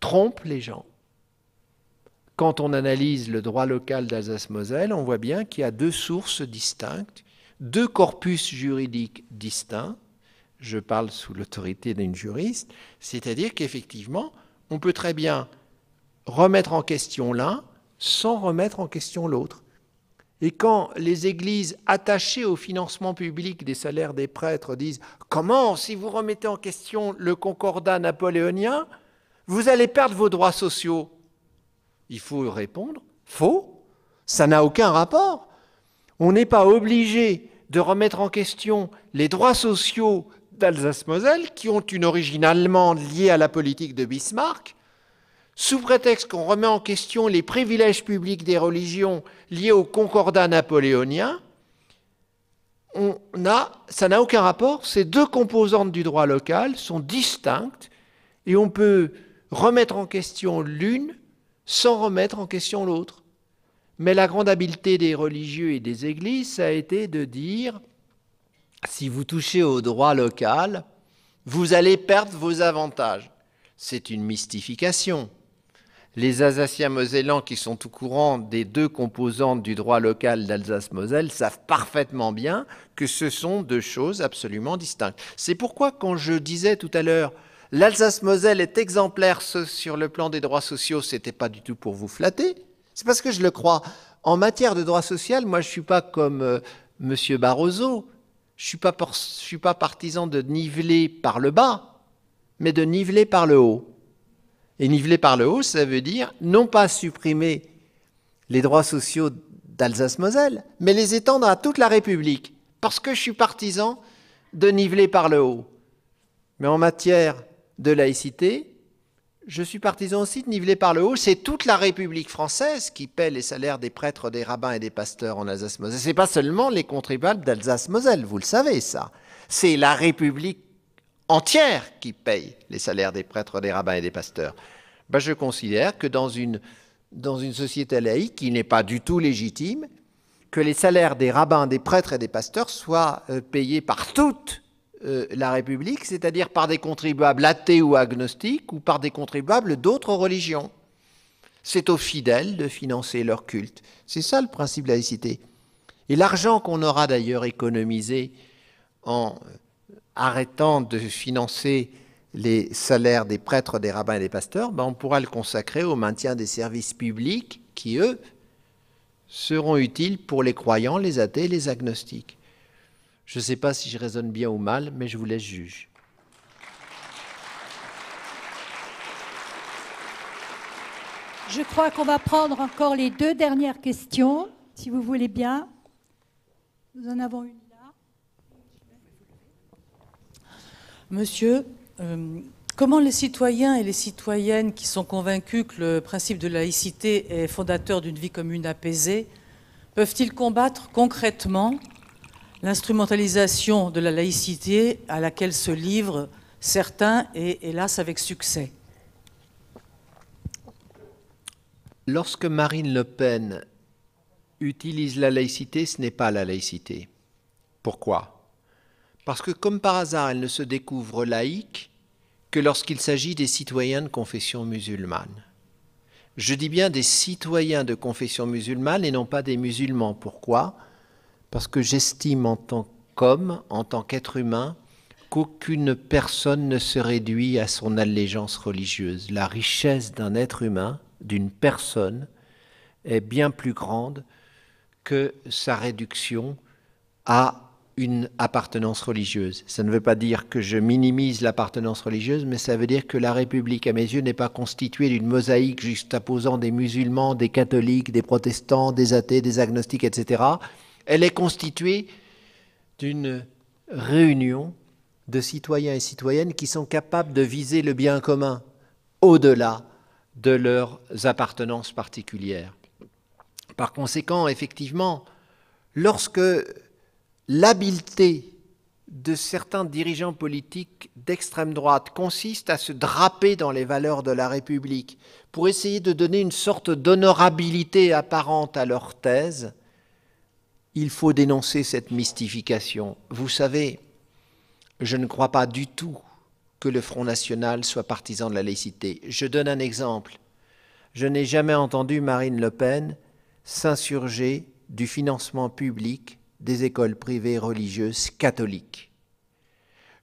trompent les gens. Quand on analyse le droit local d'Alsace-Moselle, on voit bien qu'il y a deux sources distinctes, deux corpus juridiques distincts. Je parle sous l'autorité d'une juriste, c'est-à-dire qu'effectivement, on peut très bien remettre en question l'un sans remettre en question l'autre. Et quand les églises attachées au financement public des salaires des prêtres disent Comment, si vous remettez en question le concordat napoléonien, vous allez perdre vos droits sociaux il faut répondre faux. Ça n'a aucun rapport. On n'est pas obligé de remettre en question les droits sociaux d'Alsace-Moselle qui ont une origine allemande liée à la politique de Bismarck, sous prétexte qu'on remet en question les privilèges publics des religions liés au concordat napoléonien. On a, ça n'a aucun rapport. Ces deux composantes du droit local sont distinctes et on peut remettre en question l'une sans remettre en question l'autre. Mais la grande habileté des religieux et des églises, a été de dire, si vous touchez au droit local, vous allez perdre vos avantages. C'est une mystification. Les Alsaciens-Mosellans, qui sont au courant des deux composantes du droit local d'Alsace-Moselle, savent parfaitement bien que ce sont deux choses absolument distinctes. C'est pourquoi, quand je disais tout à l'heure l'Alsace-Moselle est exemplaire sur le plan des droits sociaux, Ce n'était pas du tout pour vous flatter. C'est parce que je le crois. En matière de droits sociaux, moi, je ne suis pas comme euh, Monsieur Barroso. Je suis suis pas partisan de niveler par le bas, mais de niveler par le haut. Et niveler par le haut, ça veut dire non pas supprimer les droits sociaux d'Alsace-Moselle, mais les étendre à toute la République. Parce que je suis partisan de niveler par le haut. Mais en matière de laïcité, je suis partisan aussi de niveler par le haut. C'est toute la République française qui paie les salaires des prêtres, des rabbins et des pasteurs en Alsace-Moselle. Ce n'est pas seulement les contribuables d'Alsace-Moselle, vous le savez ça. C'est la République entière qui paye les salaires des prêtres, des rabbins et des pasteurs. Ben, je considère que dans une, dans une société laïque, il n'est pas du tout légitime que les salaires des rabbins, des prêtres et des pasteurs soient euh, payés par toutes euh, la République, c'est-à-dire par des contribuables athées ou agnostiques ou par des contribuables d'autres religions. C'est aux fidèles de financer leur culte. C'est ça le principe de laïcité. Et l'argent qu'on aura d'ailleurs économisé en euh, arrêtant de financer les salaires des prêtres, des rabbins et des pasteurs, ben, on pourra le consacrer au maintien des services publics qui, eux, seront utiles pour les croyants, les athées et les agnostiques. Je ne sais pas si je raisonne bien ou mal, mais je vous laisse juge. Je crois qu'on va prendre encore les deux dernières questions, si vous voulez bien. Nous en avons une là. Monsieur, euh, comment les citoyens et les citoyennes qui sont convaincus que le principe de laïcité est fondateur d'une vie commune apaisée peuvent-ils combattre concrètement l'instrumentalisation de la laïcité à laquelle se livrent certains, et hélas avec succès. Lorsque Marine Le Pen utilise la laïcité, ce n'est pas la laïcité. Pourquoi Parce que comme par hasard, elle ne se découvre laïque que lorsqu'il s'agit des citoyens de confession musulmane. Je dis bien des citoyens de confession musulmane et non pas des musulmans. Pourquoi parce que j'estime en tant qu'homme, en tant qu'être humain, qu'aucune personne ne se réduit à son allégeance religieuse. La richesse d'un être humain, d'une personne, est bien plus grande que sa réduction à une appartenance religieuse. Ça ne veut pas dire que je minimise l'appartenance religieuse, mais ça veut dire que la République, à mes yeux, n'est pas constituée d'une mosaïque juxtaposant des musulmans, des catholiques, des protestants, des athées, des agnostiques, etc. Elle est constituée d'une réunion de citoyens et citoyennes qui sont capables de viser le bien commun au-delà de leurs appartenances particulières. Par conséquent, effectivement, lorsque l'habileté de certains dirigeants politiques d'extrême droite consiste à se draper dans les valeurs de la République pour essayer de donner une sorte d'honorabilité apparente à leur thèse, il faut dénoncer cette mystification. Vous savez, je ne crois pas du tout que le Front National soit partisan de la laïcité. Je donne un exemple. Je n'ai jamais entendu Marine Le Pen s'insurger du financement public des écoles privées religieuses catholiques.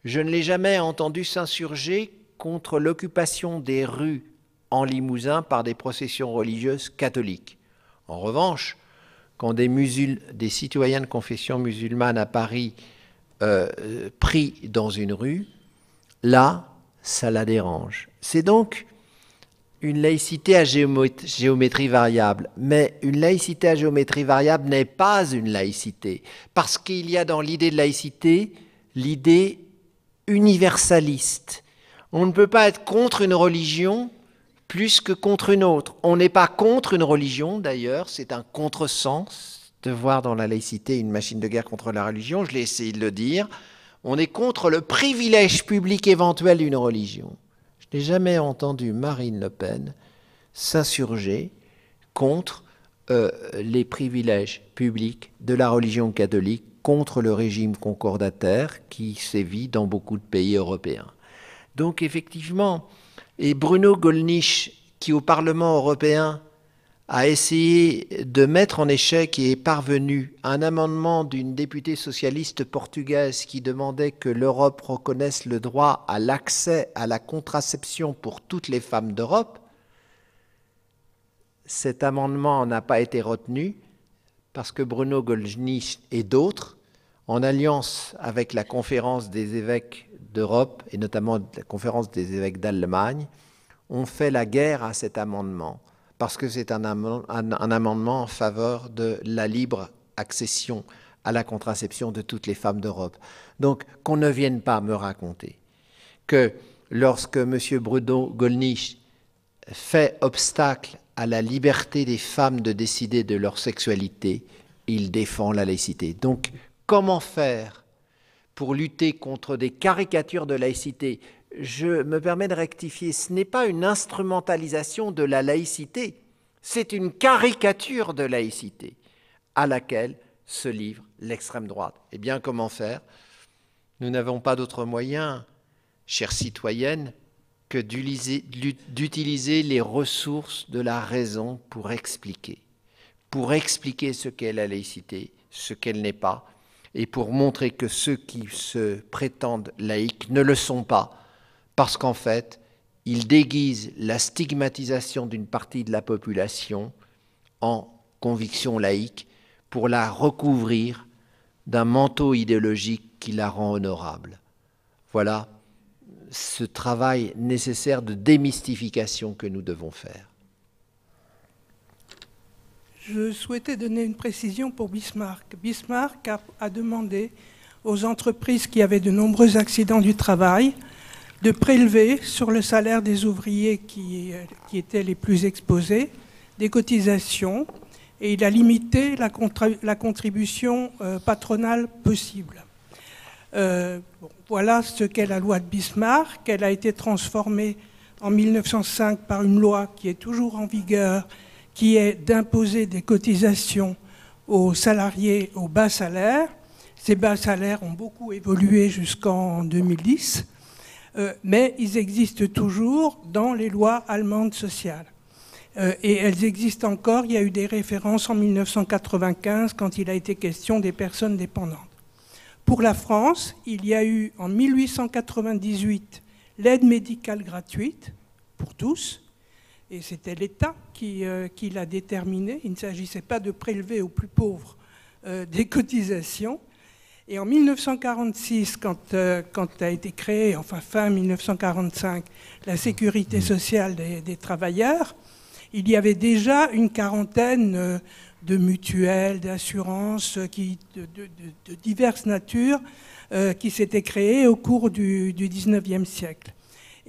Je ne l'ai jamais entendu s'insurger contre l'occupation des rues en Limousin par des processions religieuses catholiques. En revanche, quand des, citoyens de confession musulmane à Paris prient euh, pris dans une rue, là, ça la dérange. C'est donc une laïcité à géométrie variable. Mais une laïcité à géométrie variable n'est pas une laïcité, parce qu'il y a dans l'idée de laïcité l'idée universaliste. On ne peut pas être contre une religion plus que contre une autre. On n'est pas contre une religion, d'ailleurs, c'est un contresens de voir dans la laïcité une machine de guerre contre la religion, je l'ai essayé de le dire. On est contre le privilège public éventuel d'une religion. Je n'ai jamais entendu Marine Le Pen s'insurger contre euh, les privilèges publics de la religion catholique, contre le régime concordataire qui sévit dans beaucoup de pays européens. Donc effectivement, et Bruno Gollnisch, qui au Parlement européen a essayé de mettre en échec et est parvenu un amendement d'une députée socialiste portugaise qui demandait que l'Europe reconnaisse le droit à l'accès à la contraception pour toutes les femmes d'Europe. Cet amendement n'a pas été retenu parce que Bruno Gollnisch et d'autres, en alliance avec la conférence des évêques d'Europe, et notamment de la conférence des évêques d'Allemagne, ont fait la guerre à cet amendement, parce que c'est un, amendement en faveur de la libre accession à la contraception de toutes les femmes d'Europe. Donc qu'on ne vienne pas me raconter que lorsque M. Bruno golnisch fait obstacle à la liberté des femmes de décider de leur sexualité, il défend la laïcité. Donc comment faire pour lutter contre des caricatures de laïcité. Je me permets de rectifier, ce n'est pas une instrumentalisation de la laïcité, c'est une caricature de laïcité à laquelle se livre l'extrême droite. Eh bien, comment faire Nous n'avons pas d'autre moyen, chères citoyennes, que d'utiliser les ressources de la raison pour expliquer, pour expliquer ce qu'est la laïcité, ce qu'elle n'est pas, et pour montrer que ceux qui se prétendent laïcs ne le sont pas, parce qu'en fait, ils déguisent la stigmatisation d'une partie de la population en conviction laïque pour la recouvrir d'un manteau idéologique qui la rend honorable. Voilà ce travail nécessaire de démystification que nous devons faire. Je souhaitais donner une précision pour Bismarck. Bismarck a, demandé aux entreprises qui avaient de nombreux accidents du travail de prélever sur le salaire des ouvriers qui, euh, étaient les plus exposés des cotisations et il a limité la, contribution euh, patronale possible. Euh, voilà ce qu'est la loi de Bismarck. Elle a été transformée en 1905 par une loi qui est toujours en vigueur qui est d'imposer des cotisations aux salariés aux bas salaires. Ces bas salaires ont beaucoup évolué jusqu'en 2010, euh, mais ils existent toujours dans les lois allemandes sociales. Euh, et elles existent encore. Il y a eu des références en 1995 quand il a été question des personnes dépendantes. Pour la France, il y a eu en 1898 l'aide médicale gratuite pour tous, et c'était l'État euh, qui l'a déterminé. Il ne s'agissait pas de prélever aux plus pauvres euh, des cotisations. Et en 1946, quand, euh, quand, a été créée, enfin fin 1945, la sécurité sociale des, travailleurs, il y avait déjà une quarantaine de mutuelles, d'assurances qui, de, diverses natures qui s'étaient créées au cours du, du 19e siècle.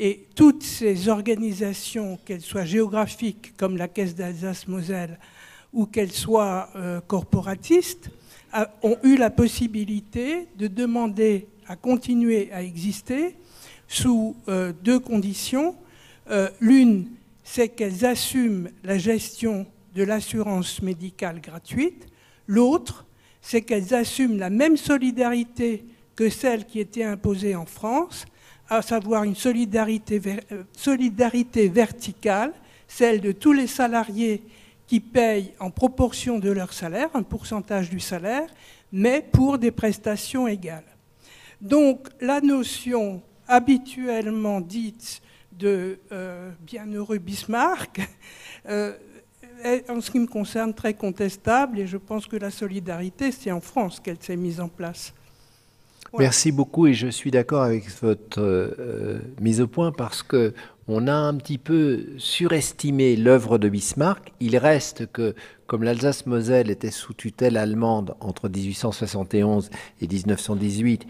Et toutes ces organisations, qu'elles soient géographiques comme la Caisse d'Alsace-Moselle ou qu'elles soient euh, corporatistes, ont eu la possibilité de demander à continuer à exister sous euh, deux conditions. Euh, l'une, c'est qu'elles assument la gestion de l'assurance médicale gratuite. L'autre, c'est qu'elles assument la même solidarité que celle qui était imposée en France, à savoir une euh, solidarité, verticale, celle de tous les salariés qui payent en proportion de leur salaire, un pourcentage du salaire, mais pour des prestations égales. Donc la notion habituellement dite de euh, bienheureux Bismarck euh, est, en ce qui me concerne, très contestable et je pense que la solidarité, c'est en France qu'elle s'est mise en place. Merci beaucoup et je suis d'accord avec votre euh, euh, mise au point parce que on a un petit peu surestimé l'œuvre de Bismarck. Il reste que, comme l'Alsace-Moselle était sous tutelle allemande entre 1871 et 1918,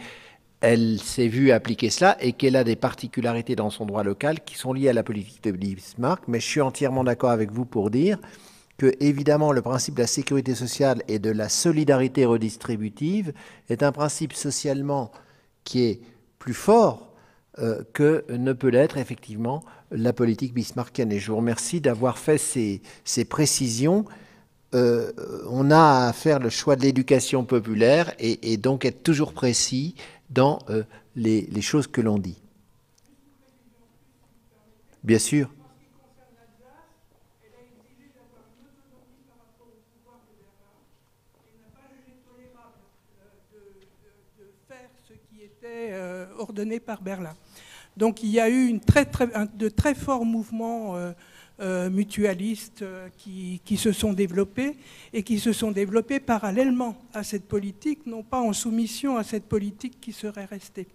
elle s'est vue appliquer cela et qu'elle a des particularités dans son droit local qui sont liées à la politique de Bismarck. Mais je suis entièrement d'accord avec vous pour dire que évidemment le principe de la sécurité sociale et de la solidarité redistributive est un principe socialement qui est plus fort euh, que ne peut l'être effectivement la politique bismarckienne. Et je vous remercie d'avoir fait ces, précisions. Euh, on a à faire le choix de l'éducation populaire et, donc être toujours précis dans euh, les, les choses que l'on dit. Bien sûr. Euh, ordonné par Berlin. Donc il y a eu de très forts mouvements euh, euh, mutualistes qui, se sont développés et qui se sont développés parallèlement à cette politique, non pas en soumission à cette politique qui serait restée.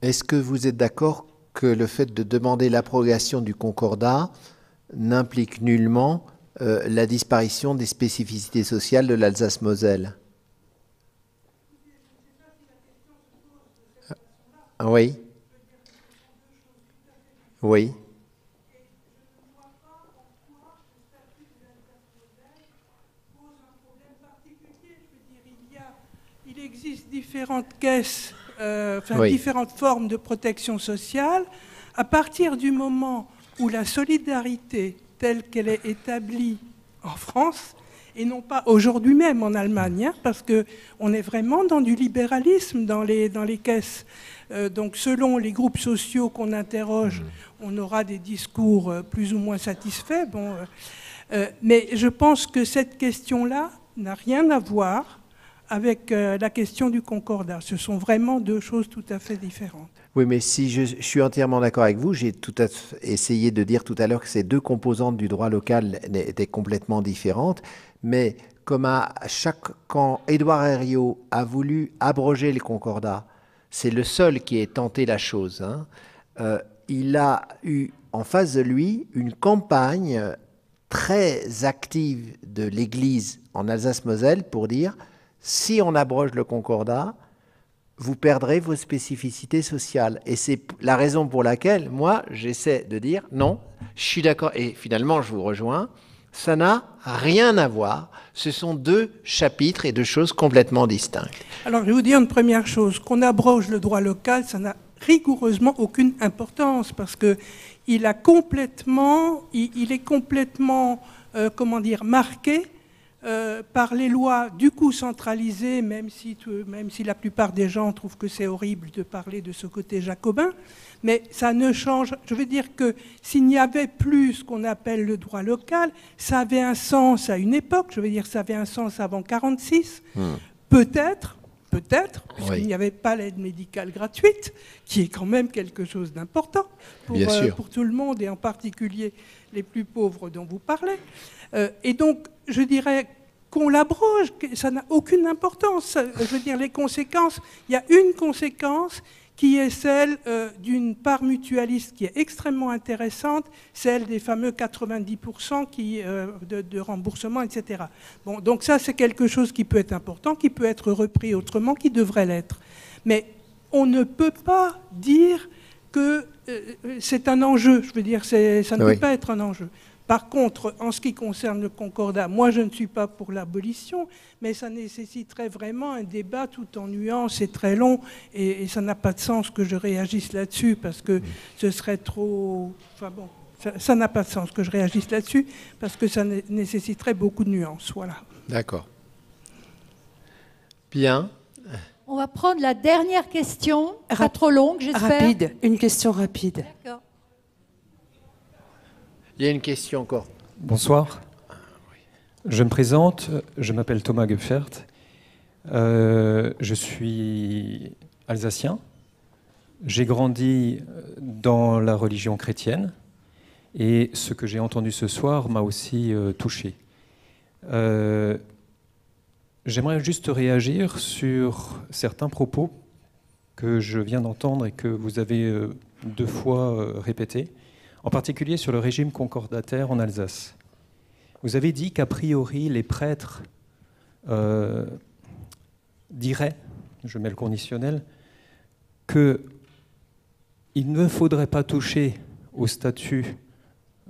Est-ce que vous êtes d'accord que le fait de demander l'aprogation du concordat n'implique nullement la disparition des spécificités sociales de l'Alsace-Moselle Ah oui. Oui. Il existe différentes caisses, euh, différentes formes de protection sociale. À partir du moment où la solidarité telle qu'elle est établie en France, et non pas aujourd'hui même en Allemagne, hein, parce qu'on est vraiment dans du libéralisme dans les, dans les caisses. Euh, donc selon les groupes sociaux qu'on interroge, mhm. on aura des discours euh, plus ou moins satisfaits. Euh, mais je pense que cette question-là n'a rien à voir avec la question du concordat. Ce sont vraiment deux choses tout à fait différentes. Oui, mais si je, suis entièrement d'accord avec vous, j'ai tout à essayé de dire tout à l'heure que ces deux composantes du droit local étaient complètement différentes, mais comme à chaque quand Édouard Herriot a voulu abroger le concordat c'est le seul qui ait tenté la chose, hein. euh, il a eu en face de lui une campagne très active de l'Église en Alsace-Moselle pour dire si on abroge le concordat, vous perdrez vos spécificités sociales. Et c'est la raison pour laquelle, moi, j'essaie de dire non, je suis d'accord, et finalement, je vous rejoins, ça n'a rien à voir. Ce sont deux chapitres et deux choses complètement distinctes. Alors, je vais vous dire une première chose. Qu'on abroge le droit local, ça n'a rigoureusement aucune importance parce que il a il, est complètement, euh, comment dire, marqué euh, par les lois du coup centralisées, même si, même si la plupart des gens trouvent que c'est horrible de parler de ce côté jacobin, mais ça ne change. Je veux dire que s'il n'y avait plus ce qu'on appelle le droit local, ça avait un sens à une époque. Je veux dire, ça avait un sens avant 46. Hmm. Peut-être, peut-être, puisqu'il n'y avait pas l'aide médicale gratuite, qui est quand même quelque chose d'important pour, euh, pour, tout le monde et en particulier les plus pauvres dont vous parlez. Euh, et donc, je dirais qu'on l'abroge, ça n'a aucune importance. Euh, je veux dire, les conséquences, il y a une conséquence, qui est celle euh, d'une part mutualiste qui est extrêmement intéressante, celle des fameux 90% qui, euh, de, remboursement, etc. Bon, donc ça, c'est quelque chose qui peut être important, qui peut être repris autrement, qui devrait l'être. Mais on ne peut pas dire que euh, c'est un enjeu. Je veux dire, ça ne peut pas être un enjeu. Par contre, en ce qui concerne le concordat, moi je ne suis pas pour l'abolition, mais ça nécessiterait vraiment un débat tout en nuance et très long, et, ça n'a pas de sens que je réagisse là-dessus parce que ce serait trop. Enfin bon, ça n'a pas de sens que je réagisse là-dessus parce que ça nécessiterait beaucoup de nuances. Voilà. D'accord. Bien. On va prendre la dernière question, pas trop longue, j'espère. Rapide, une question rapide. D'accord. Il y a une question encore. Bonsoir. Ah, je me présente, je m'appelle Thomas Goepfert. Euh, je suis alsacien. J'ai grandi euh, dans la religion chrétienne et ce que j'ai entendu ce soir m'a aussi euh, touché. J'aimerais juste réagir sur certains propos que je viens d'entendre et que vous avez deux fois répétés en particulier sur le régime concordataire en Alsace. Vous avez dit qu'a priori, les prêtres euh, diraient, je mets le conditionnel, qu'il ne faudrait pas toucher au statut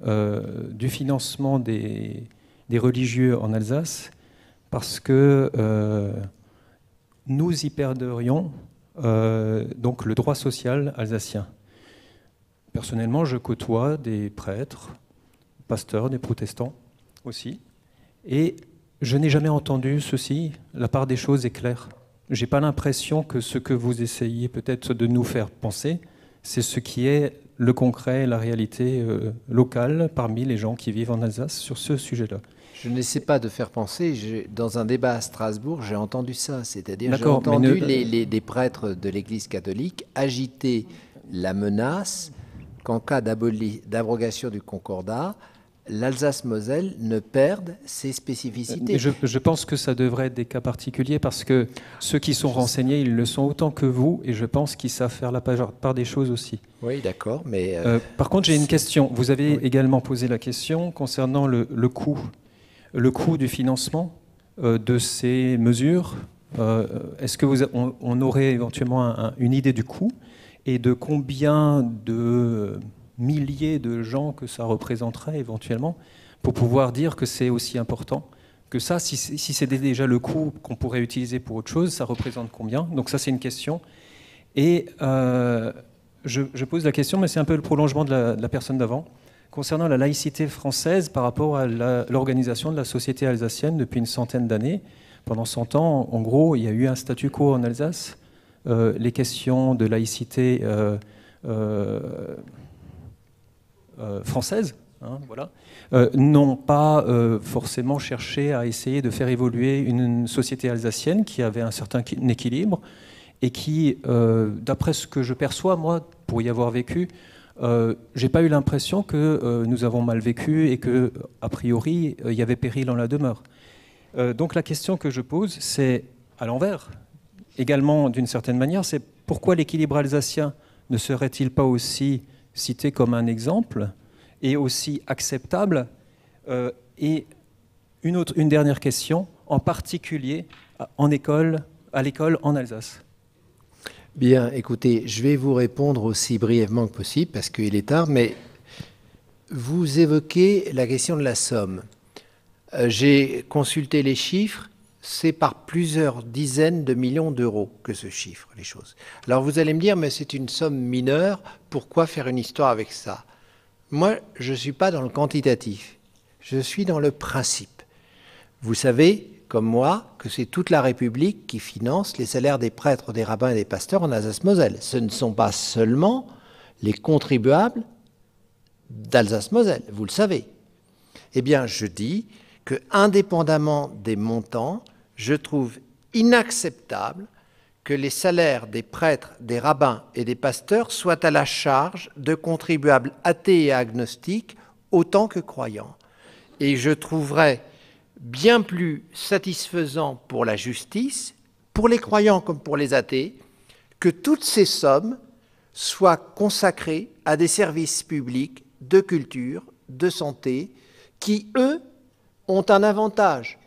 euh, du financement des, religieux en Alsace parce que euh, nous y perdrions donc le droit social alsacien personnellement, je côtoie des prêtres, pasteurs, des protestants aussi, et je n'ai jamais entendu ceci. La part des choses est claire. Je n'ai pas l'impression que ce que vous essayez peut-être de nous faire penser, c'est ce qui est le concret, la réalité euh, locale parmi les gens qui vivent en Alsace sur ce sujet-là. Je n'essaie pas de faire penser. Dans un débat à Strasbourg, j'ai entendu ça. C'est-à-dire, j'ai entendu des les, prêtres de l'Église catholique agiter la menace qu'en cas d'abrogation du concordat, l'Alsace-Moselle ne perde ses spécificités. Je, je, pense que ça devrait être des cas particuliers parce que ceux qui sont renseignés, ils le sont autant que vous et je pense qu'ils savent faire la part des choses aussi. Oui, d'accord, mais... Euh, euh, par contre, j'ai une question. Vous avez également posé la question concernant le, coût, le coût du financement euh, de ces mesures. Est-ce que on, aurait éventuellement une idée du coût et de combien de milliers de gens que ça représenterait éventuellement pour pouvoir dire que c'est aussi important que ça. Si, c'était c'est déjà le coût qu'on pourrait utiliser pour autre chose, ça représente combien Donc ça, c'est une question. Et euh, je, pose la question, mais c'est un peu le prolongement de la, de la personne d'avant, concernant la laïcité française par rapport à l'organisation de la société alsacienne depuis une centaine d'années. Pendant 100 ans, en gros, il y a eu un statu quo en Alsace euh, les questions de laïcité euh, euh, française, hein, voilà. n'ont pas forcément cherché à essayer de faire évoluer une, société alsacienne qui avait un certain équilibre et qui, d'après ce que je perçois, moi, pour y avoir vécu, j'ai pas eu l'impression que nous avons mal vécu et que, a priori, il y avait péril en la demeure. donc la question que je pose, c'est à l'envers également d'une certaine manière, c'est pourquoi l'équilibre alsacien ne serait-il pas aussi cité comme un exemple et aussi acceptable euh, Et une, autre, une dernière question, en particulier en école, à l'école en Alsace. Bien, écoutez, je vais vous répondre aussi brièvement que possible parce qu'il est tard, mais vous évoquez la question de la somme. Euh, j'ai consulté les chiffres c'est par plusieurs dizaines de millions d'euros que se chiffrent les choses. Alors vous allez me dire, mais c'est une somme mineure, pourquoi faire une histoire avec ça Moi, je ne suis pas dans le quantitatif, je suis dans le principe. Vous savez, comme moi, que c'est toute la République qui finance les salaires des prêtres, des rabbins et des pasteurs en Alsace-Moselle. Ce ne sont pas seulement les contribuables d'Alsace-Moselle, vous le savez. Eh bien, je dis que, indépendamment des montants, je trouve inacceptable que les salaires des prêtres, des rabbins et des pasteurs soient à la charge de contribuables athées et agnostiques autant que croyants. Et je trouverais bien plus satisfaisant pour la justice, pour les croyants comme pour les athées, que toutes ces sommes soient consacrées à des services publics de culture, de santé, qui, eux, ont un avantage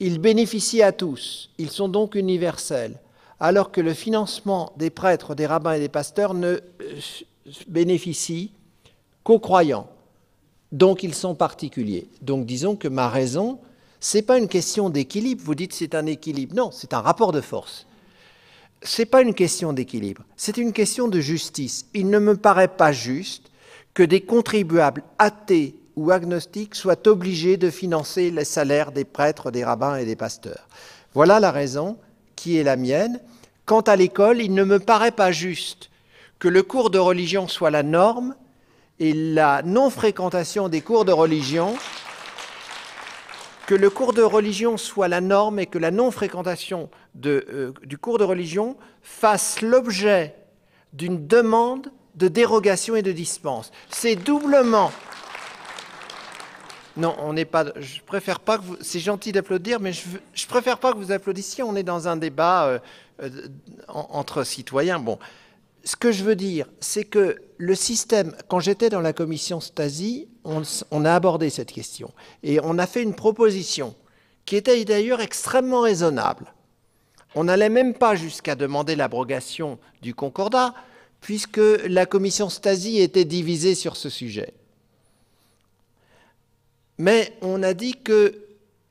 ils bénéficient à tous, ils sont donc universels, alors que le financement des prêtres, des rabbins et des pasteurs ne euh, bénéficie qu'aux croyants. Donc ils sont particuliers. Donc disons que ma raison, c'est pas une question d'équilibre. Vous dites c'est un équilibre. Non, c'est un rapport de force. C'est pas une question d'équilibre. C'est une question de justice. Il ne me paraît pas juste que des contribuables athées ou agnostiques soit obligé de financer les salaires des prêtres, des rabbins et des pasteurs. Voilà la raison qui est la mienne. Quant à l'école, il ne me paraît pas juste que le cours de religion soit la norme et la non-fréquentation des cours de religion que le cours de religion soit la norme et que la non-fréquentation euh, du cours de religion fasse l'objet d'une demande de dérogation et de dispense. C'est doublement non, on n'est pas. Je préfère pas que vous. C'est gentil d'applaudir, mais je, préfère pas que vous applaudissiez. On est dans un débat euh, euh, entre citoyens. Bon, ce que je veux dire, c'est que le système. Quand j'étais dans la commission Stasi, on a abordé cette question et on a fait une proposition qui était d'ailleurs extrêmement raisonnable. On n'allait même pas jusqu'à demander l'abrogation du Concordat, puisque la commission Stasi était divisée sur ce sujet. Mais on a dit que,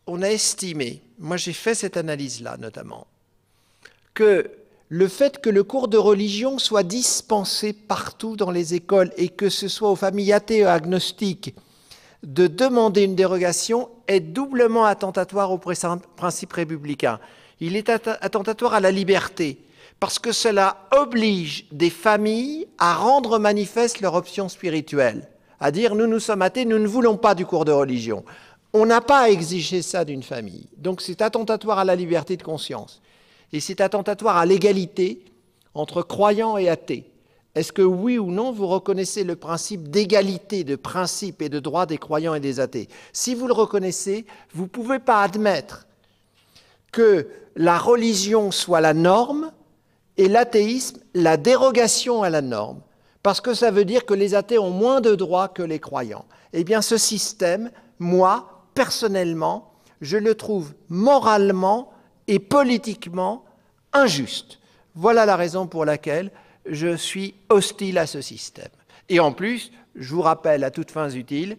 on a estimé, moi j'ai fait cette analyse-là notamment, que le fait que le cours de religion soit dispensé partout dans les écoles et que ce soit aux familles athées ou agnostiques de demander une dérogation est doublement attentatoire au principe républicain. Il est attentatoire à la liberté parce que cela oblige des familles à rendre manifeste leur option spirituelle à dire nous nous sommes athées, nous ne voulons pas du cours de religion. On n'a pas à exiger ça d'une famille. Donc c'est attentatoire à la liberté de conscience. Et c'est attentatoire à l'égalité entre croyants et athées. Est-ce que oui ou non vous reconnaissez le principe d'égalité de principe et de droit des croyants et des athées Si vous le reconnaissez, vous ne pouvez pas admettre que la religion soit la norme et l'athéisme la dérogation à la norme parce que ça veut dire que les athées ont moins de droits que les croyants. Eh bien, ce système, moi, personnellement, je le trouve moralement et politiquement injuste. Voilà la raison pour laquelle je suis hostile à ce système. Et en plus, je vous rappelle à toutes fins utiles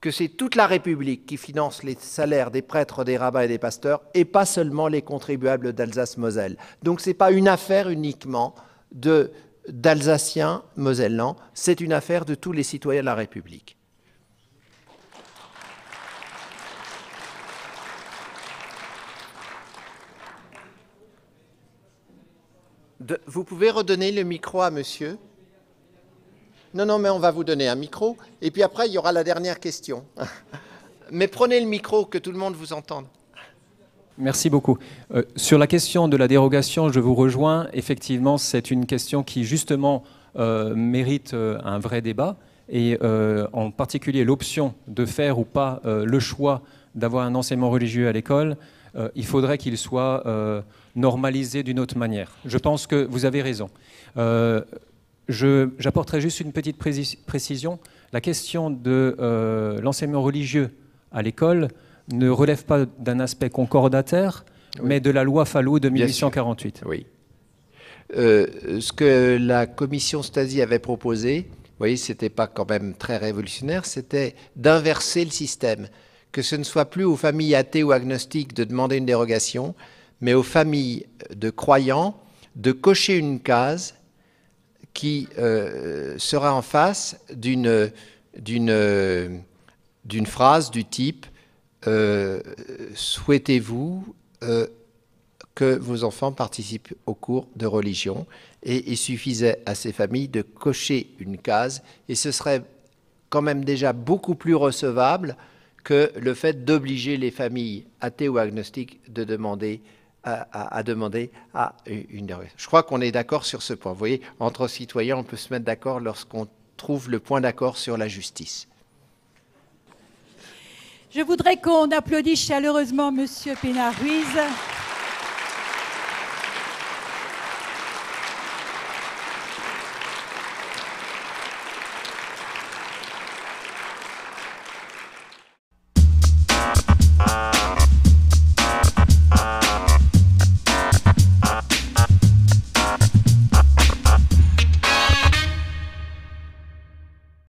que c'est toute la République qui finance les salaires des prêtres, des rabbins et des pasteurs, et pas seulement les contribuables d'Alsace-Moselle. Donc ce n'est pas une affaire uniquement de d'Alsaciens mosellans. C'est une affaire de tous les citoyens de la République. vous pouvez redonner le micro à monsieur Non, non, mais on va vous donner un micro. Et puis après, il y aura la dernière question. mais prenez le micro, que tout le monde vous entende. Merci beaucoup. Euh, sur la question de la dérogation, je vous rejoins. Effectivement, c'est une question qui, justement, euh, mérite euh, un vrai débat. Et en particulier, l'option de faire ou pas le choix d'avoir un enseignement religieux à l'école, il faudrait qu'il soit normalisé d'une autre manière. Je pense que vous avez raison. J'apporterai juste une petite précision. La question de l'enseignement religieux à l'école ne relève pas d'un aspect concordataire, mais de la loi Fallot de 1848. Oui. Euh, ce que la commission Stasi avait proposé, vous voyez, ce n'était pas quand même très révolutionnaire, c'était d'inverser le système. Que ce ne soit plus aux familles athées ou agnostiques de demander une dérogation, mais aux familles de croyants de cocher une case qui euh, sera en face d'une d'une euh, phrase du type euh, souhaitez-vous euh, que vos enfants participent aux cours de religion Et il suffisait à ces familles de cocher une case, et ce serait quand même déjà beaucoup plus recevable que le fait d'obliger les familles athées ou agnostiques de demander à, à demander à une. Je crois qu'on est d'accord sur ce point. Vous voyez, entre citoyens, on peut se mettre d'accord lorsqu'on trouve le point d'accord sur la justice. Je voudrais qu'on applaudisse chaleureusement Monsieur Pénard Ruiz.